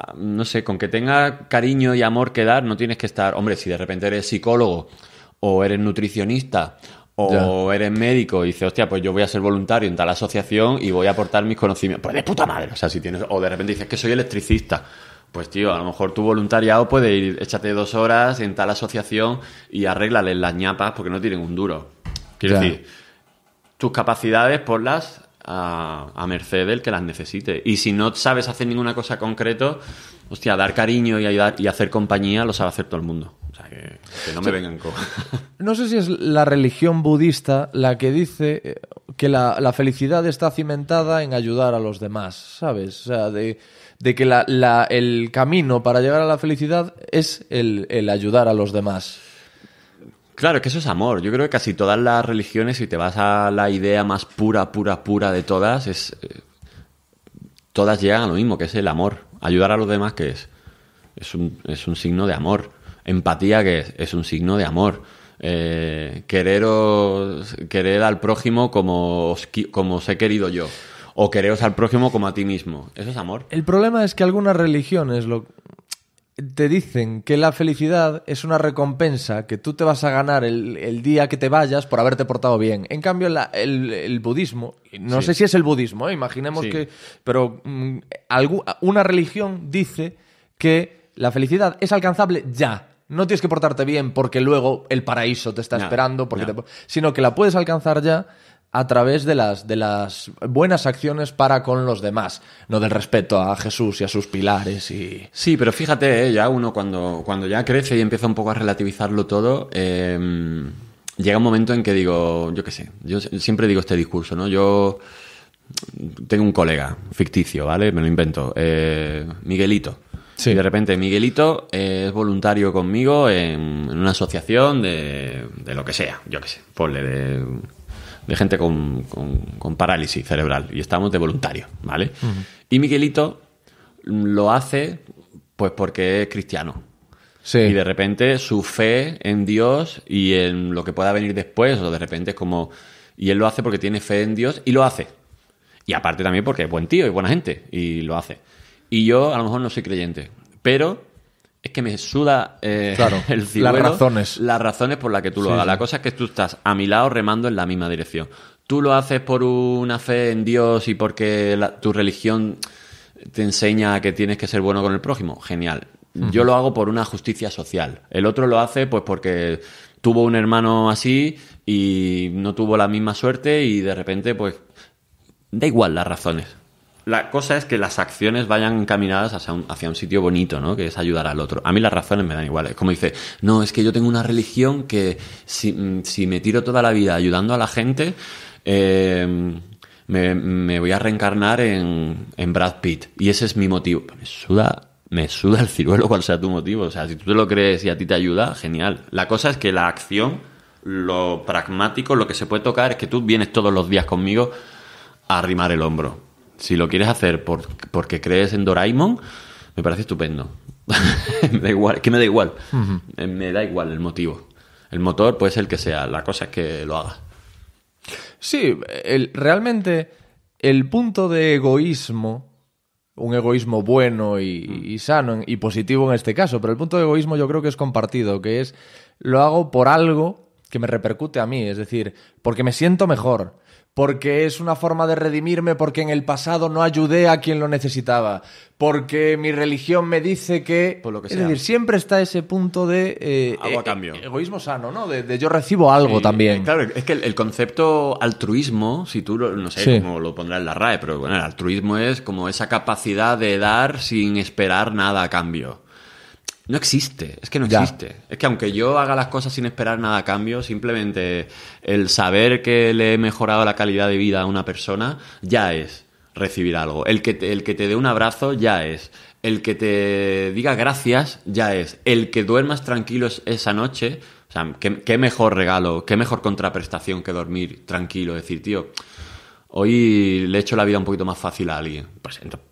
Ah, no sé, con que tenga cariño y amor que dar, no tienes que estar, hombre, si de repente eres psicólogo o eres nutricionista o eres médico y dices, hostia, pues yo voy a ser voluntario en tal asociación y voy a aportar mis conocimientos. Pues de puta madre. O sea, si tienes, o de repente dices que soy electricista. Pues tío, a lo mejor tu voluntariado puede ir, échate dos horas en tal asociación y arréglales las ñapas porque no tienen un duro. Quiero decir, tus capacidades por las a, merced del que las necesite. Y si no sabes hacer ninguna cosa concreto, hostia, dar cariño y ayudar y hacer compañía lo sabe hacer todo el mundo. O sea, que, no me vengan con... no sé si es la religión budista la que dice eh, que la, felicidad está cimentada en ayudar a los demás, ¿sabes? O sea, de, de que la, la, el camino para llegar a la felicidad es el, el ayudar a los demás. Claro, que eso es amor. Yo creo que casi todas las religiones, si te vas a la idea más pura, pura, pura de todas, es. Eh, todas llegan a lo mismo, que es el amor. Ayudar a los demás, que es. Es un, es un signo de amor. Empatía, que es, un signo de amor. Eh, quereros, querer al prójimo como os, como os he querido yo. O quereros al prójimo como a ti mismo. Eso es amor. El problema es que algunas religiones lo, te dicen que la felicidad es una recompensa que tú te vas a ganar el, día que te vayas por haberte portado bien. En cambio, el, budismo, no sé si es el budismo, ¿eh? imaginemos que, pero mm, una religión dice que la felicidad es alcanzable ya. No tienes que portarte bien porque luego el paraíso te está esperando, sino que la puedes alcanzar ya a través de las, de las buenas acciones para con los demás, no del respeto a Jesús y a sus pilares y... Sí, pero fíjate, eh, ya uno cuando, cuando ya crece y empieza un poco a relativizarlo todo, em, llega un momento en que digo, yo qué sé, yo siempre digo este discurso, ¿no? Yo tengo un colega ficticio, ¿vale? Me lo invento, eh, Miguelito. Sí. de repente Miguelito eh, es voluntario conmigo en, una asociación de, de, lo que sea, yo qué sé, ponle de de gente con, con, parálisis cerebral y estamos de voluntario, ¿vale? Y Miguelito lo hace pues porque es cristiano. Sí. Y de repente su fe en Dios y en lo que pueda venir después, o de repente es como... Y él lo hace porque tiene fe en Dios y lo hace. Y aparte también porque es buen tío y buena gente y lo hace. Y yo a lo mejor no soy creyente, pero es que me suda eh, el cielo. las razones. Las razones por las que tú lo hagas. La cosa es que tú estás a mi lado remando en la misma dirección. Tú lo haces por una fe en Dios y porque tu religión te enseña que tienes que ser bueno con el prójimo. Genial. Yo lo hago por una justicia social. El otro lo hace pues porque tuvo un hermano así y no tuvo la misma suerte y de repente pues da igual las razones la cosa es que las acciones vayan encaminadas hacia un, sitio bonito, ¿no? Que es ayudar al otro. A mí las razones me dan igual. Es ¿eh? como dice, no, es que yo tengo una religión que si, mm, me tiro toda la vida ayudando a la gente, eh, me, voy a reencarnar en, Brad Pitt. Y ese es mi motivo. Pues me suda me suda el ciruelo cuál sea tu motivo. O sea, si tú te lo crees y a ti te ayuda, genial. La cosa es que la acción, lo pragmático, lo que se puede tocar es que tú vienes todos los días conmigo a arrimar el hombro si lo quieres hacer porque crees en Doraemon, me parece estupendo. da igual, que me da igual. Me da igual el motivo. El motor puede ser el que sea, la cosa es que lo haga. Sí, realmente el punto de egoísmo, un egoísmo bueno mm. y, sano y positivo en este caso, pero el punto de egoísmo yo creo que es compartido, que es lo hago por algo que me repercute a mí, es decir, porque me siento mejor, porque es una forma de redimirme, porque en el pasado no ayudé a quien lo necesitaba, porque mi religión me dice que... Por pues lo Es decir, siempre está ese punto de... Eh, a eh, cambio. Eh, egoísmo sano, ¿no? De, yo recibo algo también. Claro, es que el, concepto altruismo, si tú, no sé cómo lo pondrás en la RAE, pero bueno, el altruismo es como esa capacidad de dar sin esperar nada a cambio. No existe, es que no existe. Es que aunque yo haga las cosas sin esperar nada a cambio, simplemente el saber que le he mejorado la calidad de vida a una persona ya es recibir algo. El que te, el que te dé un abrazo ya es. El que te diga gracias ya es. El que duermas tranquilo esa noche, o sea, qué, mejor regalo, qué mejor contraprestación que dormir tranquilo, decir, tío, hoy le he hecho la vida un poquito más fácil a alguien. Pues entonces,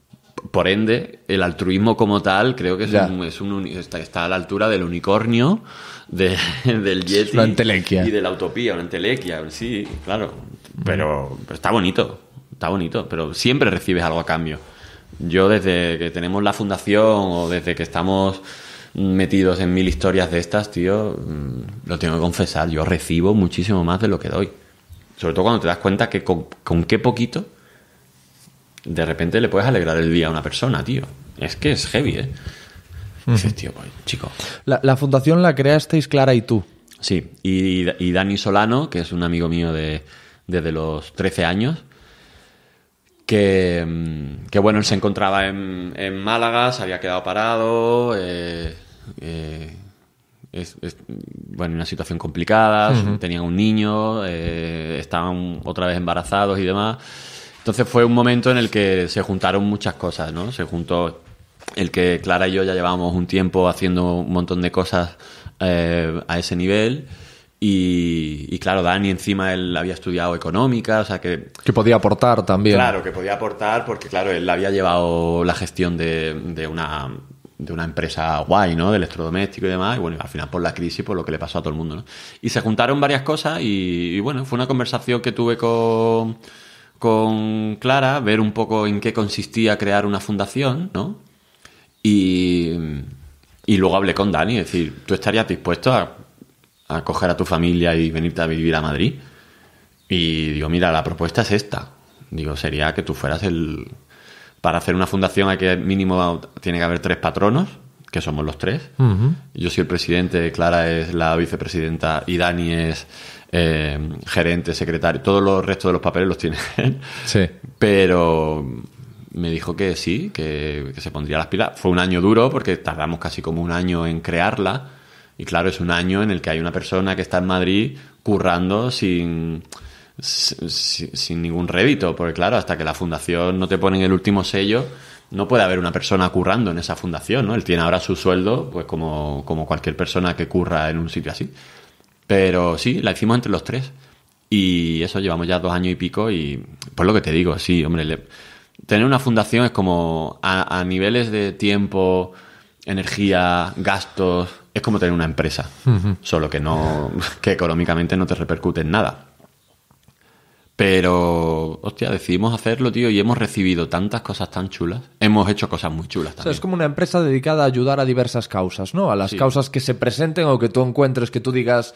por ende, el altruismo como tal creo que es un, está, a la altura del unicornio, del yeti y de la utopía, una entelequia, sí, claro. Pero, mm. está bonito, está bonito, pero siempre recibes algo a cambio. Yo desde que tenemos la fundación o desde que estamos metidos en mil historias de estas, tío, mm, lo tengo que confesar, yo recibo muchísimo más de lo que doy. Sobre todo cuando te das cuenta que con qué poquito de repente le puedes alegrar el día a una persona, tío. Es que es heavy, ¿eh? Dices, tío, pues, chico. La, fundación la creasteis Clara y tú. Sí, y, Dani Solano, que es un amigo mío de, desde los 13 años, mm, que, bueno, él se encontraba en, Málaga, se había quedado parado, eh, eh, bueno, una situación complicada, tenía tenían un niño, eh, estaban otra vez embarazados y demás. Entonces fue un momento en el que se juntaron muchas cosas, ¿no? Se juntó el que Clara y yo ya llevábamos un tiempo haciendo un montón de cosas eh, a ese nivel. Y, claro, Dani encima él había estudiado económica, o sea que... Que podía aportar también. Claro, que podía aportar porque claro, él había llevado la gestión de, de una de una empresa guay, ¿no? De electrodoméstico y demás. Y bueno, al final por la crisis, por lo que le pasó a todo el mundo, ¿no? Y se juntaron varias cosas y bueno, fue una conversación que tuve con con Clara, ver un poco en qué consistía crear una fundación, ¿no? Y, y luego hablé con Dani, es decir, ¿tú estarías dispuesto a, a coger a tu familia y venirte a vivir a Madrid? Y digo, mira, la propuesta es esta. Digo, sería que tú fueras el... Para hacer una fundación hay que mínimo tiene que haber tres patronos, que somos los tres. Yo soy el presidente, Clara es la vicepresidenta y Dani es eh, gerente, secretario, todos los restos de los papeles los tiene Pero me dijo que sí, que, se pondría las pilas. Fue un año duro porque tardamos casi como un año en crearla. Y claro, es un año en el que hay una persona que está en Madrid currando sin, sin, ningún rédito. Porque claro, hasta que la fundación no te pone en el último sello, no puede haber una persona currando en esa fundación, ¿no? Él tiene ahora su sueldo, pues como, como cualquier persona que curra en un sitio así. Pero sí, la hicimos entre los tres. Y eso llevamos ya dos años y pico y por lo que te digo, sí, hombre, tener una fundación es como a, niveles de tiempo, energía, gastos, es como tener una empresa, solo que no, que económicamente no te repercute en nada. Pero, hostia, decidimos hacerlo, tío, y hemos recibido tantas cosas tan chulas. Hemos hecho cosas muy chulas también. es como una empresa dedicada a ayudar a diversas causas, ¿no? A las causas que se presenten o que tú encuentres, que tú digas,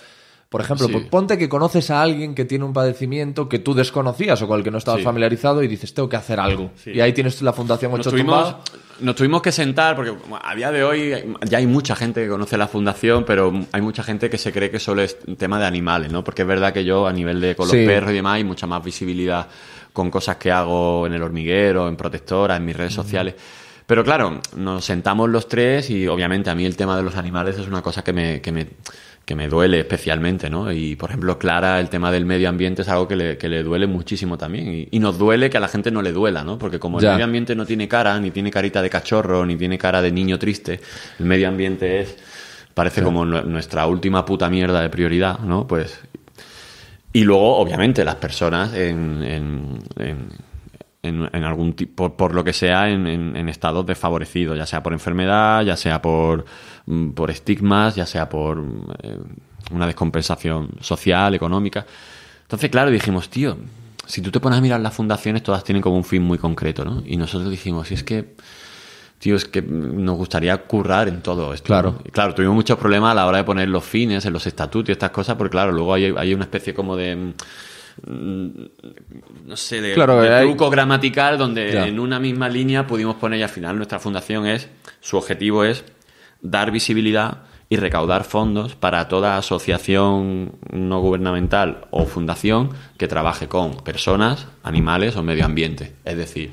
por ejemplo, pues ponte que conoces a alguien que tiene un padecimiento que tú desconocías o con el que no estabas familiarizado y dices, tengo que hacer algo. Y ahí tienes la Fundación Ocho nos tuvimos, nos tuvimos que sentar, porque a día de hoy ya hay mucha gente que conoce la Fundación, pero hay mucha gente que se cree que solo es tema de animales, ¿no? Porque es verdad que yo, a nivel de con los perros y demás, hay mucha más visibilidad con cosas que hago en el hormiguero, en protectora, en mis redes sociales. Pero claro, nos sentamos los tres y obviamente a mí el tema de los animales es una cosa que me que me duele especialmente, ¿no? Y por ejemplo, Clara, el tema del medio ambiente es algo que le, que le duele muchísimo también. Y, nos duele que a la gente no le duela, ¿no? Porque como el medio ambiente no tiene cara, ni tiene carita de cachorro, ni tiene cara de niño triste, el medio ambiente es. parece como nuestra última puta mierda de prioridad, ¿no? Pues. Y luego, obviamente, las personas en en, algún tipo, por lo que sea, en, en, estados desfavorecidos, ya sea por enfermedad, ya sea por, mm, por estigmas, ya sea por eh, una descompensación social, económica. Entonces, claro, dijimos, tío, si tú te pones a mirar las fundaciones, todas tienen como un fin muy concreto, ¿no? Y nosotros dijimos, si es que tío, es que nos gustaría currar en todo esto. Claro. Claro, tuvimos muchos problemas a la hora de poner los fines, en los estatutos y estas cosas, porque claro, luego hay una especie como de Mm, no sé, de, claro, truco gramatical donde en una misma línea pudimos poner y al final nuestra fundación es, su objetivo es dar visibilidad y recaudar fondos para toda asociación no gubernamental o fundación que trabaje con personas, animales o medio ambiente. Es decir,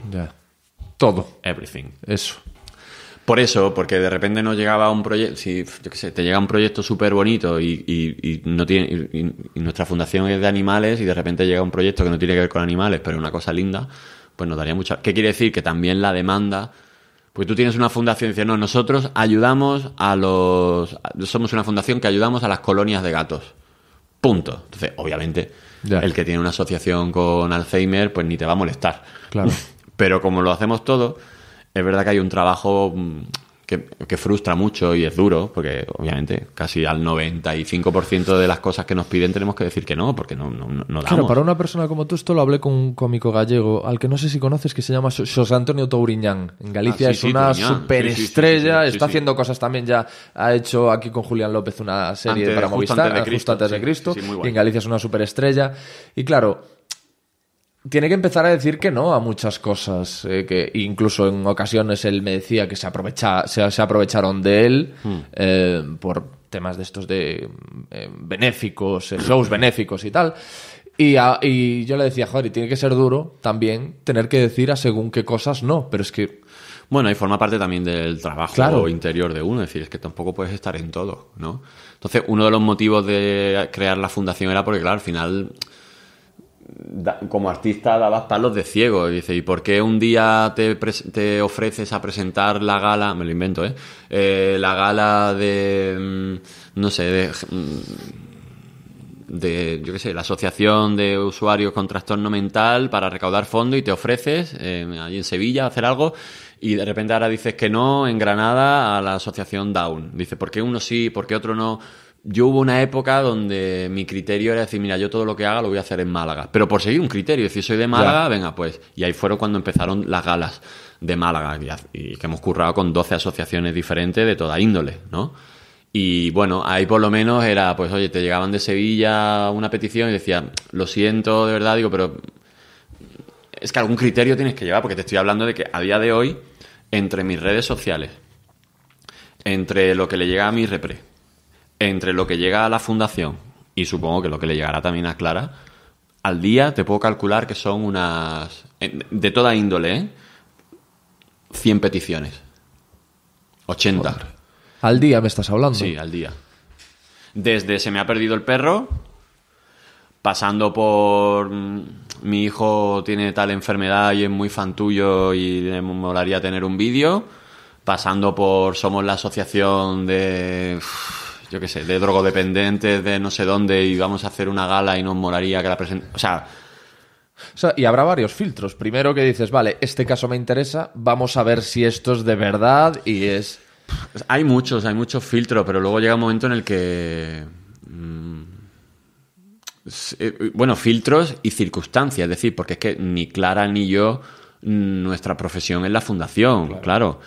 todo. Everything. Eso. Por eso, porque de repente no llegaba un proyecto, si te llega un proyecto súper bonito y, no tiene, y, nuestra fundación es de animales y de repente llega un proyecto que no tiene que ver con animales, pero es una cosa linda, pues nos daría mucha... ¿Qué quiere decir? Que también la demanda... Pues tú tienes una fundación y dices, no, nosotros ayudamos a los... Somos una fundación que ayudamos a las colonias de gatos. Punto. Entonces, obviamente, el que tiene una asociación con Alzheimer, pues ni te va a molestar. Claro. Pero como lo hacemos todo, es verdad que hay un trabajo mm, que, frustra mucho y es duro, porque obviamente casi al 95% de las cosas que nos piden tenemos que decir que no, porque no, no, damos. Claro, para una persona como tú, esto lo hablé con un cómico gallego, al que no sé si conoces, que se llama José Antonio Touriñán. En Galicia ah, es una superestrella, está haciendo cosas también ya, ha hecho aquí con Julián López una serie para Movistar, de Cristo, en Galicia es una superestrella. Y claro tiene que empezar a decir que no a muchas cosas. Eh, que incluso en ocasiones él me decía que se, aprovecha, se, aprovecharon de él hmm. eh, por temas de estos de eh, benéficos, shows benéficos y tal. Y, yo le decía, joder, y tiene que ser duro también tener que decir a según qué cosas no, pero es que... Bueno, y forma parte también del trabajo interior de uno, es decir, es que tampoco puedes estar en todo, ¿no? Entonces, uno de los motivos de crear la fundación era porque, claro, al final como artista dabas palos de ciego. Y dice, ¿y por qué un día te, ofreces a presentar la gala? Me lo invento, ¿eh? eh la gala de. Mm, no sé, mm, de. yo qué sé, la Asociación de Usuarios con Trastorno Mental para recaudar fondos y te ofreces em, ahí en Sevilla a hacer algo y de repente ahora dices que no en Granada a la Asociación Down. Dice, ¿por qué uno sí, por qué otro no? yo hubo una época donde mi criterio era decir, mira, yo todo lo que haga lo voy a hacer en Málaga. Pero por seguir un criterio, si soy de Málaga, venga, pues. Y ahí fueron cuando empezaron las galas de Málaga y, que hemos currado con 12 asociaciones diferentes de toda índole, ¿no? Y bueno, ahí por lo menos era, pues, oye, te llegaban de Sevilla una petición y decían, lo siento, de verdad, digo, pero es que algún criterio tienes que llevar, porque te estoy hablando de que a día de hoy, entre mis redes sociales, entre lo que le llega a mi repre, entre lo que llega a la fundación y supongo que lo que le llegará también a Clara, al día te puedo calcular que son unas, de toda índole, ¿eh? 100 peticiones. 80. Al día me estás hablando. Sí, al día. Desde se me ha perdido el perro, pasando por mm, mi hijo tiene tal enfermedad y es muy fan tuyo y le molaría tener un vídeo, pasando por somos la asociación de yo qué sé, de drogodependientes de no sé dónde y vamos a hacer una gala y nos molaría que la presenten... O sea. y habrá varios filtros. Primero que dices, vale, este caso me interesa, vamos a ver si esto es de verdad y es. Pues hay muchos, hay muchos filtros, pero luego llega un momento en el que. Mm, eh, eh, bueno, filtros y circunstancias, es decir, porque es que ni Clara ni yo, nuestra profesión es la fundación, claro.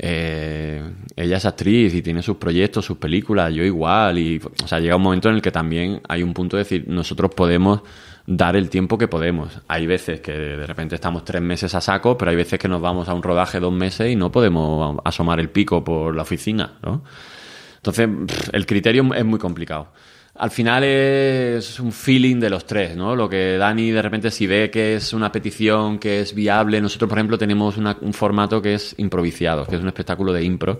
Eh, ella es actriz y tiene sus proyectos, sus películas, yo igual. Y, o sea, llega un momento en el que también hay un punto de decir, nosotros podemos dar el tiempo que podemos. Hay veces que de repente estamos tres meses a saco, pero hay veces que nos vamos a un rodaje dos meses y no podemos asomar el pico por la oficina, Entonces, el criterio es muy complicado al final es un feeling de los tres, ¿no? Lo que Dani de repente si ve que es una petición que es viable. Nosotros, por ejemplo, tenemos un formato que es improvisado, que es un espectáculo de impro,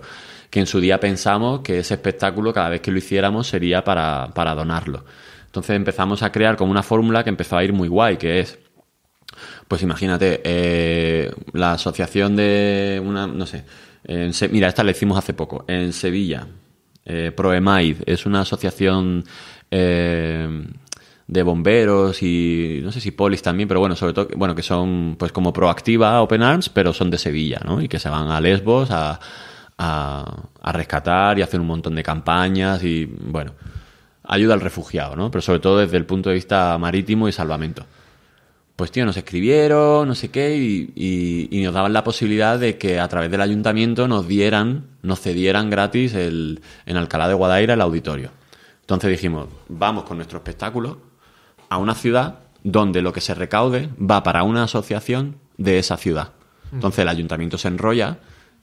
que en su día pensamos que ese espectáculo, cada vez que lo hiciéramos, sería para, donarlo. Entonces empezamos a crear como una fórmula que empezó a ir muy guay, que es pues imagínate, eh, la asociación de una, no sé, en, mira, esta la hicimos hace poco, en Sevilla, eh, Proemaid, es una asociación eh, de bomberos y no sé si polis también, pero bueno, sobre todo, bueno, que son pues como proactiva Open Arms, pero son de Sevilla, ¿no? Y que se van a Lesbos a, a, rescatar y hacen un montón de campañas y bueno, ayuda al refugiado, ¿no? Pero sobre todo desde el punto de vista marítimo y salvamento pues tío, nos escribieron, no sé qué, y, nos daban la posibilidad de que a través del ayuntamiento nos dieran, nos cedieran gratis el, en Alcalá de Guadaira el auditorio. Entonces dijimos, vamos con nuestro espectáculo a una ciudad donde lo que se recaude va para una asociación de esa ciudad. Entonces el ayuntamiento se enrolla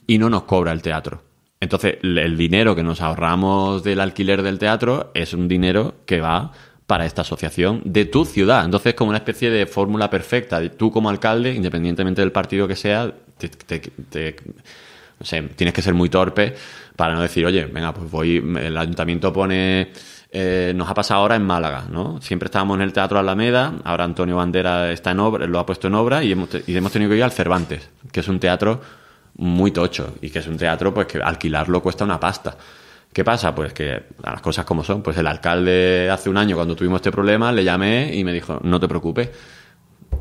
y no nos cobra el teatro. Entonces el dinero que nos ahorramos del alquiler del teatro es un dinero que va para esta asociación de tu ciudad. Entonces, como una especie de fórmula perfecta. Tú, como alcalde, independientemente del partido que sea, te, no sé, tienes que ser muy torpe para no decir, oye, venga, pues voy, el ayuntamiento pone. Eh, nos ha pasado ahora en Málaga, ¿no? Siempre estábamos en el Teatro Alameda, ahora Antonio Bandera está en obra, lo ha puesto en obra y hemos, y hemos tenido que ir al Cervantes, que es un teatro muy tocho y que es un teatro pues que alquilarlo cuesta una pasta. ¿Qué pasa? Pues que las cosas como son, pues el alcalde hace un año cuando tuvimos este problema le llamé y me dijo, no te preocupes,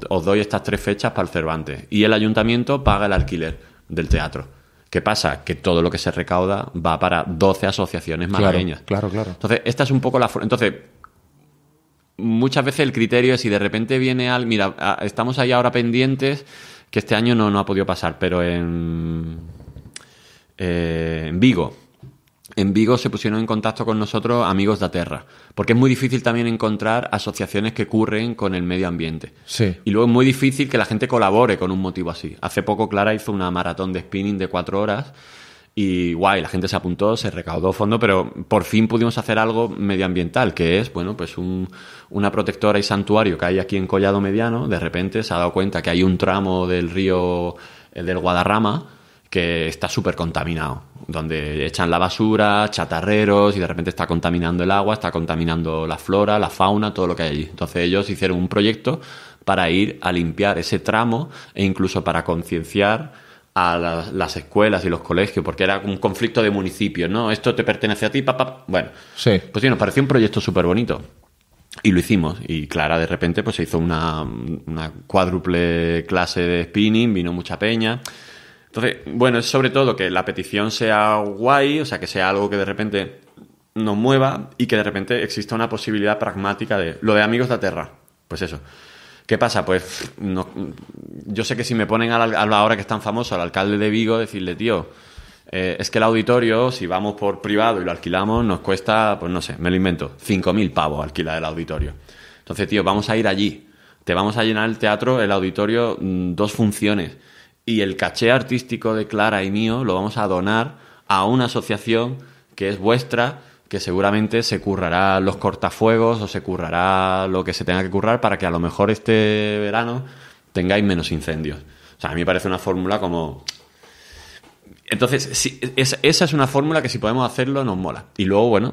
os doy estas tres fechas para el Cervantes y el ayuntamiento paga el alquiler del teatro. ¿Qué pasa? Que todo lo que se recauda va para 12 asociaciones malagueñas. Claro, claro, Entonces, esta es un poco la... Entonces, muchas veces el criterio es si de repente viene al... Mira, estamos ahí ahora pendientes, que este año no, ha podido pasar, pero en, eh, en Vigo en Vigo se pusieron en contacto con nosotros amigos de Aterra, porque es muy difícil también encontrar asociaciones que curren con el medio ambiente. Sí. Y luego es muy difícil que la gente colabore con un motivo así. Hace poco Clara hizo una maratón de spinning de cuatro horas y guay, la gente se apuntó, se recaudó fondo, pero por fin pudimos hacer algo medioambiental, que es, bueno, pues una protectora y santuario que hay aquí en Collado Mediano, de repente se ha dado cuenta que hay un tramo del río eh, del Guadarrama que está súper contaminado, donde echan la basura, chatarreros y de repente está contaminando el agua, está contaminando la flora, la fauna, todo lo que hay allí. Entonces ellos hicieron un proyecto para ir a limpiar ese tramo e incluso para concienciar a las escuelas y los colegios, porque era un conflicto de municipios, ¿no? Esto te pertenece a ti, papá. Bueno, sí. pues sí, nos pareció un proyecto súper bonito. Y lo hicimos. Y Clara de repente pues se hizo una, una cuádruple clase de spinning, vino mucha peña. Entonces, bueno, es sobre todo que la petición sea guay, o sea, que sea algo que de repente nos mueva y que de repente exista una posibilidad pragmática de lo de amigos de tierra, Pues eso. ¿Qué pasa? Pues yo sé que si me ponen a la, hora que están tan famoso al alcalde de Vigo, decirle, tío, eh, es que el auditorio, si vamos por privado y lo alquilamos, nos cuesta, pues no sé, me lo invento, 5.000 pavos alquilar el auditorio. Entonces, tío, vamos a ir allí. Te vamos a llenar el teatro, el auditorio, mm, dos funciones y el caché artístico de Clara y mío lo vamos a donar a una asociación que es vuestra, que seguramente se currará los cortafuegos o se currará lo que se tenga que currar para que a lo mejor este verano tengáis menos incendios. O sea, a mí me parece una fórmula como entonces, si, esa es una fórmula que si podemos hacerlo nos mola. Y luego, bueno,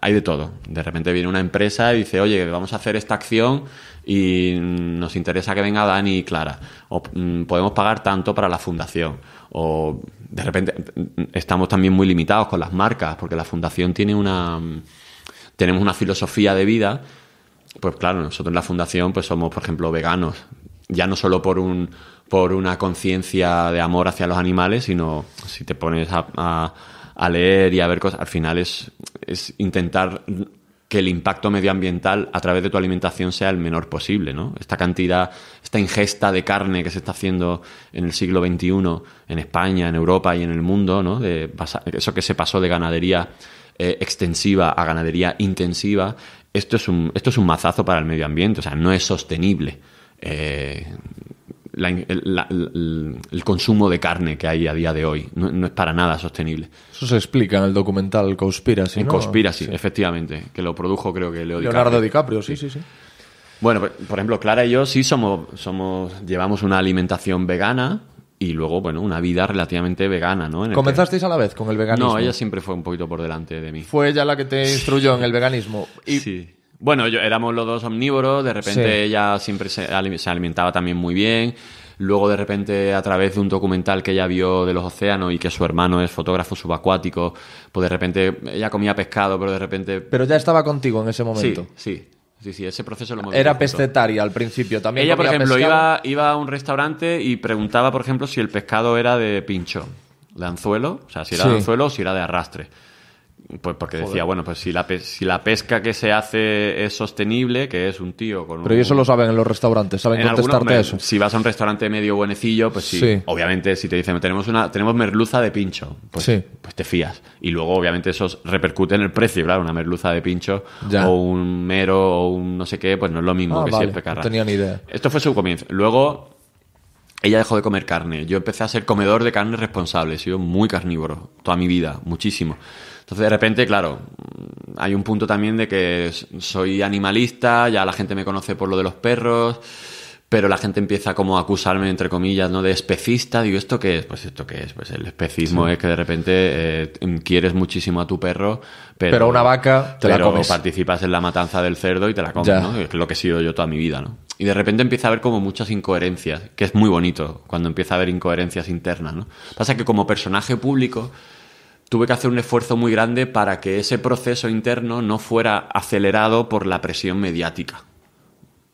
hay de todo. De repente viene una empresa y dice, oye, vamos a hacer esta acción y nos interesa que venga Dani y Clara. O mm, podemos pagar tanto para la fundación. O de repente mm, estamos también muy limitados con las marcas, porque la fundación tiene una... Mm, tenemos una filosofía de vida. Pues claro, nosotros en la fundación pues somos, por ejemplo, veganos. Ya no solo por un por una conciencia de amor hacia los animales, sino si te pones a, leer y a ver cosas, al final es, intentar que el impacto medioambiental a través de tu alimentación sea el menor posible, ¿no? Esta cantidad, esta ingesta de carne que se está haciendo en el siglo XXI en España, en Europa y en el mundo, ¿no? De eso que se pasó de ganadería eh, extensiva a ganadería intensiva, esto es, un, esto es un mazazo para el medio ambiente, o sea, no es sostenible. Eh, el consumo de carne que hay a día de hoy. No, es para nada sostenible. Eso se explica en el documental Conspiracy. En Conspiracy, efectivamente, que lo produjo creo que Leonardo DiCaprio. sí, sí, sí. Bueno, pues, por ejemplo, Clara y yo sí somos, somos, llevamos una alimentación vegana y luego, bueno, una vida relativamente vegana, ¿no? Este ¿Comenzasteis a la vez con el veganismo? No, ella siempre fue un poquito por delante de mí. Fue ella la que te instruyó en el veganismo. Y... Sí bueno, yo, éramos los dos omnívoros, de repente ella siempre se, alimentaba también muy bien. Luego, de repente, a través de un documental que ella vio de los océanos y que su hermano es fotógrafo subacuático, pues de repente ella comía pescado, pero de repente. Pero ya estaba contigo en ese momento. Sí, sí. Sí, ese proceso lo Era pescetaria al principio también. Ella, por ejemplo, iba, iba a un restaurante y preguntaba, por ejemplo, si el pescado era de pincho, de anzuelo, o sea, si era de anzuelo o si era de arrastre pues porque decía, bueno, pues si la, si la pesca que se hace es sostenible, que es un tío con un... Pero eso lo saben en los restaurantes, saben en contestarte algunos, eso. Si vas a un restaurante medio buenecillo, pues sí. Obviamente, si te dicen, tenemos, una, tenemos merluza de pincho, pues, pues te fías. Y luego, obviamente, eso repercute en el precio, claro, una merluza de pincho o un mero o un no sé qué, pues no es lo mismo ah, que siempre carra No tenía ni idea. Esto fue su comienzo. Luego, ella dejó de comer carne. Yo empecé a ser comedor de carne responsable. He sido muy carnívoro toda mi vida, muchísimo. Entonces, de repente, claro, mm, hay un punto también de que soy animalista, ya la gente me conoce por lo de los perros, pero la gente empieza como a acusarme, entre comillas, ¿no? De especista. Digo, ¿esto qué es? Pues esto qué es. Pues el especismo es que de repente eh, em, quieres muchísimo a tu perro, pero... una vaca te la comes. participas en la matanza del cerdo y te la comes, ¿no? Es lo que he sido yo toda mi vida, ¿no? Y de repente empieza a haber como muchas incoherencias, que es muy bonito cuando empieza a haber incoherencias internas, ¿no? Pasa que como personaje público tuve que hacer un esfuerzo muy grande para que ese proceso interno no fuera acelerado por la presión mediática.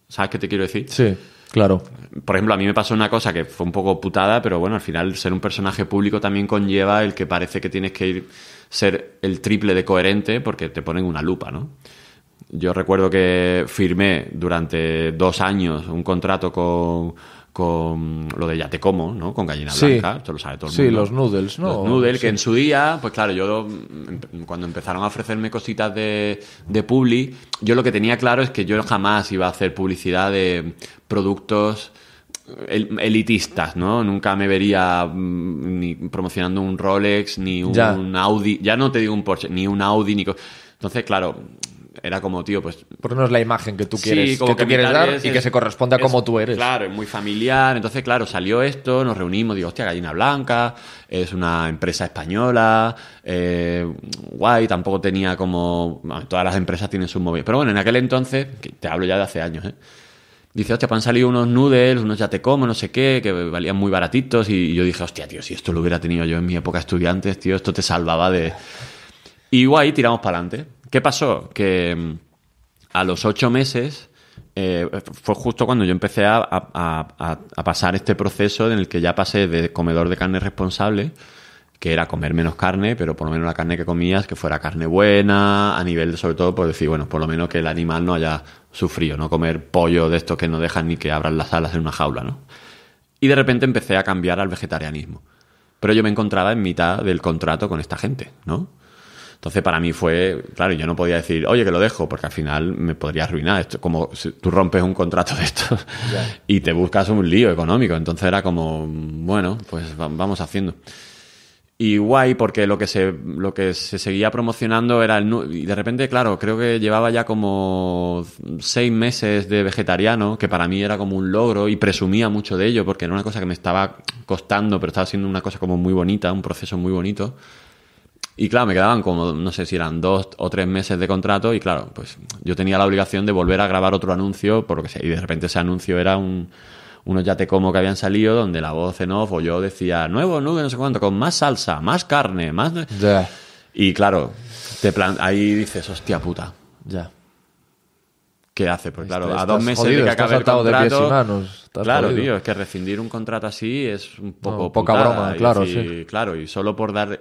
¿Sabes qué te quiero decir? Sí, claro. Por ejemplo, a mí me pasó una cosa que fue un poco putada, pero bueno, al final ser un personaje público también conlleva el que parece que tienes que ir, ser el triple de coherente porque te ponen una lupa, ¿no? Yo recuerdo que firmé durante dos años un contrato con con lo de ya te como, ¿no? Con gallina blanca, lo sabe todo el mundo. Sí, los noodles, ¿no? Los noodles, que en su día, pues claro, yo em, cuando empezaron a ofrecerme cositas de, de Publi, yo lo que tenía claro es que yo jamás iba a hacer publicidad de productos eh, elitistas, ¿no? Nunca me vería mm, ni promocionando un Rolex, ni un, Audi, ya no te digo un Porsche, ni un Audi, ni... Entonces, claro, era como, tío, pues... por no es la imagen que tú quieres, que, quieres dar y que se corresponda a como tú eres. Claro, es muy familiar. Entonces, claro, salió esto, nos reunimos, digo, hostia, Gallina Blanca, es una empresa española, eh, guay, tampoco tenía como... todas las empresas tienen sus móviles. Pero bueno, en aquel entonces, te hablo ya de hace años, ¿eh? Dice, hostia, pues han salido unos noodles, unos ya te como, no sé qué, que valían muy baratitos. Y yo dije, hostia, tío, si esto lo hubiera tenido yo en mi época estudiantes, tío, esto te salvaba de... Y guay, tiramos para adelante. ¿Qué pasó? Que mm, a los ocho meses eh, fue justo cuando yo empecé a, a, pasar este proceso en el que ya pasé de comedor de carne responsable, que era comer menos carne, pero por lo menos la carne que comías que fuera carne buena, a nivel de, sobre todo, por decir, bueno, por lo menos que el animal no haya sufrido, no comer pollo de estos que no dejan ni que abran las alas en una jaula, ¿no? Y de repente empecé a cambiar al vegetarianismo. Pero yo me encontraba en mitad del contrato con esta gente, ¿no? Entonces, para mí fue, claro, yo no podía decir, oye, que lo dejo, porque al final me podría arruinar. Esto, como si tú rompes un contrato de esto y te buscas un lío económico. Entonces era como, bueno, pues vamos haciendo. Y guay, porque lo que se, lo que se seguía promocionando era el. Y de repente, claro, creo que llevaba ya como seis meses de vegetariano, que para mí era como un logro y presumía mucho de ello, porque era una cosa que me estaba costando, pero estaba siendo una cosa como muy bonita, un proceso muy bonito. Y claro, me quedaban como, no sé si eran dos o tres meses de contrato y claro, pues yo tenía la obligación de volver a grabar otro anuncio, por lo y de repente ese anuncio era un, unos ya te como que habían salido donde la voz en off o yo decía nuevo nube no sé cuánto con más salsa más carne más y claro te plan ahí dices hostia puta ya ¿Qué hace? Pues claro, a dos meses de que acabe el contrato, de pies y manos, claro, tío, es que rescindir un contrato así es un poco poca broma, claro, sí. Claro, y solo por dar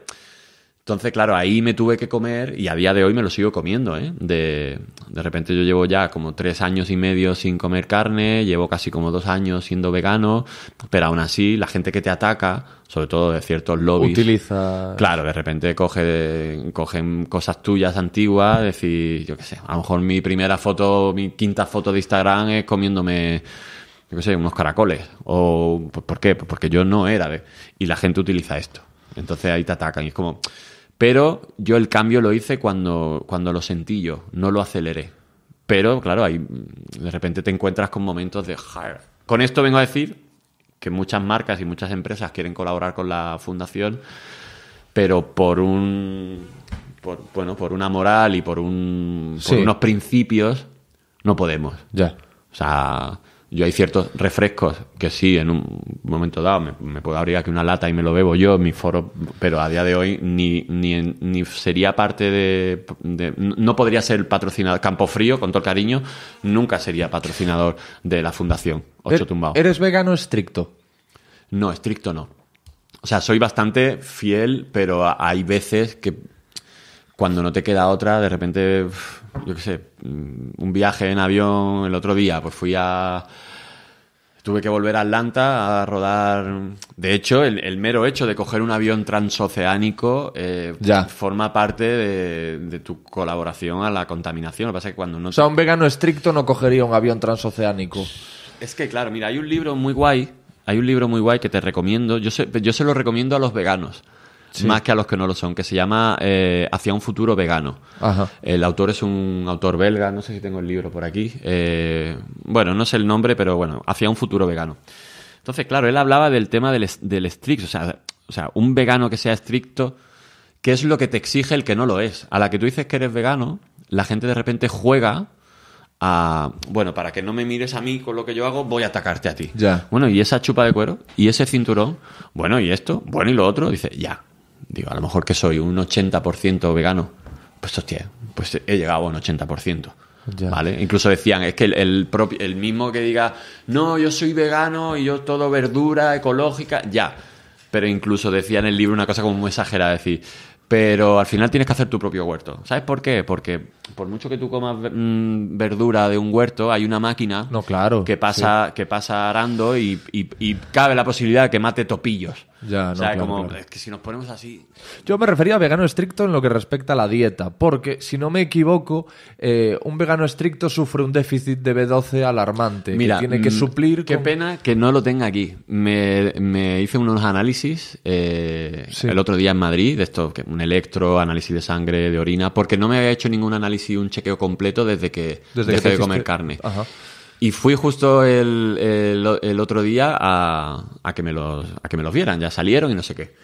entonces, claro, ahí me tuve que comer y a día de hoy me lo sigo comiendo. ¿eh? De, de, repente yo llevo ya como tres años y medio sin comer carne, llevo casi como dos años siendo vegano, pero aún así la gente que te ataca, sobre todo de ciertos lobbies... Utiliza... Claro, de repente coge, cogen cosas tuyas antiguas, decir, yo qué sé, a lo mejor mi primera foto, mi quinta foto de Instagram es comiéndome yo qué sé, unos caracoles. O, ¿Por qué? Pues porque yo no era. Y la gente utiliza esto. Entonces ahí te atacan. Y es como, pero yo el cambio lo hice cuando, cuando lo sentí yo, no lo aceleré. Pero claro, ahí mm, de repente te encuentras con momentos de... Hard. Con esto vengo a decir que muchas marcas y muchas empresas quieren colaborar con la fundación, pero por un... Por, bueno, por una moral y por, unos principios no podemos. Ya. O sea, yo hay ciertos refrescos que sí, en un momento dado me, puedo abrir aquí una lata y me lo bebo yo en mi foro, pero a día de hoy ni, ni, sería parte de, No podría ser patrocinador. Frío, con todo el cariño, nunca sería patrocinador de la Fundación Ocho er, ¿Eres vegano estricto? No, estricto no. O sea, soy bastante fiel, pero hay veces que cuando no te queda otra, de repente yo qué sé, mm, un viaje en avión el otro día, pues fui a... Tuve que volver a Atlanta a rodar. De hecho, el, mero hecho de coger un avión transoceánico eh, ya. forma parte de, tu colaboración a la contaminación. que cuando no. O sea, un vegano estricto no cogería un avión transoceánico. Es que, claro, mira, hay un libro muy guay. Hay un libro muy guay que te recomiendo. Yo yo se lo recomiendo a los veganos más que a los que no lo son, que se llama eh, Hacia un futuro vegano. El autor es un autor belga, no sé si tengo el libro por aquí. Eh, bueno, no sé el nombre, pero bueno, Hacia un futuro vegano. Entonces, claro, él hablaba del tema del, del o sea, o sea, un vegano que sea estricto, ¿qué es lo que te exige el que no lo es? A la que tú dices que eres vegano, la gente de repente juega a, bueno, para que no me mires a mí con lo que yo hago, voy a atacarte a ti. Ya. Bueno, y esa chupa de cuero, y ese cinturón, bueno, y esto, bueno, y lo otro, dice, ya, Digo, a lo mejor que soy un 80% vegano, pues hostia, pues he llegado a un 80%. ¿Vale? Incluso decían, es que el, propio, el mismo que diga, no, yo soy vegano y yo todo verdura, ecológica, ya. Pero incluso decía en el libro una cosa como muy exagerada, decir, pero al final tienes que hacer tu propio huerto. ¿Sabes por qué? Porque por mucho que tú comas mm, verdura de un huerto, hay una máquina que pasa, pasa arando y, cabe la posibilidad de que mate topillos. sea, como, es que si nos ponemos así. Yo me refería a vegano estricto en lo que respecta a la dieta, porque si no me equivoco, eh, un vegano estricto sufre un déficit de B12 alarmante. Mira, tiene que mm, suplir. Qué pena que no lo tenga aquí. Me, hice unos análisis eh, el otro día en Madrid, de esto, un electro, análisis de sangre, de orina, porque no me había hecho ningún análisis hice un chequeo completo desde que dejé de comer carne. Y fui justo el, el, otro día a, a, que me los, a que me los vieran, ya salieron y no sé qué.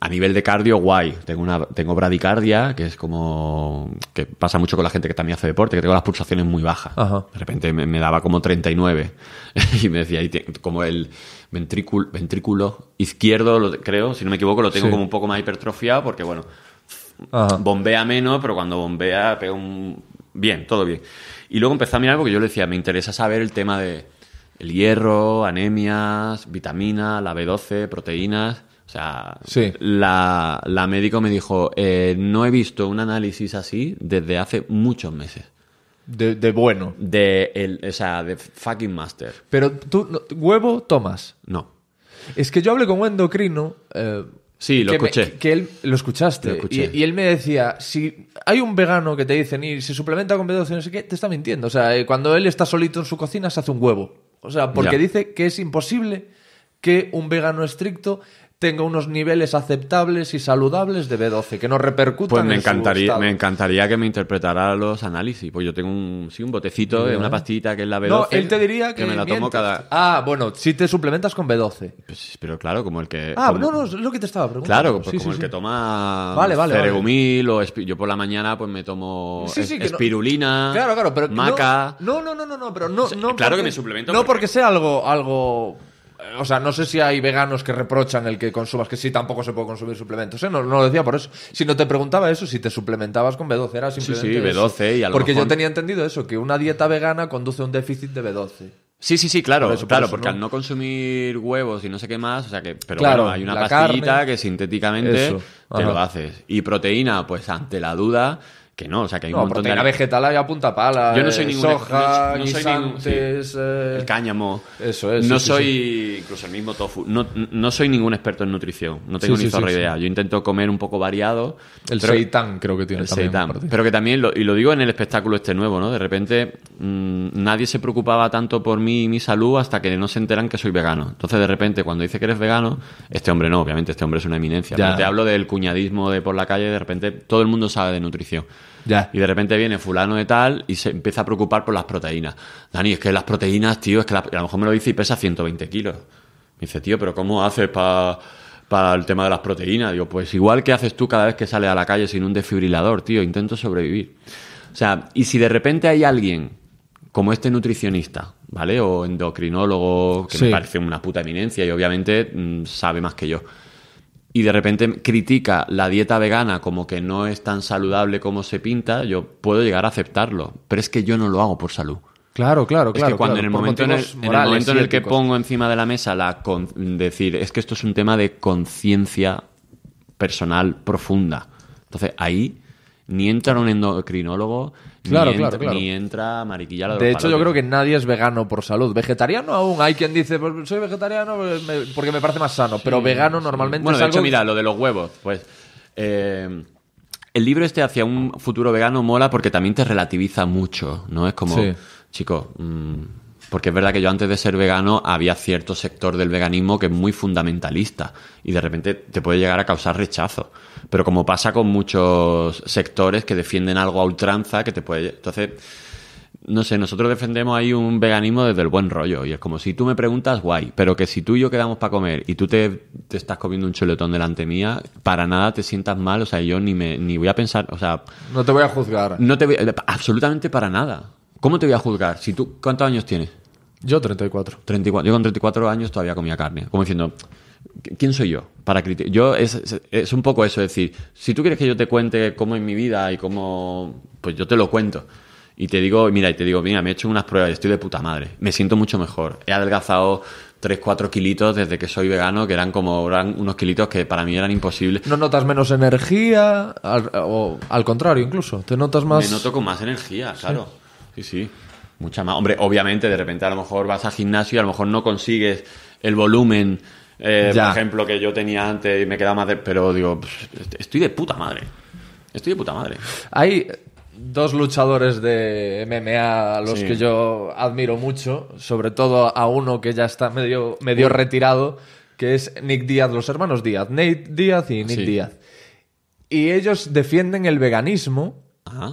A nivel de cardio, guay. Tengo, una, tengo bradicardia, que es como. que pasa mucho con la gente que también hace deporte, que tengo las pulsaciones muy bajas. De repente me, daba como 39. y me decía, como el ventrículo, ventrículo izquierdo, lo, creo, si no me equivoco, lo tengo como un poco más hipertrofiado, porque bueno, Bombea menos, pero cuando bombea pega un... Bien, todo bien. Y luego empecé a mirar porque yo le decía, me interesa saber el tema de el hierro, anemias, vitaminas, la B12, proteínas. O sea, la, médico me dijo, eh, no he visto un análisis así desde hace muchos meses. De, bueno. De el, o sea, de fucking master. Pero tú, ¿huevo tomas? No. Es que yo hablé con un endocrino, eh, Sí, lo escuché. que él, lo escuchaste. Y, él me decía, si hay un vegano que te dicen y se suplementa con B12 no sé qué, te está mintiendo. O sea, eh, cuando él está solito en su cocina se hace un huevo. O sea, porque dice que es imposible que un vegano estricto tenga unos niveles aceptables y saludables de B12, que no repercutan pues me encantaría, me encantaría que me interpretara los análisis, pues yo tengo un, sí, un botecito, una pastita que es la B12. No, él te diría que, me la tomo cada... Ah, bueno, si te suplementas con B12. Pues, pero claro, como el que... Ah, no, no, es lo que te estaba preguntando. Claro, pues como el que toma vale, vale, ceregumil o... Yo por la mañana pues me tomo espirulina, claro, claro, pero maca... No, no, no, no, no pero no... claro que me suplemento. No porque, sea algo... algo eh, o sea, no sé si hay veganos que reprochan el que consumas, que sí, tampoco se puede consumir suplementos. ¿eh? No, lo decía por eso. Si no te preguntaba eso, si te suplementabas con B12, era simplemente. Sí, sí B12 y a Porque yo tenía entendido eso, que una dieta vegana conduce a un déficit de B12. Sí, sí, sí, claro, claro, porque al no consumir huevos y no sé qué más, o sea que, pero claro, bueno, hay una pastillita que sintéticamente te lo haces. Y proteína, pues ante la duda, que no, o sea, que hay un montón proteína vegetal hay a punta pala. Yo no soy eh, Soja, El eh. cáñamo. Eso es. No soy... incluso el mismo tofu. No, soy ningún experto en nutrición. No tengo ni zorra idea. Yo intento comer un poco variado. El pero... creo que tiene el también. Seitan. Pero que también, y lo digo en el espectáculo este nuevo, ¿no? De repente mm, nadie se preocupaba tanto por mí y mi salud hasta que no se enteran que soy vegano. Entonces, de repente, cuando dice que eres vegano, este hombre no, obviamente, este hombre es una eminencia. Ya. te hablo del cuñadismo de por la calle, de repente todo el mundo sabe de nutrición. Y de repente viene fulano de tal y se empieza a preocupar por las proteínas. Dani, es que las proteínas, tío, es que a lo mejor me lo dice y pesa 120 kilos. Me dice, tío, pero ¿cómo haces para el tema de las proteínas? Digo, pues igual que haces tú cada vez que sales a la calle sin un desfibrilador, tío, intento sobrevivir. O sea, y si de repente hay alguien como este nutricionista, ¿vale? O endocrinólogo, que me parece una puta eminencia y obviamente mm, sabe más que yo y de repente critica la dieta vegana como que no es tan saludable como se pinta, yo puedo llegar a aceptarlo, pero es que yo no lo hago por salud. Claro, claro, claro. Es que cuando en, el momento en, el, momento en el que pongo encima de la mesa la con, decir, es que esto es un tema de conciencia personal profunda. Entonces ahí ni entra un endocrinólogo, ni, entra, De hecho, yo creo que nadie es vegano por salud. Vegetariano aún, hay quien dice, pues, soy vegetariano pues porque me parece más sano, pero vegano normalmente bueno, es de hecho, mira, lo de los huevos, pues... Eh, el libro este hacia un futuro vegano mola porque también te relativiza mucho, ¿no? Es como, chico... Mm, porque es verdad que yo antes de ser vegano había cierto sector del veganismo que es muy fundamentalista y de repente te puede llegar a causar rechazo. Pero como pasa con muchos sectores que defienden algo a ultranza, que te puede... Entonces, no sé, nosotros defendemos ahí un veganismo desde el buen rollo. Y es como si tú me preguntas, guay, pero que si tú y yo quedamos para comer y tú te, estás comiendo un chuletón delante mía, para nada te sientas mal. O sea, yo ni, me, ni voy a pensar, o sea. No te voy a juzgar. No te absolutamente para nada. ¿Cómo te voy a juzgar? Si tú, ¿Cuántos años tienes? Yo 34. 34. Yo con 34 años todavía comía carne. Como diciendo, ¿quién soy yo? Para criticar. Yo es, un poco eso, es decir, si tú quieres que yo te cuente cómo es mi vida y cómo. Pues yo te lo cuento. Y te digo, mira, y te digo, mira, me he hecho unas pruebas y estoy de puta madre. Me siento mucho mejor. He adelgazado 3, 4 kilitos desde que soy vegano, que eran como eran unos kilitos que para mí eran imposibles. ¿No notas menos energía? o al contrario, incluso. ¿Te notas más.? Me noto con más energía, claro. Sí, sí. Mucha más. Hombre, obviamente, de repente a lo mejor vas a gimnasio y a lo mejor no consigues el volumen, eh, por ejemplo, que yo tenía antes y me queda más Pero digo, estoy de puta madre. Estoy de puta madre. Hay dos luchadores de MMA a los que yo admiro mucho, sobre todo a uno que ya está medio, medio uh. retirado, que es Nick Díaz, los hermanos Díaz, Nate Díaz y Nick Díaz. Y ellos defienden el veganismo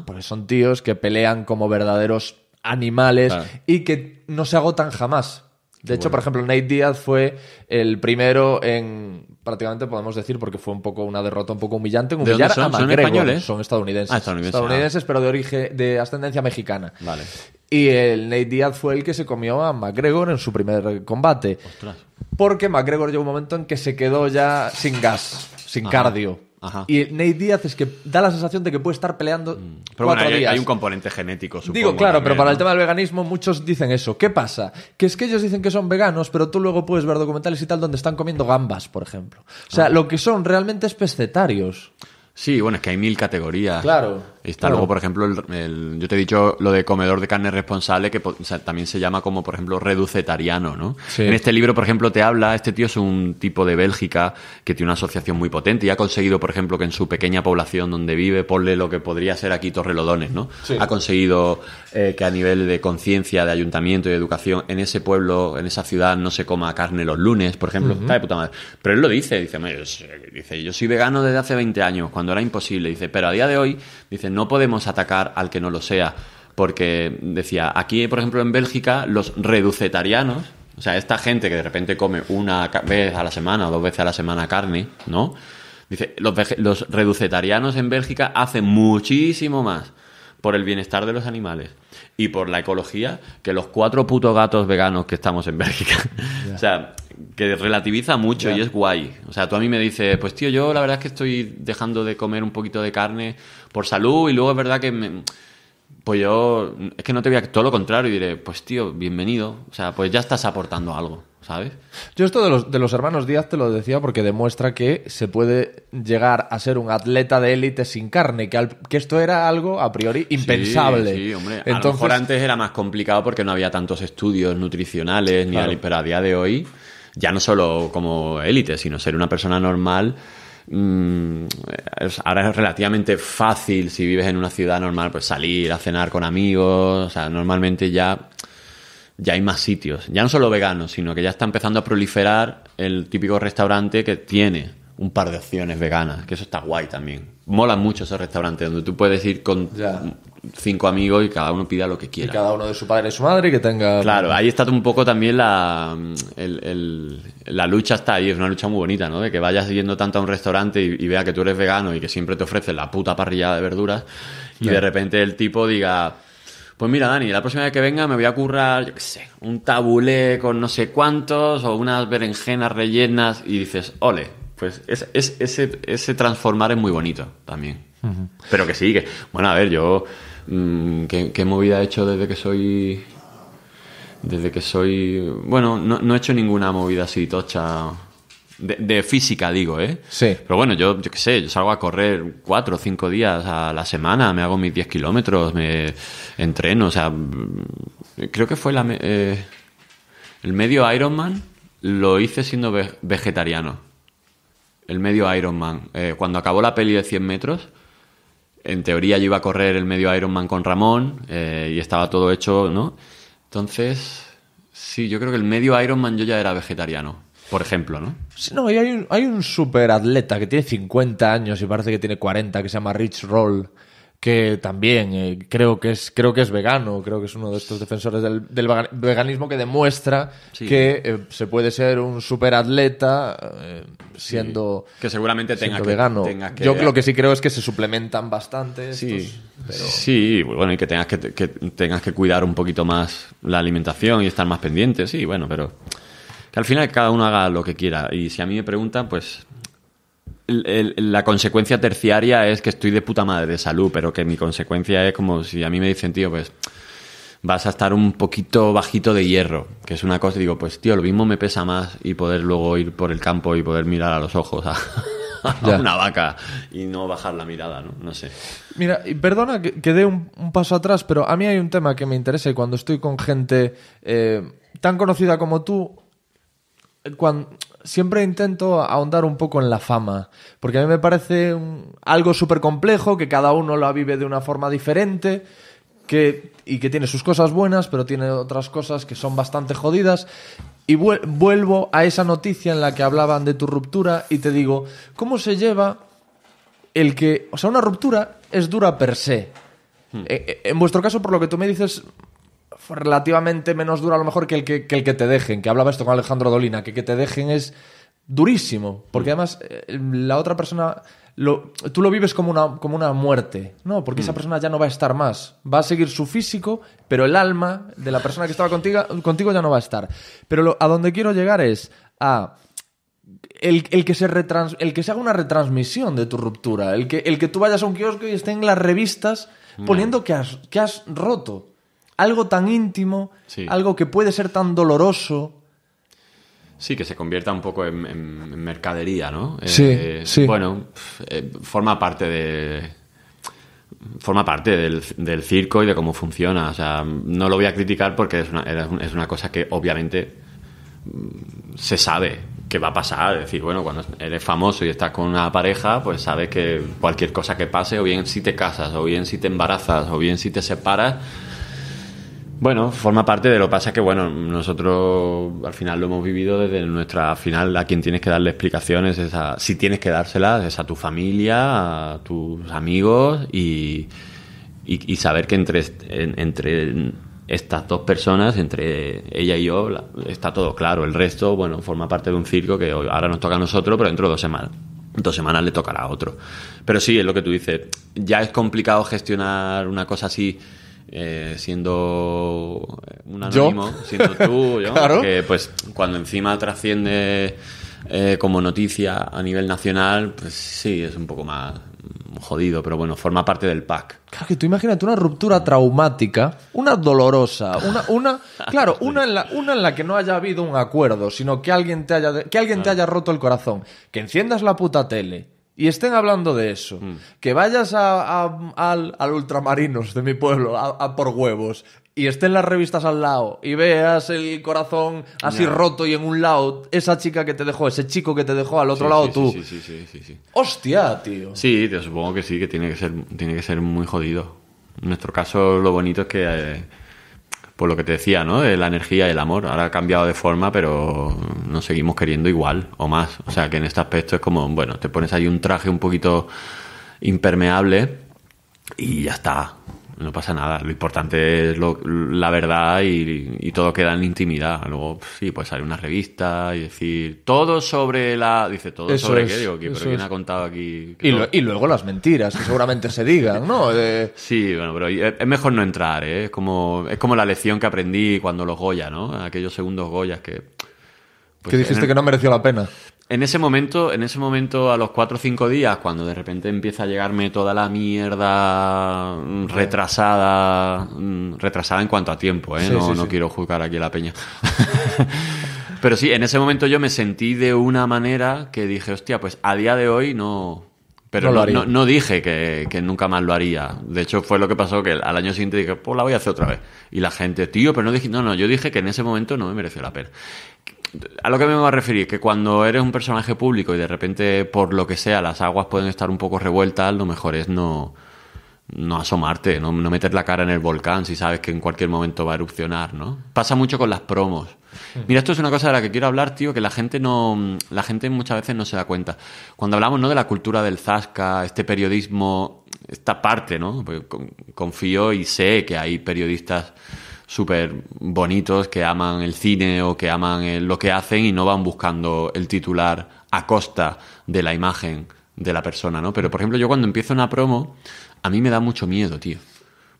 porque son tíos que pelean como verdaderos animales y que no se agotan jamás. De hecho, por ejemplo, Nate Diaz fue el primero en prácticamente podemos decir porque fue un poco una derrota un poco humillante en humillar son? a McGregor. ¿Son españoles? Son estadounidenses. Ah, estadounidenses, ah. pero de origen de ascendencia mexicana. Vale. Y el Nate Diaz fue el que se comió a McGregor en su primer combate. Porque McGregor llegó un momento en que se quedó ya sin gas, sin cardio. Y Nate Díaz es que da la sensación de que puede estar peleando. Mm. Pero cuatro hay, hay un componente genético, supongo. Digo, claro, pero para el tema del veganismo muchos dicen eso. ¿Qué pasa? Que es que ellos dicen que son veganos, pero tú luego puedes ver documentales y tal donde están comiendo gambas, por ejemplo. O sea, ah. lo que son realmente es pescetarios. Sí, bueno, es que hay mil categorías. Claro. Está luego, por ejemplo, yo te he dicho lo de comedor de carne responsable, que también se llama como, por ejemplo, reducetariano, ¿no? En este libro, por ejemplo, te habla, este tío es un tipo de Bélgica que tiene una asociación muy potente y ha conseguido, por ejemplo, que en su pequeña población donde vive, ponle lo que podría ser aquí Torrelodones, ¿no? Ha conseguido eh, que a nivel de conciencia, de ayuntamiento y de educación, en ese pueblo, en esa ciudad, no se coma carne los lunes, por ejemplo. puta madre. Pero él lo dice, dice, yo dice, yo soy vegano desde hace 20 años, cuando era imposible. Dice, pero a día de hoy, dice, no podemos atacar al que no lo sea. Porque decía, aquí, por ejemplo, en Bélgica, los reducetarianos, o sea, esta gente que de repente come una vez a la semana o dos veces a la semana carne, ¿no? Dice, los, los reducetarianos en Bélgica hacen muchísimo más por el bienestar de los animales y por la ecología que los cuatro putos gatos veganos que estamos en Bélgica. o sea, que relativiza mucho y es guay. O sea, tú a mí me dices, pues tío, yo la verdad es que estoy dejando de comer un poquito de carne por salud y luego es verdad que... pues yo, es que no te voy a todo lo contrario y diré, pues tío, bienvenido. O sea, pues ya estás aportando algo. ¿sabes? Yo esto de los, de los hermanos Díaz te lo decía porque demuestra que se puede llegar a ser un atleta de élite sin carne, que, que esto era algo a priori impensable. Sí, hombre. Entonces, a lo mejor antes era más complicado porque no había tantos estudios nutricionales, ni pero a día de hoy, ya no solo como élite, sino ser una persona normal mm, ahora es relativamente fácil si vives en una ciudad normal, pues salir a cenar con amigos, o sea, normalmente ya ya hay más sitios, ya no solo veganos, sino que ya está empezando a proliferar el típico restaurante que tiene un par de opciones veganas, que eso está guay también. Mola mucho esos restaurantes donde tú puedes ir con cinco amigos y cada uno pida lo que quiera. Y cada uno de su padre y su madre que tenga... Claro, ahí está un poco también la, la lucha está ahí, es una lucha muy bonita, ¿no? De que vayas yendo tanto a un restaurante y, vea que tú eres vegano y que siempre te ofrece la puta parrilla de verduras y de repente el tipo diga pues mira, Dani, la próxima vez que venga me voy a currar, yo qué sé, un tabulé con no sé cuántos o unas berenjenas rellenas y dices, ole, pues es, ese, ese, transformar es muy bonito también. Pero que sí, que, bueno, a ver, yo, mm, ¿qué, ¿qué, movida he hecho desde que soy... Desde que soy... Bueno, no, no he hecho ninguna movida así tocha de, física, digo, ¿eh? Sí. Pero bueno, yo, yo qué sé, yo salgo a correr cuatro o cinco días a la semana, me hago mis 10 kilómetros, me entreno, o sea, creo que fue la, eh, el medio Ironman, lo hice siendo vegetariano. El medio Ironman. Eh, cuando acabó la peli de 100 metros, en teoría yo iba a correr el medio Ironman con Ramón eh, y estaba todo hecho, ¿no? Entonces, sí, yo creo que el medio Ironman yo ya era vegetariano por ejemplo, ¿no? Sí, no, hay un, hay un superatleta que tiene 50 años y parece que tiene 40, que se llama Rich Roll, que también eh, creo, que es, creo que es vegano, creo que es uno de estos defensores del, veganismo que demuestra que eh, se puede ser un superatleta atleta eh, siendo que seguramente tenga vegano. Yo lo que sí creo es que se suplementan bastante. Sí, sí bueno, y que tengas que, que tengas que cuidar un poquito más la alimentación y estar más pendiente, sí, bueno, pero que al final cada uno haga lo que quiera. Y si a mí me preguntan, pues la consecuencia terciaria es que estoy de puta madre de salud, pero que mi consecuencia es como si a mí me dicen, tío, pues vas a estar un poquito bajito de hierro, que es una cosa, y digo, pues tío, lo mismo me pesa más y poder luego ir por el campo y poder mirar a los ojos a, una vaca y no bajar la mirada, ¿no? No sé. Mira, perdona que, dé un, paso atrás, pero a mí hay un tema que me interesa y cuando estoy con gente eh, tan conocida como tú cuando, siempre intento ahondar un poco en la fama, porque a mí me parece algo súper complejo, que cada uno la vive de una forma diferente, que, y que tiene sus cosas buenas, pero tiene otras cosas que son bastante jodidas. Y vuelvo a esa noticia en la que hablaban de tu ruptura y te digo, ¿cómo se lleva el que... O sea, una ruptura es dura per se. Hmm. Eh, eh, en vuestro caso, por lo que tú me dices, relativamente menos duro a lo mejor que el que, el que te dejen, que hablaba esto con Alejandro Dolina, que que te dejen es durísimo, porque mm. además eh, la otra persona, lo, tú lo vives como una, como una muerte, ¿no? Porque esa mm. persona ya no va a estar más, va a seguir su físico, pero el alma de la persona que estaba contigo, contigo ya no va a estar. Pero lo, a donde quiero llegar es a... El, que se el que se haga una retransmisión de tu ruptura, el que, el que tú vayas a un kiosco y estén las revistas mm. poniendo que, que has roto algo tan íntimo, algo que puede ser tan doloroso. Sí, que se convierta un poco en, mercadería, ¿no? Eh, sí, Bueno, eh, forma parte de, forma parte del, circo y de cómo funciona. O sea, no lo voy a criticar porque es una, es una cosa que obviamente mm, se sabe que va a pasar. Es decir, bueno, cuando eres famoso y estás con una pareja, pues sabes que cualquier cosa que pase, o bien si te casas, o bien si te embarazas, o bien si te separas, bueno, forma parte de lo que pasa que, bueno, nosotros al final lo hemos vivido desde nuestra final. A quien tienes que darle explicaciones, si tienes que dárselas, es a tu familia, a tus amigos y, saber que entre, entre estas dos personas, entre ella y yo, está todo claro. El resto, bueno, forma parte de un circo que ahora nos toca a nosotros, pero dentro de dos semanas dos semanas le tocará a otro. Pero sí, es lo que tú dices. Ya es complicado gestionar una cosa así eh, siendo un anónimo, siendo tú, yo, que pues cuando encima trasciende eh, como noticia a nivel nacional, pues sí, es un poco más jodido, pero bueno, forma parte del pack. Claro que tú imagínate una ruptura traumática, una dolorosa, una, una claro, una en, la, una en la que no haya habido un acuerdo, sino que alguien te haya, que alguien te haya roto el corazón, que enciendas la puta tele y estén hablando de eso, mm. que vayas a, al, Ultramarinos de mi pueblo a, por huevos y estén las revistas al lado y veas el corazón así roto y en un lado esa chica que te dejó, ese chico que te dejó al otro lado tú. Sí, sí, sí, Hostia, tío. Sí, te supongo que sí, que tiene que ser, tiene que ser muy jodido. En nuestro caso lo bonito es que... Eh, por lo que te decía, ¿no? De la energía y el amor. Ahora ha cambiado de forma, pero nos seguimos queriendo igual o más. O sea, que en este aspecto es como, bueno, te pones ahí un traje un poquito impermeable y ya está no pasa nada. Lo importante es lo, la verdad y, todo queda en intimidad. Luego, sí, pues sale una revista y decir todo sobre la. Dice todo sobre qué, digo, pero ¿quién ha contado aquí? Y, luego las mentiras, que seguramente se digan, ¿no? Sí, bueno, pero es mejor no entrar, ¿eh? Es como, es como la lección que aprendí cuando los Goya, ¿no? Aquellos segundos Goyas que. Pues que dijiste que no mereció la pena. En ese momento, en ese momento, a los cuatro o cinco días, cuando de repente empieza a llegarme toda la mierda retrasada, mm, retrasada en cuanto a tiempo, ¿eh? no, quiero juzgar aquí a la peña. Pero sí, en ese momento yo me sentí de una manera que dije, hostia, pues a día de hoy no... Pero no, no, dije que, que, nunca más lo haría. De hecho, fue lo que pasó que al año siguiente dije, pues la voy a hacer otra vez. Y la gente, tío, pero no dije, no, no, yo dije que en ese momento no me mereció la pena a lo que me voy a referir, que cuando eres un personaje público y de repente, por lo que sea, las aguas pueden estar un poco revueltas, lo mejor es no, no asomarte, no, no meter la cara en el volcán si sabes que en cualquier momento va a erupcionar, ¿no? Pasa mucho con las promos. Mira, esto es una cosa de la que quiero hablar, tío, que la gente no, la gente muchas veces no se da cuenta. Cuando hablamos, ¿no? De la cultura del zasca, este periodismo, esta parte, ¿no? Pues confío y sé que hay periodistas súper bonitos que aman el cine o que aman eh, lo que hacen y no van buscando el titular a costa de la imagen de la persona, ¿no? Pero por ejemplo, yo cuando empiezo una promo, a mí me da mucho miedo, tío.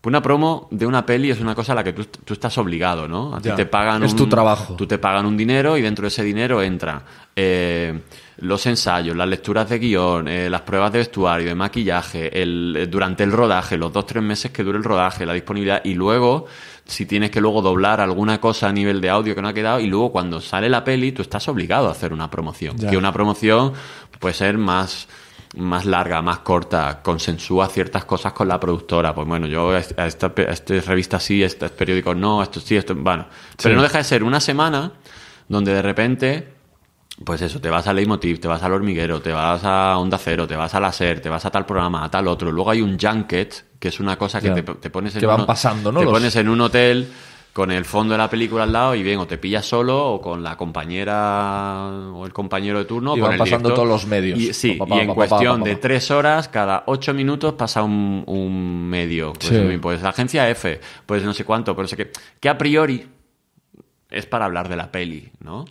Una promo de una peli es una cosa a la que tú, tú estás obligado, ¿no? te pagan. Es tu trabajo. Tú te pagan un dinero y dentro de ese dinero entra eh, los ensayos, las lecturas de guión, eh, las pruebas de vestuario, de maquillaje, el, durante el rodaje, los dos, tres meses que dure el rodaje, la disponibilidad y luego si tienes que luego doblar alguna cosa a nivel de audio que no ha quedado y luego cuando sale la peli tú estás obligado a hacer una promoción. Que una promoción puede ser más más larga, más corta, consensúa ciertas cosas con la productora. Pues bueno, yo a esta, revista sí, a estos periódicos no, esto sí, esto... Bueno, pero no deja de ser una semana donde de repente pues eso, te vas a Leitmotiv, te vas al hormiguero, te vas a Onda Cero, te vas a la te vas a tal programa, a tal otro. Luego hay un junket, que es una cosa que te, pones en van pasando, ¿no? Te pones en un hotel con el fondo de la película al lado y bien, o te pillas solo o con la compañera o el compañero de turno. Y van pasando todos los medios. sí, y en cuestión de tres horas, cada ocho minutos pasa un, medio. Pues, pues, la agencia F, pues no sé cuánto, pero sé que, que a priori es para hablar de la peli, ¿no?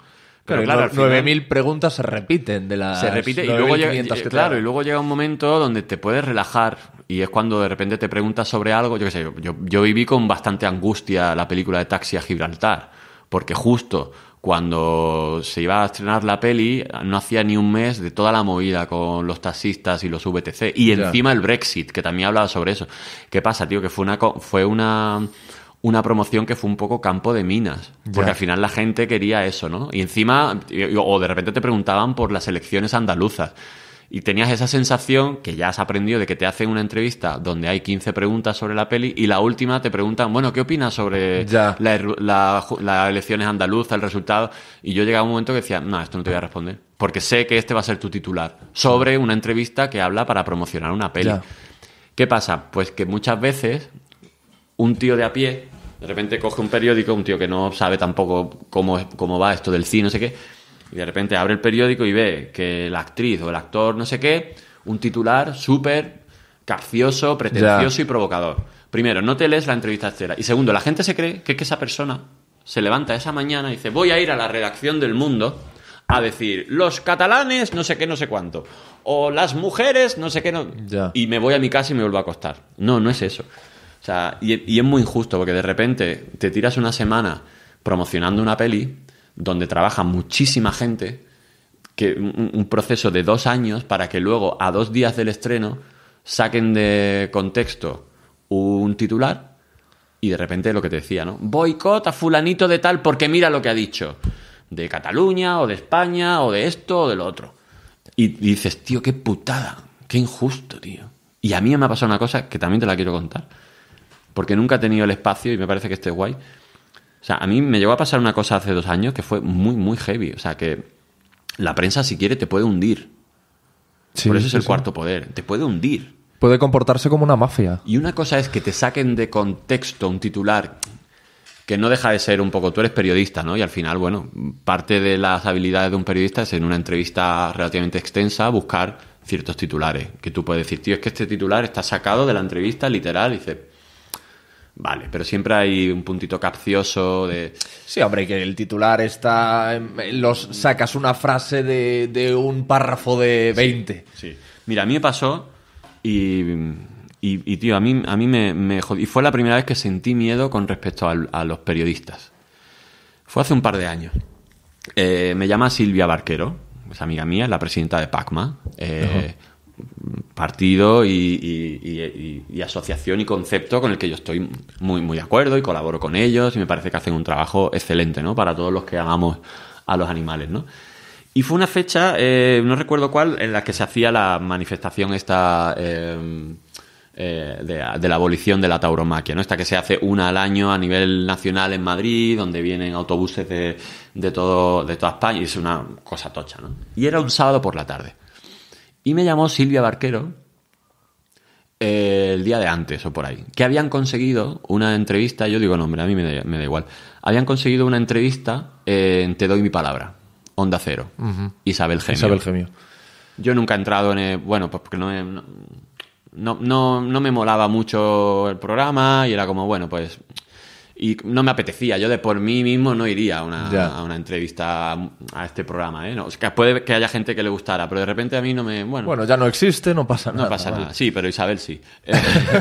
Pero claro, 9.000 preguntas se repiten de las se repite, y luego llega, claro, y luego llega un momento donde te puedes relajar y es cuando de repente te preguntas sobre algo, yo qué sé, yo, yo viví con bastante angustia la película de Taxi a Gibraltar, porque justo cuando se iba a estrenar la peli, no hacía ni un mes de toda la movida con los taxistas y los VTC. Y encima el Brexit, que también hablaba sobre eso. ¿Qué pasa, tío? Que fue una, fue una una promoción que fue un poco campo de minas. Porque al final la gente quería eso, ¿no? Y encima, o de repente te preguntaban por las elecciones andaluzas. Y tenías esa sensación que ya has aprendido de que te hacen una entrevista donde hay 15 preguntas sobre la peli y la última te preguntan, bueno, ¿qué opinas sobre las er-, la, elecciones andaluzas, el resultado? Y yo llegaba a un momento que decía, no, esto no te voy a responder. Porque sé que este va a ser tu titular. Sobre una entrevista que habla para promocionar una peli. ¿Qué pasa? Pues que muchas veces un tío de a pie de repente coge un periódico, un tío que no sabe tampoco cómo, cómo va esto del cine, no sé qué, y de repente abre el periódico y ve que la actriz o el actor, no sé qué, un titular súper capcioso, pretencioso y provocador. Primero, no te lees la entrevista entera. Y segundo, la gente se cree que, es que esa persona se levanta esa mañana y dice, voy a ir a la redacción del mundo a decir, los catalanes, no sé qué, no sé cuánto. O las mujeres, no sé qué, no... Y me voy a mi casa y me vuelvo a acostar. No, no es eso. O sea, y, es muy injusto porque de repente te tiras una semana promocionando una peli donde trabaja muchísima gente, que un, proceso de dos años para que luego, a dos días del estreno, saquen de contexto un titular y de repente lo que te decía, ¿no? Boicot a fulanito de tal porque mira lo que ha dicho. De Cataluña o de España o de esto o de lo otro. y dices, tío, qué putada, qué injusto, tío. Y a mí me ha pasado una cosa que también te la quiero contar porque nunca he tenido el espacio y me parece que este es guay. O sea, a mí me llegó a pasar una cosa hace dos años que fue muy, muy heavy. O sea, que la prensa, si quiere, te puede hundir. Sí, Por eso es el cuarto poder. Te puede hundir. Puede comportarse como una mafia. Y una cosa es que te saquen de contexto un titular que no deja de ser un poco, tú eres periodista, ¿no? Y al final, bueno, parte de las habilidades de un periodista es en una entrevista relativamente extensa buscar ciertos titulares, que tú puedes decir, tío, es que este titular está sacado de la entrevista literal, y dices... Vale, pero siempre hay un puntito capcioso de... Sí, hombre, que el titular está... Eh, los sacas una frase de, un párrafo de 20. Sí, Mira, a mí me pasó y, y, tío, a mí, a mí me, me Y fue la primera vez que sentí miedo con respecto a, los periodistas. Fue hace un par de años. Eh, me llama Silvia Barquero, es amiga mía, la presidenta de PACMA. Eh, partido y, asociación y concepto con el que yo estoy muy, muy de acuerdo y colaboro con ellos y me parece que hacen un trabajo excelente, ¿no? Para todos los que amamos a los animales, ¿no? Y fue una fecha, eh, no recuerdo cuál, en la que se hacía la manifestación esta... Eh, eh, de, la abolición de la tauromaquia, ¿no? Esta que se hace una al año a nivel nacional en Madrid, donde vienen autobuses de, de, todo, de toda España, y es una cosa tocha, ¿no? Y era un sábado por la tarde. Y me llamó Silvia Barquero eh, el día de antes o por ahí, que habían conseguido una entrevista, yo digo nombre, a mí me da, igual, habían conseguido una entrevista en eh, Te doy mi palabra, Onda Cero, Isabel Gemio. Isabel Gemio. Yo nunca he entrado en... bueno, pues porque no, no, no, no me molaba mucho el programa y era como, bueno, pues y no me apetecía, yo de por mí mismo no iría a una, entrevista a este programa. ¿eh? No, puede que haya gente que le gustara, pero de repente a mí no me. Bueno, bueno ya no existe, no pasa nada. No pasa nada, sí, pero Isabel sí.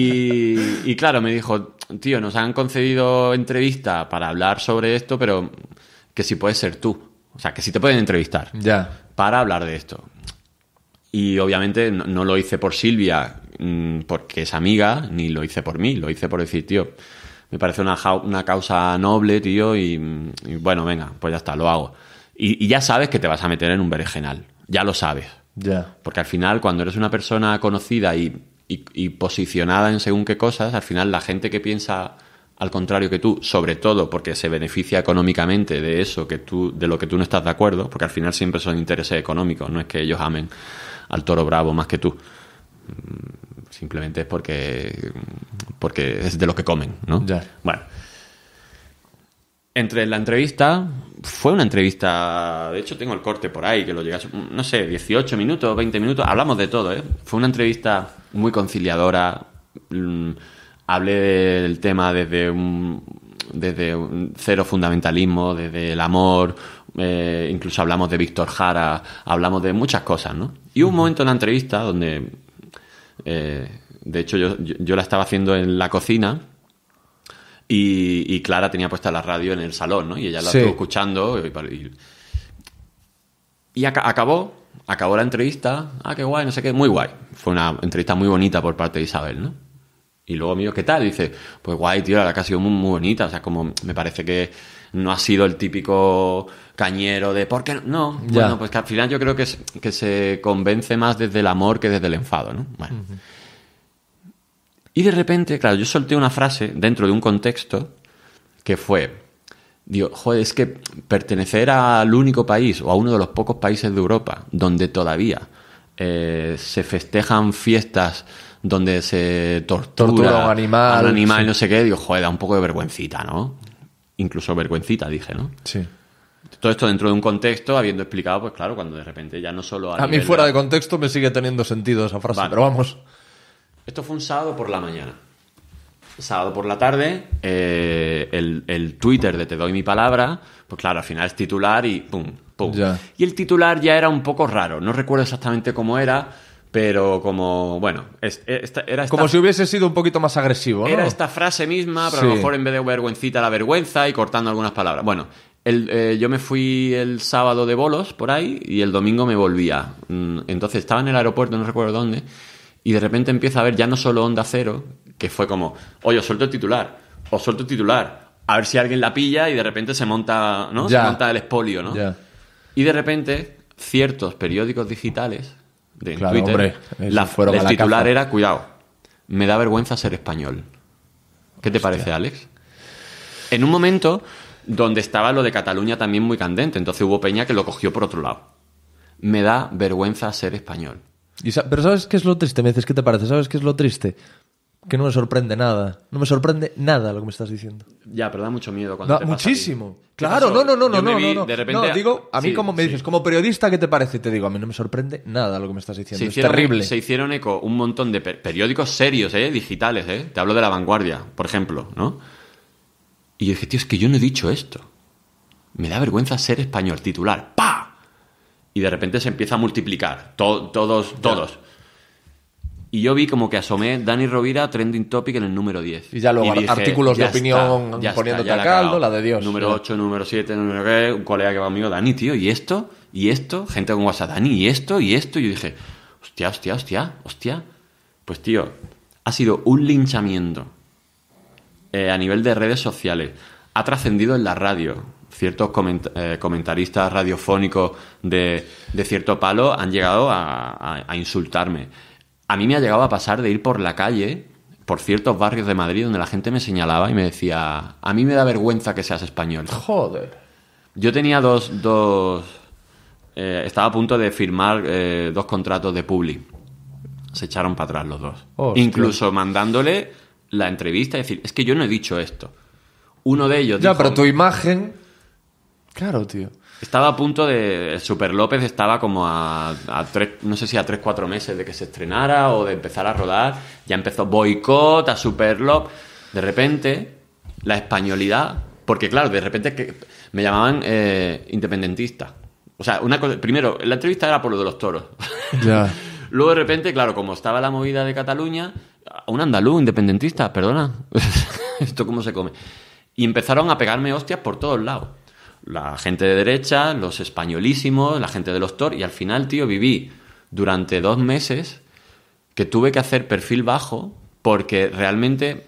Eh, y, claro, me dijo, tío, nos han concedido entrevista para hablar sobre esto, pero que si puedes ser tú. O sea, que si te pueden entrevistar. Ya. Para hablar de esto. Y obviamente no, lo hice por Silvia, mm, porque es amiga, ni lo hice por mí, lo hice por decir, tío, me parece una, una causa noble, tío, y, bueno, venga, pues ya está, lo hago. Y, ya sabes que te vas a meter en un berenjenal, ya lo sabes. Ya. Porque al final, cuando eres una persona conocida y, y, posicionada en según qué cosas, al final la gente que piensa al contrario que tú, sobre todo porque se beneficia económicamente de eso que tú, de lo que tú no estás de acuerdo, porque al final siempre son intereses económicos, no es que ellos amen al toro bravo más que tú. Simplemente es porque, porque es de lo que comen, ¿no? Ya. Bueno. Entre la entrevista, fue una entrevista, de hecho tengo el corte por ahí, que lo llegas, no sé, 18 minutos, 20 minutos, hablamos de todo, ¿eh? Fue una entrevista muy conciliadora, mm, hablé del tema desde un, desde un cero fundamentalismo, desde el amor, eh, incluso hablamos de Víctor Jara, hablamos de muchas cosas, ¿no? Y hubo un momento en la entrevista donde, eh, de hecho, yo, la estaba haciendo en la cocina y, Clara tenía puesta la radio en el salón, ¿no? Y ella la estuvo escuchando y, acabó, acabó la entrevista, ah, qué guay, no sé qué, muy guay. Fue una entrevista muy bonita por parte de Isabel, ¿no? Y luego mío, ¿qué tal? dice, pues guay, tío, la verdad que ha sido muy, muy bonita, o sea, como me parece que no ha sido el típico cañero de por qué no. Bueno, pues que al final yo creo que, es, que se convence más desde el amor que desde el enfado, ¿no? Bueno. Y de repente, claro, yo solté una frase dentro de un contexto que fue, digo, joder, es que pertenecer al único país o a uno de los pocos países de Europa donde todavía eh, se festejan fiestas donde se tortura, un animal, animal no sé qué, digo, joder, da un poco de vergüencita, ¿no? Incluso vergüencita, dije, ¿no? Sí. Todo esto dentro de un contexto, habiendo explicado, pues claro, cuando de repente ya no solo... A, mí fuera de... contexto me sigue teniendo sentido esa frase, pero vamos. Esto fue un sábado por la mañana. Sábado por la tarde, eh, el, Twitter de Te doy mi palabra, pues claro, al final es titular y pum, pum. Y el titular ya era un poco raro, no recuerdo exactamente cómo era, pero como, bueno, es, e, era Como si hubiese sido un poquito más agresivo, ¿no? Era esta frase misma, pero a lo mejor en vez de vergüencita, la vergüenza y cortando algunas palabras. Bueno, eh, yo me fui el sábado de bolos por ahí y el domingo me volvía. Mm, entonces estaba en el aeropuerto, no recuerdo dónde, y de repente empieza a ver ya no solo Onda Cero, que fue como, oye, os suelto el titular, os suelto el titular, a ver si alguien la pilla y de repente se monta, ¿no? Se monta el espolio, ¿no? Y de repente ciertos periódicos digitales de Twitter, la, el titular era, cuidado, me da vergüenza ser español. ¿Qué te parece, Alex? En un momento donde estaba lo de Cataluña también muy candente. Entonces hubo Peña que lo cogió por otro lado. Me da vergüenza ser español. pero ¿sabes qué es lo triste? Me dices, ¿qué te parece? ¿Sabes qué es lo triste? Que no me sorprende nada. No me sorprende nada lo que me estás diciendo. Ya, pero da mucho miedo cuando te Muchísimo. Claro, no, no, no, no, no, no, De repente... digo, a mí como me dices, como periodista, ¿qué te parece? Te digo, a mí no me sorprende nada lo que me estás diciendo. es terrible. Se hicieron eco un montón de periódicos serios, ¿eh? digitales, ¿eh? Te hablo de La Vanguardia, por ejemplo, ¿no? Y yo dije, tío, es que yo no he dicho esto. Me da vergüenza ser español, titular. ¡Pa! Y de repente se empieza a multiplicar. todos, todos. Y yo vi como que asomé Dani Rovira, trending topic en el número 10. Y ya luego, artículos de opinión poniéndote a caldo, la de Dios. Número 8, número 7, número qué, un colega que va amigo, Dani, tío, y esto, y esto, gente con WhatsApp, Dani, y esto, y esto. Y yo dije, hostia, hostia, hostia, hostia. Pues tío, ha sido un linchamiento eh, a nivel de redes sociales, ha trascendido en la radio. Ciertos eh, comentaristas radiofónicos de, cierto palo han llegado a, insultarme. A mí me ha llegado a pasar de ir por la calle por ciertos barrios de Madrid donde la gente me señalaba y me decía, a mí me da vergüenza que seas español. Joder. Yo tenía dos... dos eh, estaba a punto de firmar dos contratos de Publi. Se echaron para atrás los dos. Incluso mandándole la entrevista es decir, es que yo no he dicho esto. Uno de ellos... Ya, pero tu imagen... Claro, tío. Estaba a punto de... Super López estaba como a, tres, no sé si a tres, cuatro meses de que se estrenara o de empezar a rodar. Ya empezó boicot a Super López. De repente, la españolidad... Porque claro, de repente que me llamaban eh, independentista. O sea, una cosa, primero, la entrevista era por lo de los toros. Ya. Luego de repente, claro, como estaba la movida de Cataluña, a un andaluz independentista, perdona, ¿esto cómo se come? Y empezaron a pegarme hostias por todos lados. La gente de derecha, los españolísimos, la gente de los TOR, y al final, tío, viví durante dos meses que tuve que hacer perfil bajo porque realmente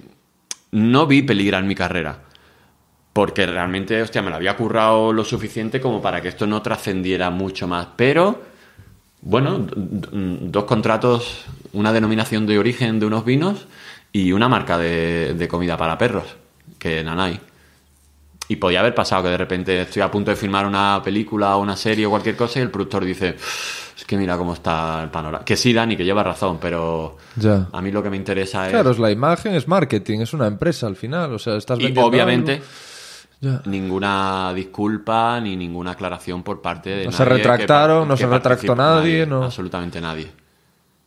no vi peligrar mi carrera. Porque realmente, hostia, me lo había currado lo suficiente como para que esto no trascendiera mucho más. Pero bueno, dos contratos, una denominación de origen de unos vinos y una marca de, comida para perros, que Nanay. Y podía haber pasado que de repente estoy a punto de firmar una película o una serie o cualquier cosa y el productor dice, es que mira cómo está el panorama. Que sí, Dani, que lleva razón, pero a mí lo que me interesa es... Claro, es la imagen, es marketing, es una empresa al final, o sea, estás vendiendo... obviamente ninguna disculpa ni ninguna aclaración por parte de no se retractaron, no se retractó nadie, no. absolutamente nadie.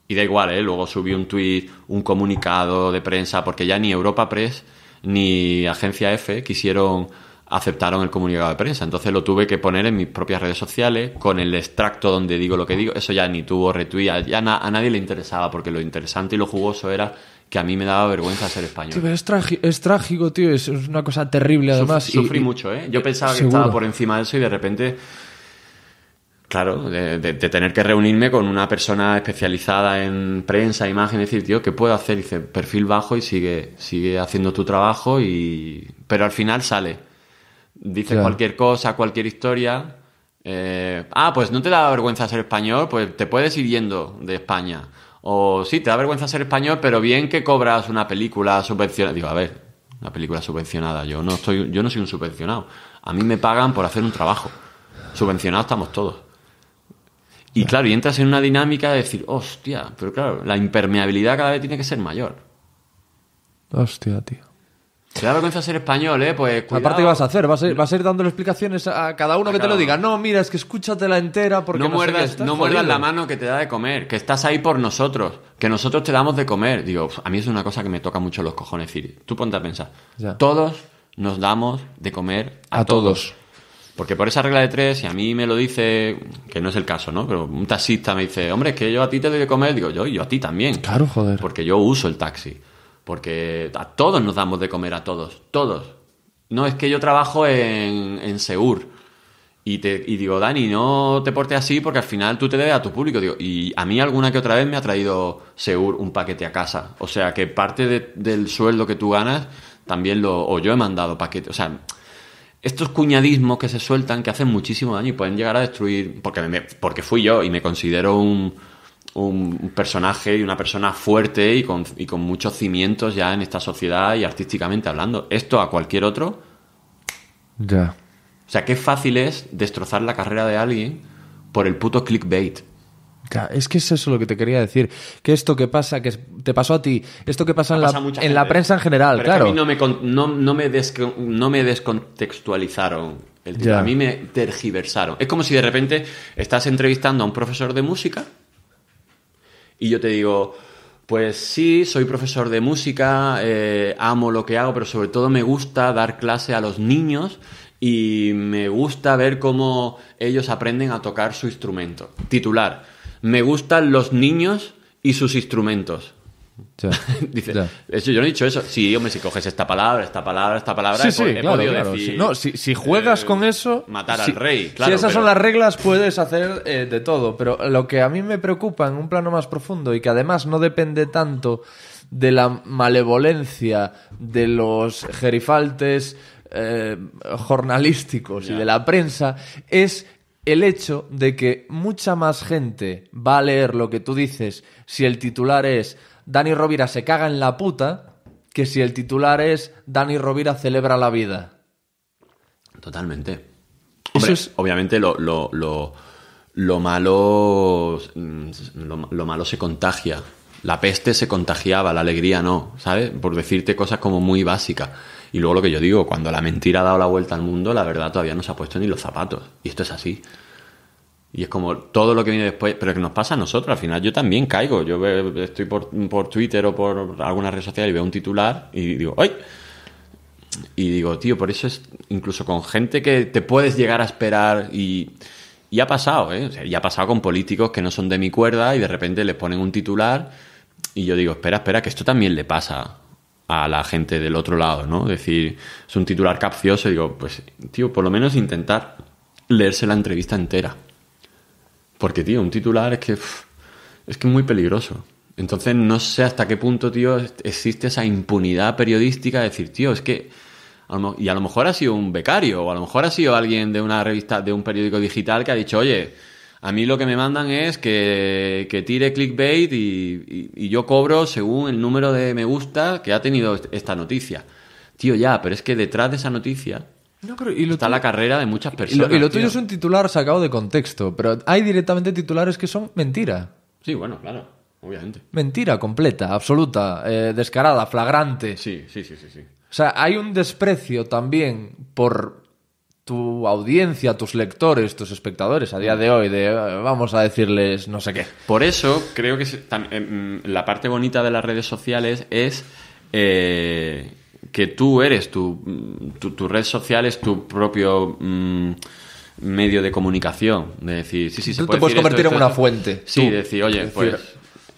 Y da igual, ¿eh? luego subí un tuit, un comunicado de prensa, porque ya ni Europa Press ni Agencia F quisieron aceptaron el comunicado de prensa. Entonces lo tuve que poner en mis propias redes sociales, con el extracto donde digo lo que digo. Eso ya ni tuvo retuit, ya a nadie le interesaba, porque lo interesante y lo jugoso era que a mí me daba vergüenza ser español. es, trágico, tío, es, una cosa terrible además. sufrí mucho, ¿eh? Yo eh, pensaba que estaba por encima de eso y de repente, claro, de, tener que reunirme con una persona especializada en prensa, imagen, decir, tío, ¿qué puedo hacer? dice, perfil bajo y sigue, sigue haciendo tu trabajo y... Pero al final sale. Dice cualquier cosa, cualquier historia. Eh, ah, pues no te da vergüenza ser español, pues te puedes ir yendo de España. O sí, te da vergüenza ser español, pero bien que cobras una película subvencionada. Digo, a ver, una película subvencionada. Yo no, estoy, yo no soy un subvencionado. A mí me pagan por hacer un trabajo. Subvencionados estamos todos. Y claro, y entras en una dinámica de decir, hostia, pero claro, la impermeabilidad cada vez tiene que ser mayor. Hostia, tío. Te da vergüenza ser español, ¿eh? Pues cuidado. Aparte, ¿qué vas a hacer? ¿Vas a, ir, dándole explicaciones a cada uno que te lo diga. No, mira, es que escúchatela entera porque no, no muerdas, no muerdas la mano que te da de comer, que estás ahí por nosotros, que nosotros te damos de comer. Digo, a mí es una cosa que me toca mucho los cojones, Tú ponte a pensar. Todos nos damos de comer a, todos. Porque por esa regla de tres, si a mí me lo dice, que no es el caso, ¿no? Pero un taxista me dice, hombre, es que yo a ti te doy de comer. Digo, yo, yo a ti también. Claro, joder. Porque yo uso el taxi. Porque a todos nos damos de comer, a todos, todos. No, es que yo trabajo en, en Seur. Y, te, y digo, Dani, no te portes así porque al final tú te debes a tu público. y a mí alguna que otra vez me ha traído Seur un paquete a casa. O sea, que parte del sueldo que tú ganas también lo... O yo he mandado paquete. O sea, estos cuñadismos que se sueltan, que hacen muchísimo daño y pueden llegar a destruir... Porque, me, porque fui yo y me considero un un personaje y una persona fuerte y con, y con muchos cimientos ya en esta sociedad y artísticamente hablando. Esto a cualquier otro. Ya. O sea, qué fácil es destrozar la carrera de alguien por el puto clickbait. es que es eso lo que te quería decir. Que esto que pasa, que te pasó a ti, esto que pasa, en, la, prensa en general, claro. a mí no me, no, me descontextualizaron el A mí me tergiversaron. Es como si de repente estás entrevistando a un profesor de música y yo te digo, pues sí, soy profesor de música, eh, amo lo que hago, pero sobre todo me gusta dar clase a los niños y me gusta ver cómo ellos aprenden a tocar su instrumento. Titular, me gustan los niños y sus instrumentos. yo no he dicho eso. hombre, si coges esta palabra, esta palabra, esta palabra, he, decir. No, si, juegas eh, con eso. Matar al rey, Si esas son las reglas, puedes hacer eh, de todo. Pero lo que a mí me preocupa en un plano más profundo y que además no depende tanto de la malevolencia de los gerifaltes eh, jornalísticos y de la prensa es el hecho de que mucha más gente va a leer lo que tú dices si el titular es Dani Rovira se caga en la puta que si el titular es Dani Rovira celebra la vida. Totalmente. Obviamente lo, lo, lo, lo malo, mm, lo malo se contagia. La peste se contagiaba, la alegría no, ¿sabes? Por decirte cosas como muy básicas. Y luego lo que yo digo, cuando la mentira ha dado la vuelta al mundo, la verdad todavía no se ha puesto ni los zapatos. Y esto es así. Y es como todo lo que viene después, pero que nos pasa a nosotros. Al final yo también caigo. Yo estoy por, por Twitter o por alguna red social y veo un titular y digo, ¡ay! Y digo, tío, por eso es incluso con gente que te puedes llegar a esperar y, ha pasado, ¿eh? O y ha pasado con políticos que no son de mi cuerda y de repente les ponen un titular y yo digo, espera, espera, que esto también le pasa a la gente del otro lado, ¿no? Es decir, es un titular capcioso y digo, pues, tío, por lo menos intentar leerse la entrevista entera. Porque, tío, un titular es que es que muy peligroso. Entonces, no sé hasta qué punto, tío, existe esa impunidad periodística de decir, tío, es que. Y a lo mejor ha sido un becario, o a lo mejor ha sido alguien de una revista, de un periódico digital que ha dicho, oye, a mí lo que me mandan es que, que tire clickbait y, yo cobro según el número de me gusta que ha tenido esta noticia. Tío, ya, pero es que detrás de esa noticia Está la carrera de muchas personas. Y lo, tuyo es un titular sacado de contexto, pero hay directamente titulares que son mentira. Sí, bueno, claro, obviamente. Mentira completa, absoluta, eh, descarada, flagrante. Sí, sí, sí, sí, sí. O sea, hay un desprecio también por tu audiencia, tus lectores, tus espectadores a día de hoy, de vamos a decirles no sé qué. Por eso creo que em, la parte bonita de las redes sociales es eh, que tú eres, tu, tu, red social es tu propio mm, medio de comunicación. De decir, sí, sí, tú te puedes convertir en una fuente. Sí, decir, oye, pues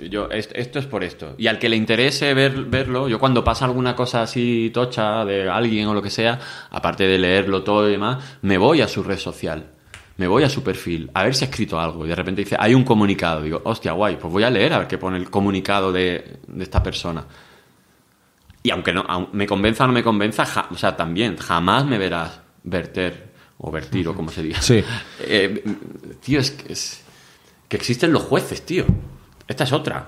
yo, esto es por esto. Y al que le interese ver, verlo, yo cuando pasa alguna cosa así tocha de alguien o lo que sea, aparte de leerlo todo y demás, me voy a su red social. Me voy a su perfil, a ver si ha escrito algo. Y de repente dice, hay un comunicado. Digo, hostia, guay, pues voy a leer a ver qué pone el comunicado de, de esta persona. Y aunque no, me convenza o no me convenza, o sea, también, jamás me verás verter o vertir o como se diga. Sí. Eh, tío, es que, existen los jueces, tío. Esta es otra.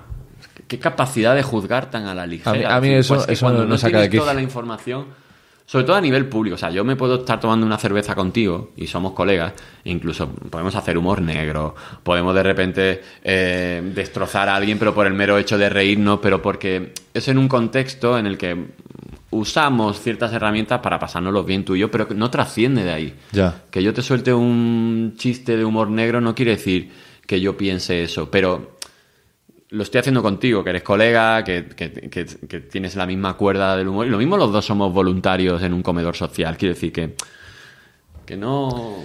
Qué capacidad de juzgar tan a la ligera. A mí, eso, cuando no, saca toda la información sobre todo a nivel público. O sea, yo me puedo estar tomando una cerveza contigo y somos colegas, e incluso podemos hacer humor negro, podemos de repente eh, destrozar a alguien, pero por el mero hecho de reírnos, pero porque es en un contexto en el que usamos ciertas herramientas para pasárnoslo bien tú y yo, pero no trasciende de ahí. Ya. Que yo te suelte un chiste de humor negro no quiere decir que yo piense eso, pero lo estoy haciendo contigo, que eres colega, que, tienes la misma cuerda del humor. Y lo mismo los dos somos voluntarios en un comedor social. Quiero decir que. Que no.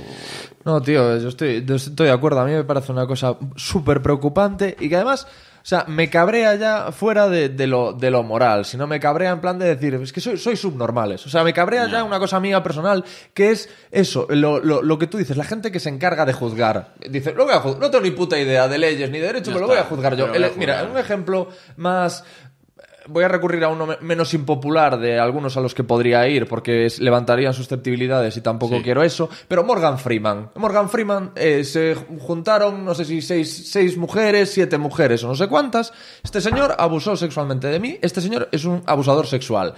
No, tío, yo estoy, yo estoy de acuerdo. A mí me parece una cosa súper preocupante y que además o sea, me cabrea ya fuera de, lo, de, lo, moral, sino me cabrea en plan de decir, es que soy, soy subnormales. O sea, me cabrea ya una cosa mía personal, que es eso, lo, que tú dices, la gente que se encarga de juzgar. Dice, no tengo ni puta idea de leyes ni de derecho, pero lo voy a juzgar yo. mira, un ejemplo más, voy a recurrir a uno menos impopular de algunos a los que podría ir, porque levantaría susceptibilidades y tampoco quiero eso. Pero Morgan Freeman. Morgan Freeman eh, se juntaron, no sé si seis, seis mujeres, siete mujeres o no sé cuántas. Este señor abusó sexualmente de mí. Este señor es un abusador sexual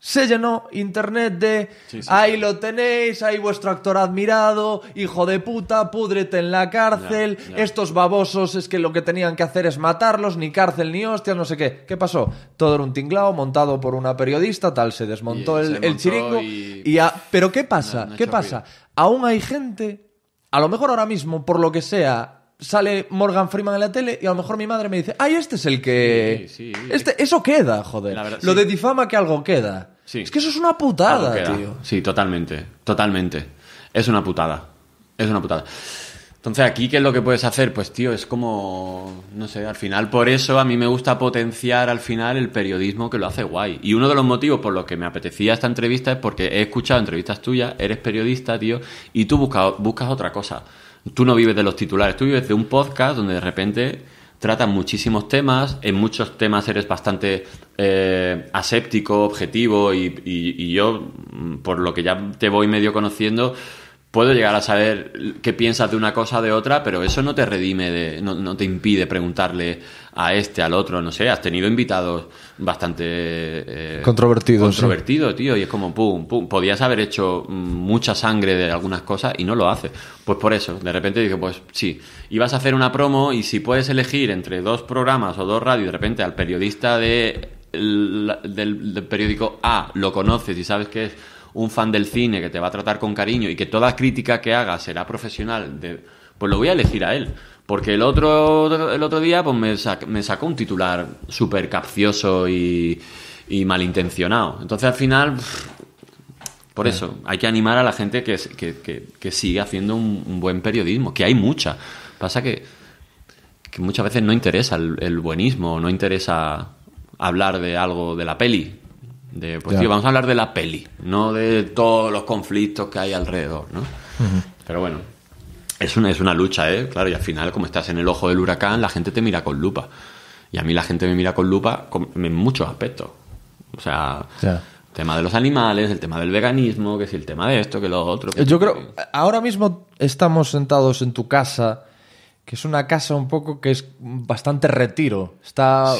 se llenó internet de ahí lo tenéis, ahí vuestro actor admirado, hijo de puta, púdrete en la cárcel, estos babosos es que lo que tenían que hacer es matarlos, ni cárcel ni hostias, no sé qué. ¿Qué pasó? Todo era un tinglao montado por una periodista, tal, se desmontó el, chiringo. Y... Pero ¿qué pasa? ¿Qué pasa? Aún hay gente, a lo mejor ahora mismo, por lo que sea, sale Morgan Freeman en la tele y a lo mejor mi madre me dice, ay, este es el que... Sí, este, eso queda, joder. lo de difama que algo queda. Es que eso es una putada, tío. Sí, totalmente, totalmente. Es una putada. Es una putada. Entonces aquí, ¿qué es lo que puedes hacer? Pues tío, es como, no sé, al final por eso a mí me gusta potenciar al final el periodismo que lo hace guay. Y uno de los motivos por los que me apetecía esta entrevista es porque he escuchado entrevistas tuyas, eres periodista, tío, y tú buscas otra cosa tú no vives de los titulares, tú vives de un podcast donde de repente tratan muchísimos temas, en muchos temas eres bastante eh, aséptico, objetivo y, yo, mm, por lo que ya te voy medio conociendo, puedo llegar a saber qué piensas de una cosa o de otra, pero eso no te redime, de, no, te impide preguntarle a este, al otro, no sé, has tenido invitados bastante... Eh, controvertidos. controvertido, tío, y es como, pum, pum, podías haber hecho mucha sangre de algunas cosas y no lo haces. Pues por eso, de repente dije, pues sí, ibas a hacer una promo y si puedes elegir entre dos programas o dos radios, de repente al periodista de, del, del periódico A lo conoces y sabes que es un fan del cine que te va a tratar con cariño y que toda crítica que haga será profesional, pues lo voy a elegir a él. Porque el otro, el otro día pues me, me sacó un titular súper capcioso y, malintencionado. Entonces al final, por eso, hay que animar a la gente que, sigue haciendo un, buen periodismo, que hay mucha. Pasa que, muchas veces no interesa el buenismo, no interesa hablar de algo de la peli, de, pues vamos a hablar de la peli, no de todos los conflictos que hay alrededor, ¿no? Pero bueno, es una, es una lucha, ¿eh? Claro, y al final, como estás en el ojo del huracán, la gente te mira con lupa. Y a mí la gente me mira con lupa en muchos aspectos. O sea, el tema de los animales, el tema del veganismo, que si el tema de esto, que lo otro. Yo creo, ahora mismo estamos sentados en tu casa que es una casa un poco que es bastante retiro. Está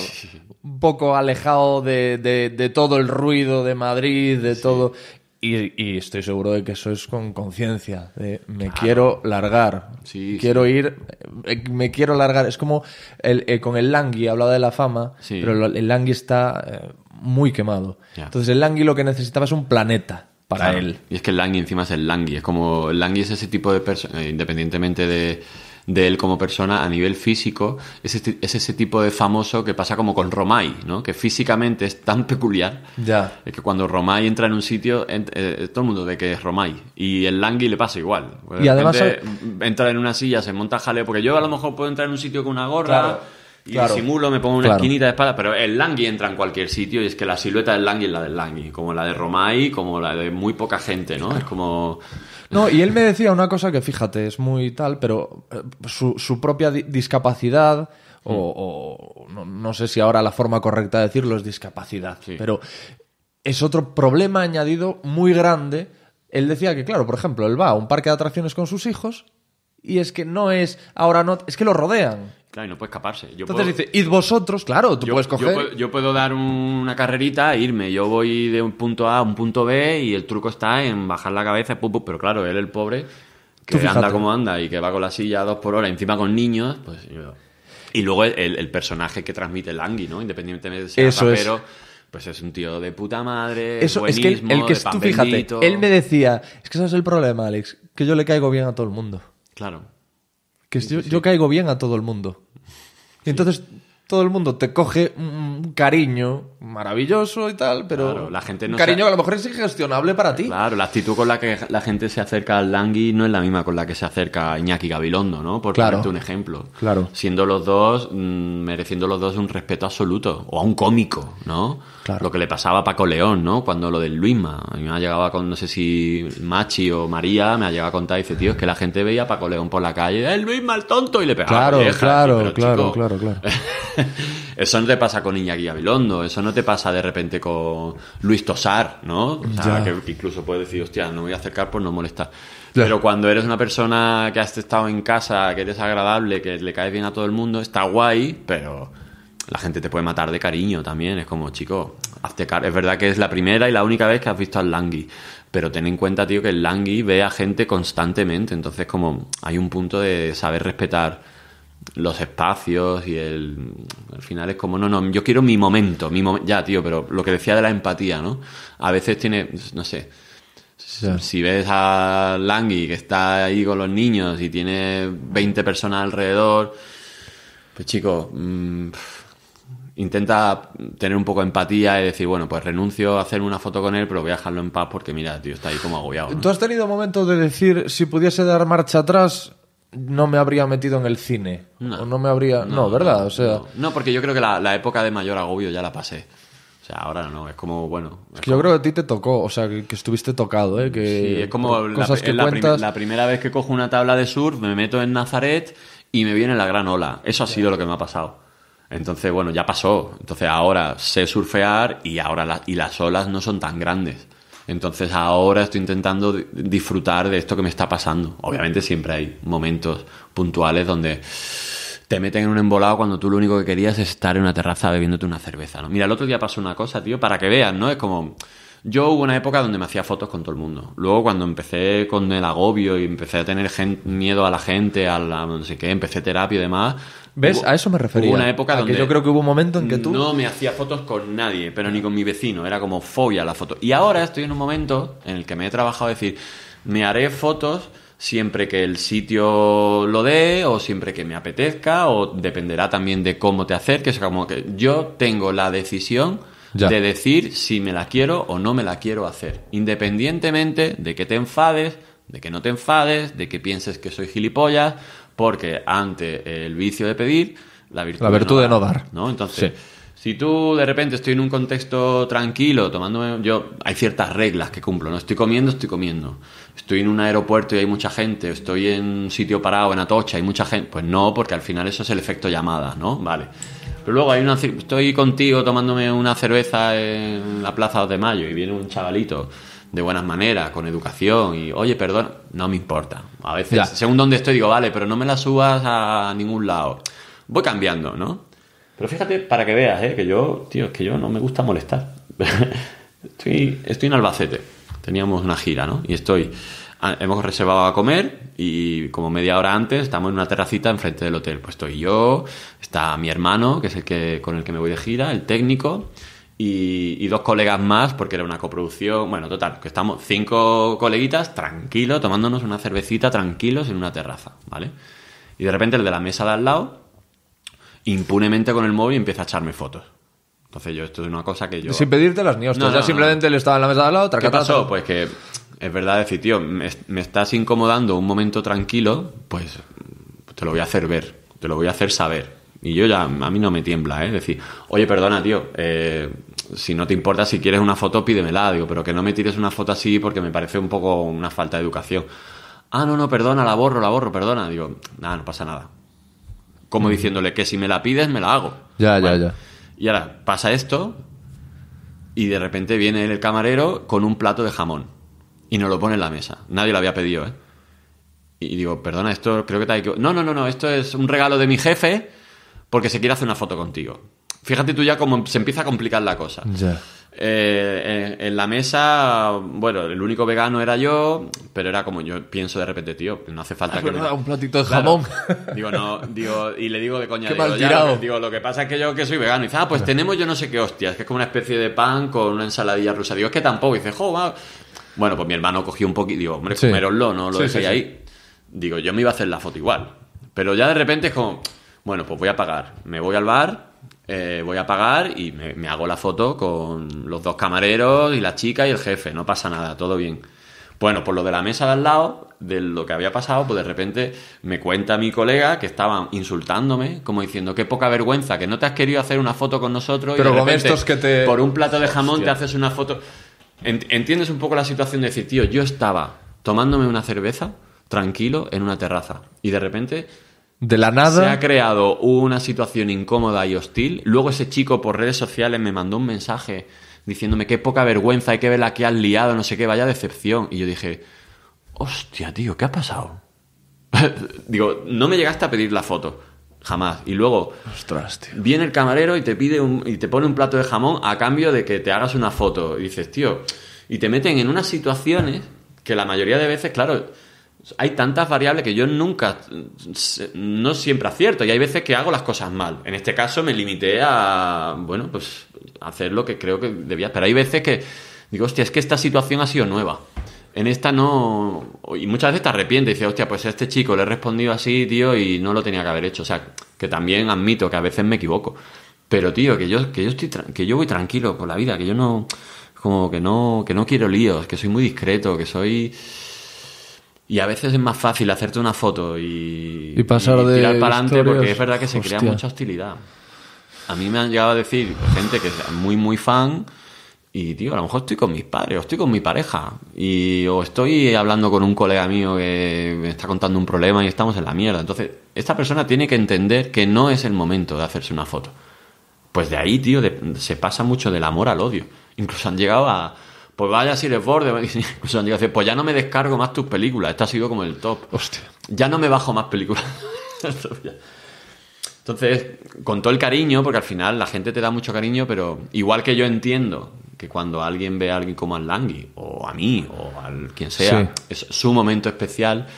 un poco alejado de, todo el ruido de Madrid, de todo. Y, estoy seguro de que eso es con conciencia. me quiero largar. Sí, quiero ir. Eh, me quiero largar. Es como el, eh, con el Langui, hablaba de la fama, pero el Langui está eh, muy quemado. Entonces el Langui lo que necesitaba es un planeta para él. Y es que el Langui encima es el Langui. Es como el Langui es ese tipo de persona, independientemente de de él como persona a nivel físico es, este, es ese tipo de famoso que pasa como con Romay, ¿no? Que físicamente es tan peculiar ya. Eh, que cuando Romay entra en un sitio, eh, todo el mundo ve que es Romay. Y el Langui le pasa igual. y además... Entra en una silla, se monta jaleo, porque yo a lo mejor puedo entrar en un sitio con una gorra... Y disimulo, me pongo una esquinita de espada... pero el Langui entra en cualquier sitio y es que la silueta del Langui es la del Langui, como la de Romay, como la de muy poca gente, ¿no? Es como no, y él me decía una cosa que, fíjate, es muy tal, pero eh, su, su propia discapacidad, o, mm. no, sé si ahora la forma correcta de decirlo es discapacidad, pero es otro problema añadido muy grande. Él decía que, claro, por ejemplo, él va a un parque de atracciones con sus hijos y es que no es ahora no, es que lo rodean. Claro, y no puede escaparse. Entonces dice, id vosotros, claro, tú yo, puedes coger. Yo puedo, yo puedo, dar una carrerita e irme. Yo voy de un punto A a un punto B y el truco está en bajar la cabeza, pum, pero claro, él, el pobre, que anda como anda y que va con la silla dos por hora, encima con niños, pues. Y luego el, personaje que transmite el ¿no? Independientemente de si es rapero, Pues es un tío de puta madre. Eso es que el, que él me decía, es que eso es el problema, Alex, que yo le caigo bien a todo el mundo. Claro. Que yo, caigo bien a todo el mundo. Y entonces todo el mundo te coge un cariño maravilloso y tal, pero claro, la gente no cariño que a lo mejor es ingestionable para ti. Claro, la actitud con la que la gente se acerca al Langui no es la misma con la que se acerca a Iñaki Gabilondo, ¿no? Por claro, un ejemplo. Claro. Siendo los dos, mm, mereciendo los dos un respeto absoluto, o a un cómico, ¿no? Lo que le pasaba a Paco León, ¿no? Cuando lo del Luisma. A mí me llegado con, no sé si Machi o María, me ha llegado a contar y dice, tío, es que la gente veía a Paco León por la calle, ¡el Luisma, el tonto! Y le pegaba. Claro, claro, claro, claro, claro, eso no te pasa con Iñaki Guillabilondo, eso no te pasa de repente con Luis Tosar, ¿no? O que incluso puedes decir, hostia, no voy a acercar por no molestar. Pero cuando eres una persona que has estado en casa, que eres agradable, que le caes bien a todo el mundo, está guay, pero la gente te puede matar de cariño también. Es como, chico, hazte car Es verdad que es la primera y la única vez que has visto al Langui. Pero ten en cuenta, tío, que el Langui ve a gente constantemente. Entonces, como hay un punto de saber respetar los espacios y el al final es como no no yo quiero mi momento mi ya tío pero lo que decía de la empatía no a veces tiene no sé si ves a Langui que está ahí con los niños y tiene 20 personas alrededor pues chico mm, intenta tener un poco de empatía y decir, bueno, pues renuncio a hacer una foto con él, pero voy a dejarlo en paz porque mira, tío, está ahí como agobiado. ¿Tú has tenido momentos de decir, si pudiese dar marcha atrás, no me habría metido en el cine? No. no me habría... No, ¿verdad? o sea... No, porque yo creo que la, época de mayor agobio ya la pasé. O sea, ahora no, es como, bueno... Es yo creo que a ti te tocó, o sea, que, estuviste tocado, ¿eh? Que sí, es como cosas la, que la, primera vez que cojo una tabla de surf, me meto en Nazaret y me viene la gran ola. Eso ha sido lo que me ha pasado. Entonces, bueno, ya pasó. Entonces ahora sé surfear y ahora y las olas no son tan grandes. Entonces ahora estoy intentando disfrutar de esto que me está pasando. Obviamente siempre hay momentos puntuales donde te meten en un embolado cuando tú lo único que querías es estar en una terraza bebiéndote una cerveza, ¿no? Mira, el otro día pasó una cosa, tío, para que veas, ¿no? Es como... Yo hubo una época donde me hacía fotos con todo el mundo. Luego cuando empecé con el agobio y empecé a tener miedo a la gente, a la no sé qué, empecé terapia y demás, ¿Ves? a eso me refería. Hubo una época donde. yo creo que hubo un momento en que tú. No me hacía fotos con nadie, pero ni con mi vecino. Era como fobia la foto. Y ahora estoy en un momento en el que me he trabajado a decir, me haré fotos siempre que el sitio lo dé o siempre que me apetezca o dependerá también de cómo te acerques. Como que yo tengo la decisión de decir si me la quiero o no me la quiero hacer. Independientemente de que te enfades, de que no te enfades, de que pienses que soy gilipollas porque ante el vicio de pedir, la virtud, virtud de no dar. no Entonces, si tú de repente estoy en un contexto tranquilo, tomándome. Yo, hay ciertas reglas que cumplo, ¿no? Estoy comiendo, estoy comiendo. Estoy en un aeropuerto y hay mucha gente, estoy en un sitio parado, en Atocha, hay mucha gente. Pues no, porque al final eso es el efecto llamada, ¿no? Vale. Pero luego hay una, estoy contigo tomándome una cerveza en la Plaza de Mayo y viene un chavalito de buenas maneras, con educación y, oye, perdón, no me importa. A veces, según dónde estoy, digo, vale, pero no me la subas a ningún lado. Voy cambiando, ¿no? Pero fíjate, para que veas, ¿eh? que yo, tío, es que yo no me gusta molestar. estoy, estoy en Albacete, teníamos una gira, ¿no? Y estoy, hemos reservado a comer y como media hora antes estamos en una terracita enfrente del hotel. Pues estoy yo, está mi hermano, que es el que con el que me voy de gira, el técnico y, dos colegas más, porque era una coproducción. Bueno, total, que estamos cinco coleguitas tranquilos, tomándonos una cervecita tranquilos en una terraza, ¿vale? Y de repente el de la mesa de al lado, impunemente con el móvil, empieza a echarme fotos. Entonces yo, esto es una cosa que yo... Sin pedirte las niñas no, simplemente le estaba en la mesa de al lado, ¿Qué pasó? Pues que es verdad decir, tío, me, estás incomodando un momento tranquilo, pues te lo voy a hacer ver, te lo voy a hacer saber. Y yo ya, a mí no me tiembla, ¿eh? Decir, oye, perdona, tío, eh, si no te importa, si quieres una foto, pídemela, digo, pero que no me tires una foto así porque me parece un poco una falta de educación. Ah, no, no, perdona, la borro, la borro, perdona. Digo, nada, no pasa nada. Como mm. diciéndole que si me la pides, me la hago. Ya, ya, ya. Y ahora pasa esto y de repente viene el camarero con un plato de jamón y nos lo pone en la mesa. Nadie lo había pedido, ¿eh? Y digo, perdona, esto creo que te hay que... No, no, no, no, esto es un regalo de mi jefe porque se quiere hacer una foto contigo fíjate tú ya cómo se empieza a complicar la cosa. Eh, en, la mesa, bueno, el único vegano era yo, pero era como yo pienso de repente, tío, no hace falta ah, que. un platito de jamón. Digo, no, digo, y le digo de coña, digo, digo, lo que pasa es que yo que soy vegano, ah, pues tenemos yo no sé qué hostias, que es como una especie de pan con una ensaladilla rusa. Digo, es que tampoco, dice, jo, Bueno, pues mi hermano cogió un poquito, digo, hombre, comeroslo, no lo ahí. Digo, yo me iba a hacer la foto igual. Pero ya de repente es como, bueno, pues voy a pagar, me voy al bar, eh, voy a pagar y me, hago la foto con los dos camareros y la chica y el jefe, no pasa nada, todo bien. Bueno, por lo de la mesa de al lado, de lo que había pasado, pues de repente me cuenta mi colega que estaba insultándome, como diciendo, qué poca vergüenza, que no te has querido hacer una foto con nosotros Pero y que te... por un plato de jamón te haces una foto. Entiendes un poco la situación de decir, tío, yo estaba tomándome una cerveza tranquilo en una terraza y de repente de la nada. Se ha creado una situación incómoda y hostil. Luego ese chico por redes sociales me mandó un mensaje diciéndome qué poca vergüenza, hay que ver que has liado, no sé qué, vaya decepción. Y yo dije, hostia, tío, ¿qué ha pasado? Digo, no me llegaste a pedir la foto. Jamás. Y luego Ostras, tío. viene el camarero y te pide un, y te pone un plato de jamón a cambio de que te hagas una foto. Y dices, tío, y te meten en unas situaciones que la mayoría de veces, claro, hay tantas variables que yo nunca, no siempre acierto y hay veces que hago las cosas mal. En este caso me limité a, bueno, pues hacer lo que creo que debía, pero hay veces que digo, hostia, es que esta situación ha sido nueva. En esta no... Y muchas veces te arrepientes y dices, hostia, pues a este chico le he respondido así, tío, y no lo tenía que haber hecho. O sea, que también admito que a veces me equivoco. Pero, tío, que yo, que yo, estoy que yo voy tranquilo con la vida, que yo no... Como que no, que no quiero líos, que soy muy discreto, que soy y a veces es más fácil hacerte una foto y, pasar tirar para adelante porque es verdad que se crea mucha hostilidad. A mí me han llegado a decir gente que es muy, muy fan y, tío, a lo mejor estoy con mis padres o estoy con mi pareja y o estoy hablando con un colega mío que me está contando un problema y estamos en la mierda. Entonces, esta persona tiene que entender que no es el momento de hacerse una foto. Pues de ahí, tío, se pasa mucho del amor al odio. Incluso han llegado a pues vaya si el borde. pues ya no me descargo más tus películas. Esta ha sido como el top. Hostia. Ya no me bajo más películas. Entonces, con todo el cariño, porque al final la gente te da mucho cariño, pero igual que yo entiendo que cuando alguien ve a alguien como al Langui, o a mí, o a quien sea, es su momento especial,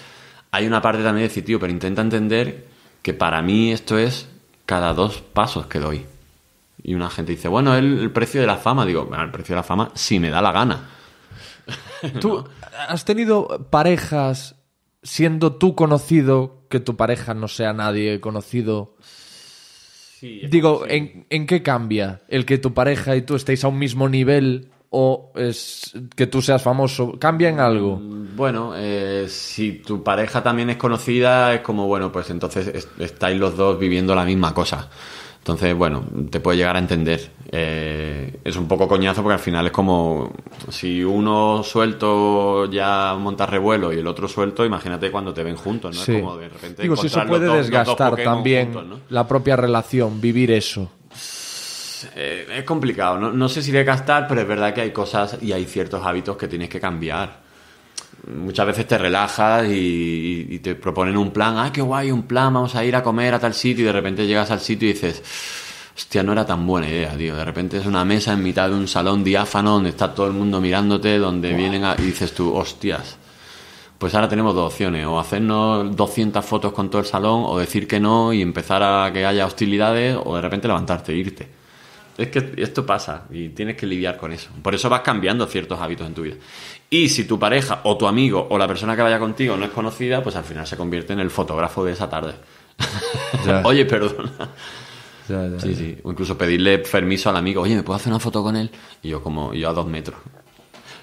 hay una parte también de decir, tío, pero intenta entender que para mí esto es cada dos pasos que doy. Y una gente dice, bueno, el, precio de la fama. Digo, el precio de la fama si me da la gana. ¿Tú has tenido parejas siendo tú conocido que tu pareja no sea nadie conocido? Digo, ¿en, qué cambia el que tu pareja y tú estéis a un mismo nivel o es que tú seas famoso? ¿Cambia en algo? Mm, bueno, eh, si tu pareja también es conocida, es como, bueno, pues entonces estáis los dos viviendo la misma cosa. Entonces, bueno, te puede llegar a entender. Eh, es un poco coñazo porque al final es como si uno suelto ya monta revuelo y el otro suelto, imagínate cuando te ven juntos, ¿no? Es como de repente. Digo, si se puede desgastar también la propia relación, vivir eso. Eh, es complicado, no, no sé si desgastar, pero es verdad que hay cosas y hay ciertos hábitos que tienes que cambiar muchas veces te relajas y, te proponen un plan, ah, qué guay, un plan, vamos a ir a comer a tal sitio y de repente llegas al sitio y dices, hostia, no era tan buena idea, tío. De repente es una mesa en mitad de un salón diáfano donde está todo el mundo mirándote, donde vienen a, y dices tú, hostias. Pues ahora tenemos dos opciones, o hacernos 200 fotos con todo el salón, o decir que no y empezar a que haya hostilidades, o de repente levantarte e irte es que esto pasa y tienes que lidiar con eso. Por eso vas cambiando ciertos hábitos en tu vida. Y si tu pareja o tu amigo o la persona que vaya contigo no es conocida, pues al final se convierte en el fotógrafo de esa tarde. Oye, perdona. sí, sí. O incluso pedirle permiso al amigo, oye, ¿me puedo hacer una foto con él? Y yo como, yo a dos metros.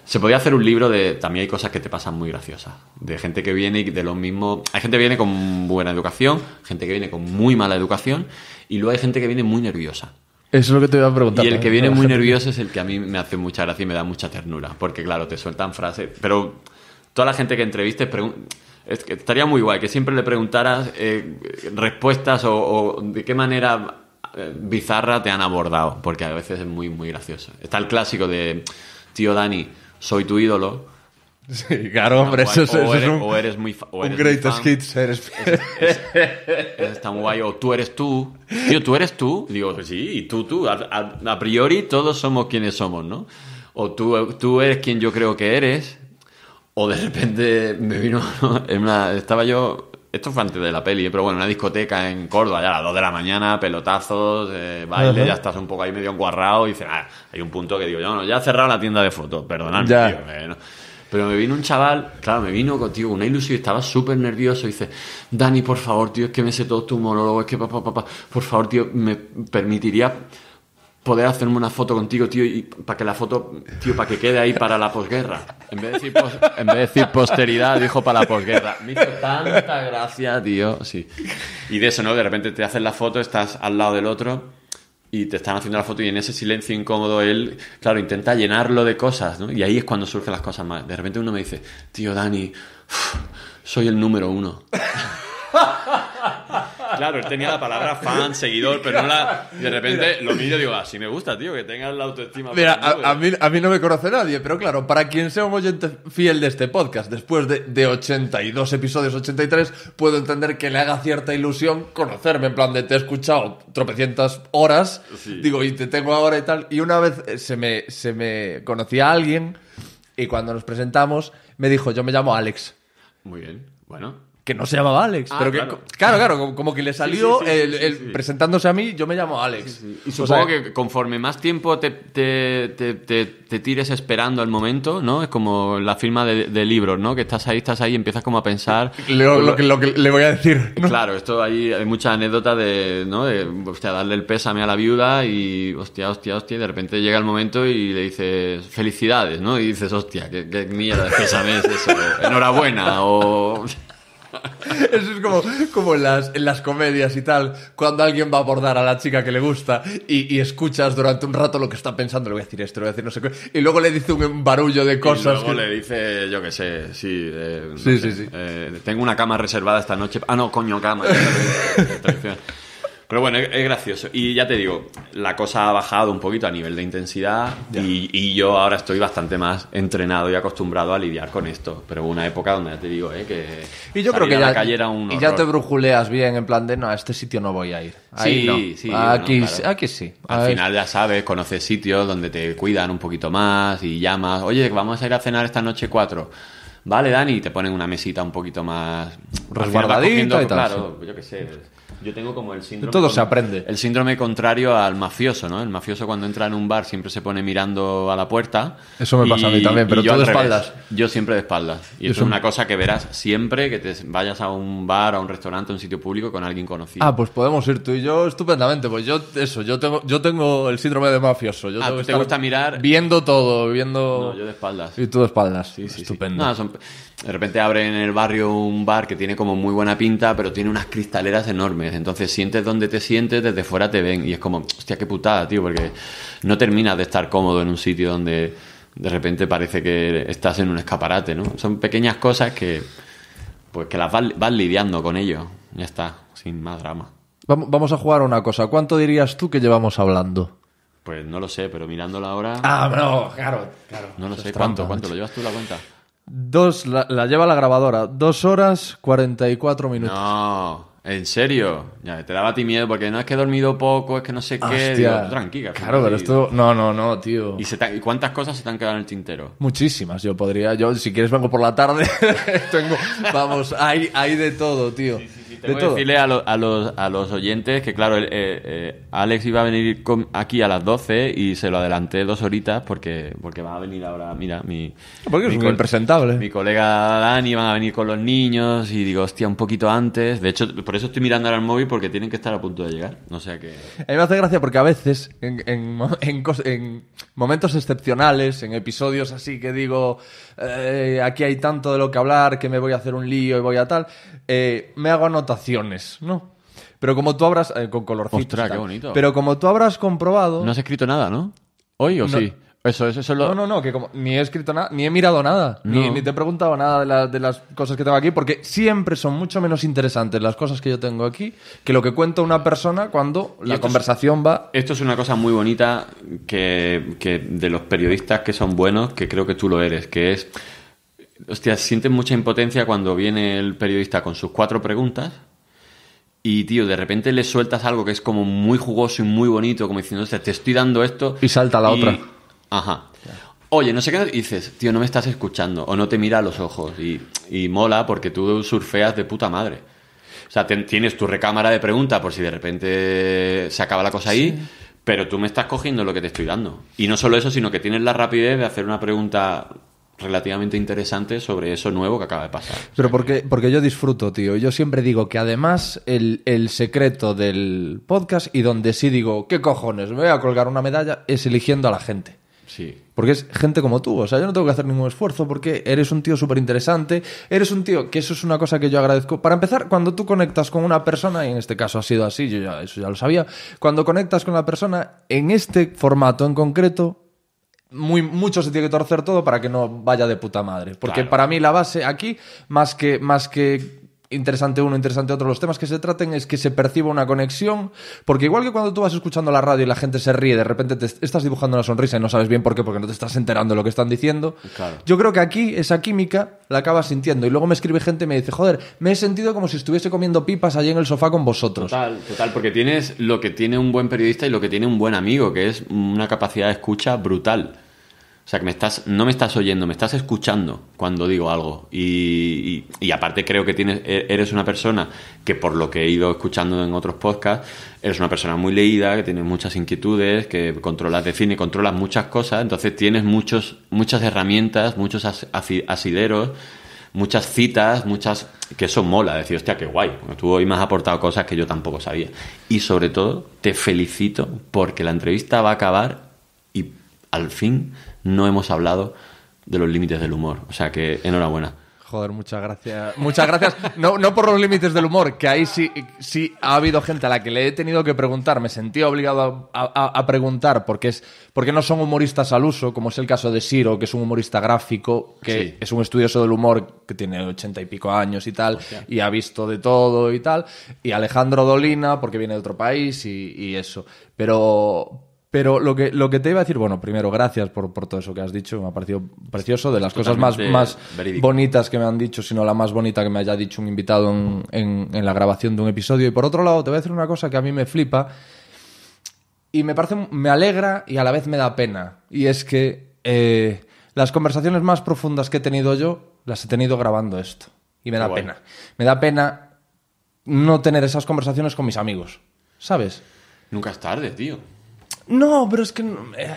Se podría hacer un libro de. También hay cosas que te pasan muy graciosas. De gente que viene y de lo mismo. Hay gente que viene con buena educación, gente que viene con muy mala educación, y luego hay gente que viene muy nerviosa. Eso es lo que te iba a preguntar. Y el que viene muy nervioso es el que a mí me hace mucha gracia y me da mucha ternura, porque claro, te sueltan frases, pero toda la gente que entrevistes estaría muy guay que siempre le preguntaras eh, respuestas o, o, de qué manera eh, bizarra te han abordado, porque a veces es muy, muy gracioso. Está el clásico de, tío Dani, soy tu ídolo Sí, claro, hombre, eso, es, eres, muy un great skit, Eres... guay. O tú eres tú. Tío, tú eres tú. Digo, pues sí, y tú, tú. A, priori todos somos quienes somos, ¿no? O tú, tú eres quien yo creo que eres. O de repente me vino. estaba yo. Esto fue antes de la peli, ¿eh? pero bueno, una discoteca en Córdoba, ya a las 2 de la mañana, pelotazos, eh, baile, ya estás un poco ahí medio enguarrado. Y dice ah, hay un punto que digo, yo, no, ya he cerrado la tienda de fotos, perdonadme, tío. Eh, pero me vino un chaval, claro, me vino contigo una ilusión, estaba súper nervioso. Y dice, Dani, por favor, tío, es que me sé todo tu monólogo es que papá, papá, pa, por favor, tío, me permitiría poder hacerme una foto contigo, tío, y para que la foto, tío, para que quede ahí para la posguerra. En vez de decir, en vez de decir posteridad, dijo para la posguerra. Me hizo tanta gracia, tío, sí. Y de eso, ¿no? De repente te haces la foto, estás al lado del otro y te están haciendo la foto y en ese silencio incómodo él, claro, intenta llenarlo de cosas, Y ahí es cuando surgen las cosas más. De repente uno me dice, tío Dani, soy el número uno. Claro, él tenía la palabra fan, seguidor, pero no la. de repente lo mío, digo, así ah, me gusta, tío, que tengas la autoestima. Mira, a, mí, a mí no me conoce nadie, pero claro, para quien sea un oyente fiel de este podcast, después de, de 82 episodios, 83, puedo entender que le haga cierta ilusión conocerme, en plan de te he escuchado tropecientas horas, digo, y te tengo ahora y tal. Y una vez eh, se me, se me conocía alguien y cuando nos presentamos me dijo, yo me llamo Alex. Muy bien, bueno que no se llamaba Alex. Ah, pero que, claro. claro. como que le salió presentándose a mí, yo me llamo Alex. Y supongo que conforme más tiempo te, te, tires esperando al momento, ¿no? Es como la firma de, libros, ¿no? Que estás ahí, estás ahí, y empiezas como a pensar. lo, que, lo, le voy a decir. Claro, esto ahí hay mucha anécdota de, ¿no? De, hostia, darle el pésame a la viuda y, hostia, hostia, hostia, y de repente llega el momento y le dices, felicidades, ¿no? Y dices, hostia, qué, mierda de pésame es eso, enhorabuena, o. Eso es como, como en, las, en las comedias y tal, cuando alguien va a abordar a la chica que le gusta y, escuchas durante un rato lo que está pensando, le voy a decir esto, le voy a decir no sé qué, y luego le dice un barullo de cosas. Y luego le dice, yo qué sé, sí, eh, sí, sí, sí. Eh, tengo una cama reservada esta noche. Ah, no, coño, cama. Pero bueno, es, gracioso. Y ya te digo, la cosa ha bajado un poquito a nivel de intensidad y, yo ahora estoy bastante más entrenado y acostumbrado a lidiar con esto. Pero hubo una época donde ya te digo, ¿eh? Que y yo creo que ya, cayera un y ya te brujuleas bien en plan de, no, a este sitio no voy a ir. sí, sí. Aquí, sí. Al final ya sabes, conoces sitios donde te cuidan un poquito más y llamas, oye, vamos a ir a cenar esta noche cuatro vale, Dani, te ponen una mesita un poquito más resguardadita y tal. Claro, yo qué sé. Yo tengo como el síndrome. Todo se aprende. El síndrome contrario al mafioso, ¿no? El mafioso cuando entra en un bar siempre se pone mirando a la puerta. Eso me pasa a mí también, pero de espaldas. Yo siempre de espaldas. Y eso, es una cosa que verás siempre que te vayas a un bar, a un restaurante, a un sitio público con alguien conocido. Ah, pues podemos ir tú y yo estupendamente. Pues yo, eso, yo tengo, yo tengo el síndrome de mafioso. Ah, ¿te gusta mirar? Viendo todo, viendo. No, yo de espaldas. Y tú de espaldas. Sí, Estupendo. De repente abre en el barrio un bar que tiene como muy buena pinta, pero tiene unas cristaleras enormes entonces sientes donde te sientes, desde fuera te ven. Y es como, hostia, qué putada, tío, porque no terminas de estar cómodo en un sitio donde de repente parece que estás en un escaparate, ¿no? Son pequeñas cosas que, pues, que las vas, lidiando con ello. Ya está, sin más drama. Vamos a jugar una cosa. ¿Cuánto dirías tú que llevamos hablando? Pues no lo sé, pero mirándola ahora. Ah, no, claro, claro. No lo sé. ¿Cuánto? ¿Cuánto? ¿Lo llevas tú la cuenta? Dos, la, lleva la grabadora. Dos horas, cuarenta y cuatro minutos. No. ¿En serio? Ya, te daba a ti miedo porque no es que he dormido poco, es que no sé qué. tranquila. Claro, pero esto. No, no, no, tío. ¿Y, se cuántas cosas se te han quedado en el tintero? Muchísimas. Yo podría. Yo, si quieres, vengo por la tarde. Tengo. Vamos, hay, hay de todo, tío a, los, oyentes que, claro, eh, eh, Alex iba a venir aquí a las 12 y se lo adelanté dos horitas porque, porque va a venir ahora, mira, mi... mi Mi colega Dani van a venir con los niños y digo, hostia, un poquito antes. De hecho, por eso estoy mirando ahora el móvil porque tienen que estar a punto de llegar. no sea que... A mí me hace gracia porque a veces, en, momentos excepcionales, en episodios así que digo, eh, aquí hay tanto de lo que hablar que me voy a hacer un lío y voy a tal, me hago nota ¿no? Pero como tú habrás. Eh, con colorcitos. Ostras, qué bonito. Pero como tú habrás comprobado. No has escrito nada, ¿no? ¿Hoy o sí? Eso, eso, es lo... No, no, no, que como ni he escrito nada, ni he mirado nada, ni, te he preguntado nada de, de las cosas que tengo aquí, porque siempre son mucho menos interesantes las cosas que yo tengo aquí que lo que cuenta una persona cuando la conversación va. Esto es una cosa muy bonita que, de los periodistas que son buenos, que creo que tú lo eres, que es... Hostia, sientes mucha impotencia cuando viene el periodista con sus cuatro preguntas y, tío, de repente le sueltas algo que es como muy jugoso y muy bonito, como diciendo, te estoy dando esto. Y salta la otra. Ajá. Oye, no sé qué. dices, tío, no me estás escuchando. O no te mira a los ojos. Y, mola porque tú surfeas de puta madre. O sea, tienes tu recámara de pregunta por si de repente se acaba la cosa ahí. Pero tú me estás cogiendo lo que te estoy dando. Y no solo eso, sino que tienes la rapidez de hacer una pregunta relativamente interesante sobre eso nuevo que acaba de pasar. Pero porque, porque yo disfruto, tío. Yo siempre digo que además el, el secreto del podcast y donde sí digo, ¿qué cojones? Me voy a colgar una medalla, es eligiendo a la gente. Sí. Porque es gente como tú, o sea, yo no tengo que hacer ningún esfuerzo porque eres un tío súper interesante, eres un tío que eso es una cosa que yo agradezco. Para empezar, cuando tú conectas con una persona, y en este caso ha sido así, yo ya, eso ya lo sabía, cuando conectas con la persona, en este formato en concreto, muy, mucho se tiene que torcer todo para que no vaya de puta madre. Porque para mí la base aquí, más que, más que interesante uno, interesante otro, los temas que se traten es que se perciba una conexión, porque igual que cuando tú vas escuchando la radio y la gente se ríe, de repente te estás dibujando una sonrisa y no sabes bien por qué, porque no te estás enterando de lo que están diciendo, yo creo que aquí esa química la acabas sintiendo. Y luego me escribe gente y me dice, joder, me he sentido como si estuviese comiendo pipas allí en el sofá con vosotros. Tal, total, porque tienes lo que tiene un buen periodista y lo que tiene un buen amigo, que es una capacidad de escucha brutal. O sea, que me estás, no me estás oyendo, me estás escuchando cuando digo algo. Y, y, aparte creo que tienes, e, eres una persona que por lo que he ido escuchando en otros podcasts, eres una persona muy leída, que tienes muchas inquietudes, que controlas define cine, controlas muchas cosas, entonces tienes muchos, muchas herramientas, muchos asideros, muchas citas, muchas... que eso mola, decir, hostia, qué guay, tú hoy me has aportado cosas que yo tampoco sabía. Y sobre todo, te felicito porque la entrevista va a acabar y al fin no hemos hablado de los límites del humor. O sea que enhorabuena. Joder, muchas gracias. Muchas gracias. No, por los límites del humor, que ahí sí, sí ha habido gente a la que le he tenido que preguntar, me sentí obligado a, preguntar, porque, es, porque no son humoristas al uso, como es el caso de Siro, que es un humorista gráfico, que es un estudioso del humor, que tiene ochenta y pico años y tal, y ha visto de todo y tal, y Alejandro Dolina, porque viene de otro país y eso. Pero, pero lo que, lo que te iba a decir, bueno, primero, gracias por, todo eso que has dicho, me ha parecido precioso, de las cosas más, más bonitas que me han dicho, sino la más bonita que me haya dicho un invitado en, en, la grabación de un episodio. Y por otro lado, te voy a decir una cosa que a mí me flipa y me parece, me alegra y a la vez me da pena. Y es que eh, las conversaciones más profundas que he tenido yo las he tenido grabando esto. Y me da pena. Me da pena no tener esas conversaciones con mis amigos. ¿Sabes? Nunca es tarde, tío. No, pero es que... Eh,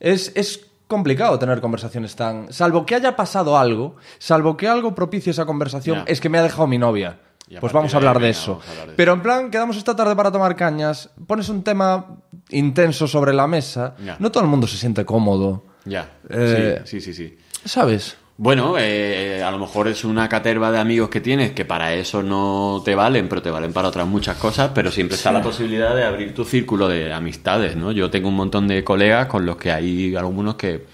es, complicado tener conversaciones tan... Salvo que haya pasado algo, salvo que algo propicie esa conversación, es que me ha dejado mi novia. Pues vamos a, hablar de eso. Pero en plan, quedamos esta tarde para tomar cañas, pones un tema intenso sobre la mesa, no todo el mundo se siente cómodo. Ya. Eh, sí, sí, sí. ¿Sabes? Bueno, eh, a lo mejor es una caterva de amigos que tienes que para eso no te valen, pero te valen para otras muchas cosas, pero siempre está la posibilidad de abrir tu círculo de amistades, ¿no? Yo tengo un montón de colegas con los que hay algunos que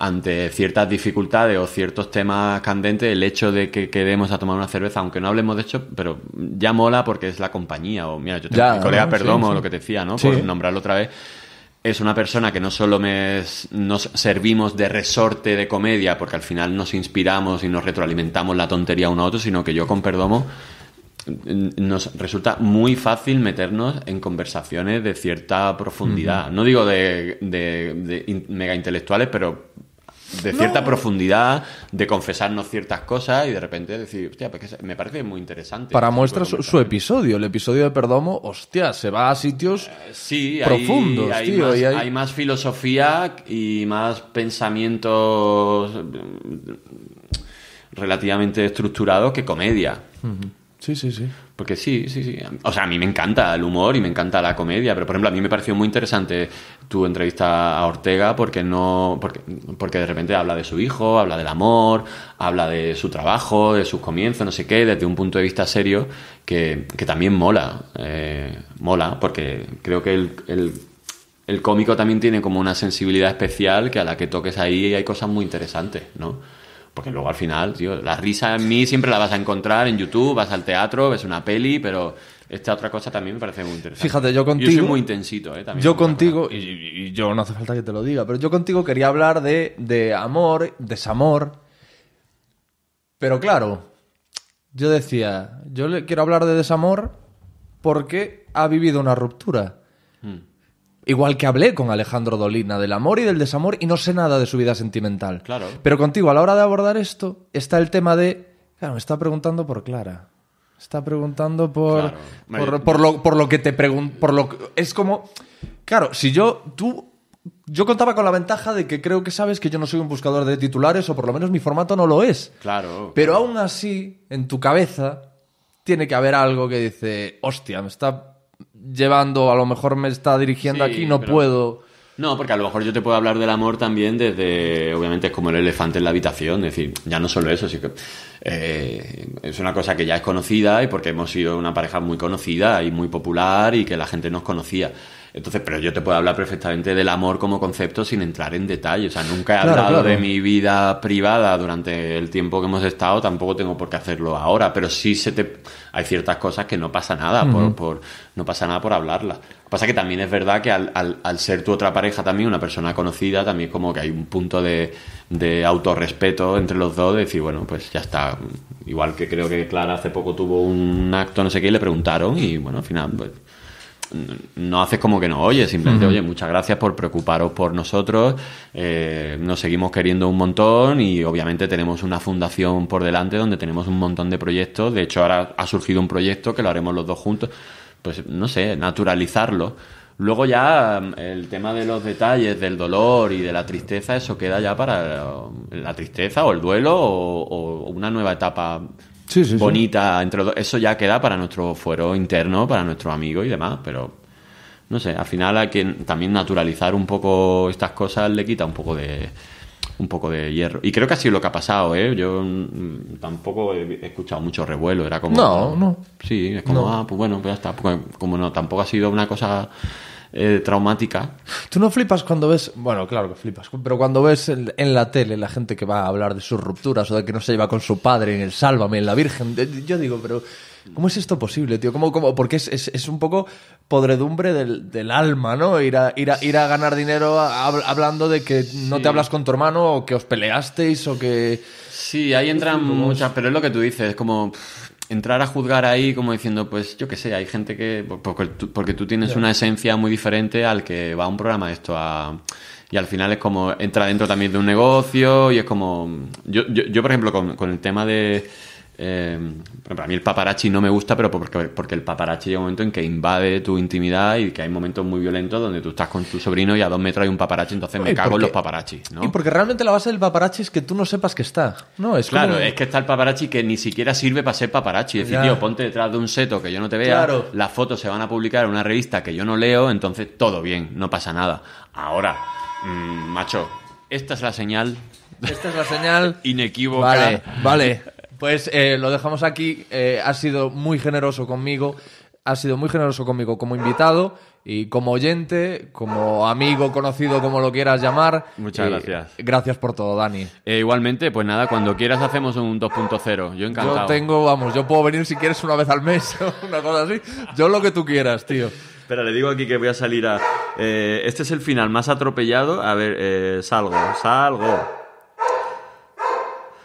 ante ciertas dificultades o ciertos temas candentes, el hecho de que quedemos a tomar una cerveza, aunque no hablemos de hecho, pero ya mola porque es la compañía, o mira, yo colega Perdomo, lo que te decía, ¿no? Por nombrarlo otra vez es una persona que no solo nos servimos de resorte de comedia, porque al final nos inspiramos y nos retroalimentamos la tontería uno a otro, sino que yo con Perdomo nos resulta muy fácil meternos en conversaciones de cierta profundidad. No digo de mega intelectuales, pero de cierta profundidad, de confesarnos ciertas cosas y de repente decir, hostia, pues me parece muy interesante. Para este muestra su, episodio, el episodio de Perdomo, hostia, se va a sitios eh, sí, profundos, hay, tío, hay, más, filosofía y más pensamientos mm, relativamente estructurados que comedia. Sí, sí, sí. Porque sí, sí, sí. O sea, a mí me encanta el humor y me encanta la comedia, pero por ejemplo, a mí me pareció muy interesante tu entrevista a Ortega porque no porque, de repente habla de su hijo, habla del amor, habla de su trabajo, de sus comienzos, no sé qué, desde un punto de vista serio que, que también mola. Eh, mola, porque creo que el, el el cómico también tiene como una sensibilidad especial que a la que toques ahí hay cosas muy interesantes, ¿no? Porque luego al final, tío, la risa en mí siempre la vas a encontrar en YouTube, vas al teatro, ves una peli, pero esta otra cosa también me parece muy interesante. Fíjate, yo contigo. Yo soy muy intensito, ¿eh? También yo contigo, y, yo no hace falta que te lo diga, pero yo contigo quería hablar de, amor, desamor. Pero claro, yo decía, yo le quiero hablar de desamor porque ha vivido una ruptura. Hmm. Igual que hablé con Alejandro Dolina del amor y del desamor y no sé nada de su vida sentimental. Claro. Pero contigo, a la hora de abordar esto, está el tema de. Claro, me está preguntando por Clara. Está preguntando por. Por, lo, que te pregunto. Por lo Es como. Claro, si yo. Tú yo contaba con la ventaja de que creo que sabes que yo no soy un buscador de titulares, o por lo menos mi formato no lo es. Claro. Pero aún así, en tu cabeza, tiene que haber algo que dice, hostia, me está llevando, a lo mejor me está dirigiendo aquí, no puedo. No, porque a lo mejor yo te puedo hablar del amor también desde, obviamente es como el elefante en la habitación, es decir, ya no solo eso, sino que eh, es una cosa que ya es conocida y porque hemos sido una pareja muy conocida y muy popular y que la gente nos conocía. Entonces, pero yo te puedo hablar perfectamente del amor como concepto sin entrar en detalle. O sea, nunca he hablado de mi vida privada durante el tiempo que hemos estado, tampoco tengo por qué hacerlo ahora, pero sí se te... hay ciertas cosas que no pasa nada, por, por, no pasa nada por hablarlas. Pasa que también es verdad que al, ser tu otra pareja también, una persona conocida, también como que hay un punto de, de autorrespeto entre los dos, de decir, bueno, pues ya está. Igual que creo que Clara hace poco tuvo un acto, no sé qué, y le preguntaron y bueno, al final... Pues, no haces como que no oyes, simplemente, oye, muchas gracias por preocuparos por nosotros, eh, nos seguimos queriendo un montón y obviamente tenemos una fundación por delante donde tenemos un montón de proyectos, de hecho ahora ha surgido un proyecto que lo haremos los dos juntos, pues no sé, naturalizarlo. Luego ya el tema de los detalles, del dolor y de la tristeza, eso queda ya para la tristeza o el duelo o, o una nueva etapa bonita Eso ya queda para nuestro fuero interno, para nuestro amigo y demás, pero no sé, al final a quien también naturalizar un poco estas cosas le quita un poco de un poco de hierro. Y creo que ha sido lo que ha pasado, ¿eh? Yo mm, tampoco he escuchado mucho revuelo, era como... No, no. Sí, es como, ah, pues bueno, pues ya está. Como no, tampoco ha sido una cosa eh, traumática. ¿Tú no flipas cuando ves, bueno, claro que flipas, pero cuando ves en, la tele la gente que va a hablar de sus rupturas o de que no se lleva con su padre en el Sálvame, en la Virgen, eh, yo digo, pero... ¿Cómo es esto posible, tío? ¿Cómo, cómo? Porque es, un poco podredumbre del, alma, ¿no? Ir a, ir, a, ganar dinero hablando de que no te hablas con tu hermano o que os peleasteis o que... Sí, ahí entran muchas, pero es lo que tú dices, Es como entrar a juzgar ahí como diciendo, pues yo qué sé, hay gente que, porque tú, tienes una esencia muy diferente al que va a un programa esto a... Y al final es como, entra dentro también de un negocio y es como, yo, yo, yo por ejemplo, con el tema de eh, para mí el paparazzi no me gusta, pero porque, porque el paparazzi llega un momento en que invade tu intimidad y que hay momentos muy violentos donde tú estás con tu sobrino y a dos metros hay un paparazzi, entonces me cago en los paparazzi. Y porque realmente la base del paparazzi es que tú no sepas que está. No, es claro, es que está el paparazzi que ni siquiera sirve para ser paparazzi. Es decir, tío, ponte detrás de un seto que yo no te vea, claro. las fotos se van a publicar en una revista que yo no leo, entonces todo bien, no pasa nada. Ahora, mm, macho, esta es la señal esta es la señal. Inequívoca. Vale, vale. Pues eh, lo dejamos aquí. Eh, ha sido muy generoso conmigo. Ha sido muy generoso conmigo como invitado y como oyente, como amigo, conocido, como lo quieras llamar. Muchas eh, gracias. Gracias por todo, Dani. igualmente, pues nada, cuando quieras hacemos un 2.0. Yo encantado. Yo tengo, vamos, yo puedo venir si quieres una vez al mes una cosa así. Yo lo que tú quieras, tío. Espera, le digo aquí que voy a salir a... este es el final más atropellado. A ver, salgo, salgo.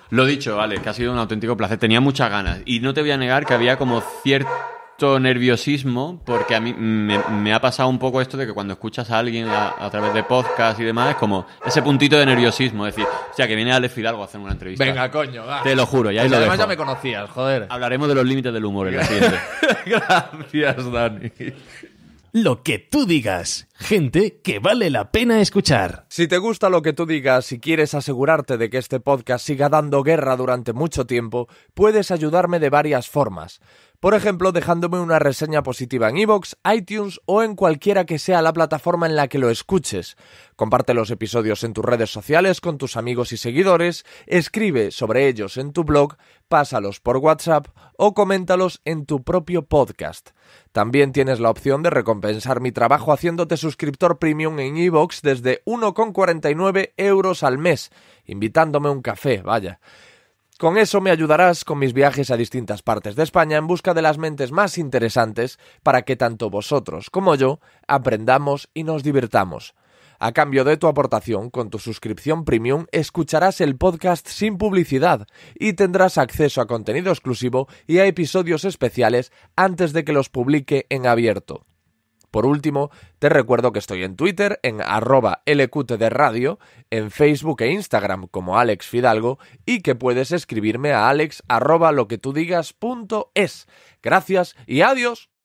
Lo dicho, vale, que ha sido un auténtico placer. Tenía muchas ganas. Y no te voy a negar que había como cierto nerviosismo, porque a mí me, ha pasado un poco esto de que cuando escuchas a alguien a, través de podcast y demás, es como ese puntito de nerviosismo. Es decir, o sea, que viene Alex Fidalgo a hacer una entrevista. Venga, coño, va. Te lo juro, ya pues lo Además, ya me conocías, joder. Hablaremos de los límites del humor en siguiente. Gracias, Dani lo que tú digas. Gente que vale la pena escuchar. Si te gusta lo que tú digas y quieres asegurarte de que este podcast siga dando guerra durante mucho tiempo, puedes ayudarme de varias formas. Por ejemplo, dejándome una reseña positiva en iVoox, iTunes o en cualquiera que sea la plataforma en la que lo escuches. Comparte los episodios en tus redes sociales con tus amigos y seguidores, escribe sobre ellos en tu blog, pásalos por WhatsApp o coméntalos en tu propio podcast. También tienes la opción de recompensar mi trabajo haciéndote suscriptor premium en iVoox desde 1,49 euros al mes, invitándome un café, vaya. Con eso me ayudarás con mis viajes a distintas partes de España en busca de las mentes más interesantes para que tanto vosotros como yo aprendamos y nos divirtamos. A cambio de tu aportación, con tu suscripción premium, escucharás el podcast sin publicidad y tendrás acceso a contenido exclusivo y a episodios especiales antes de que los publique en abierto. Por último, te recuerdo que estoy en Twitter, en arroba LQTDRadio, en Facebook e Instagram como Alex Fidalgo y que puedes escribirme a alex arroba lo que tú digas punto es. Gracias y adiós.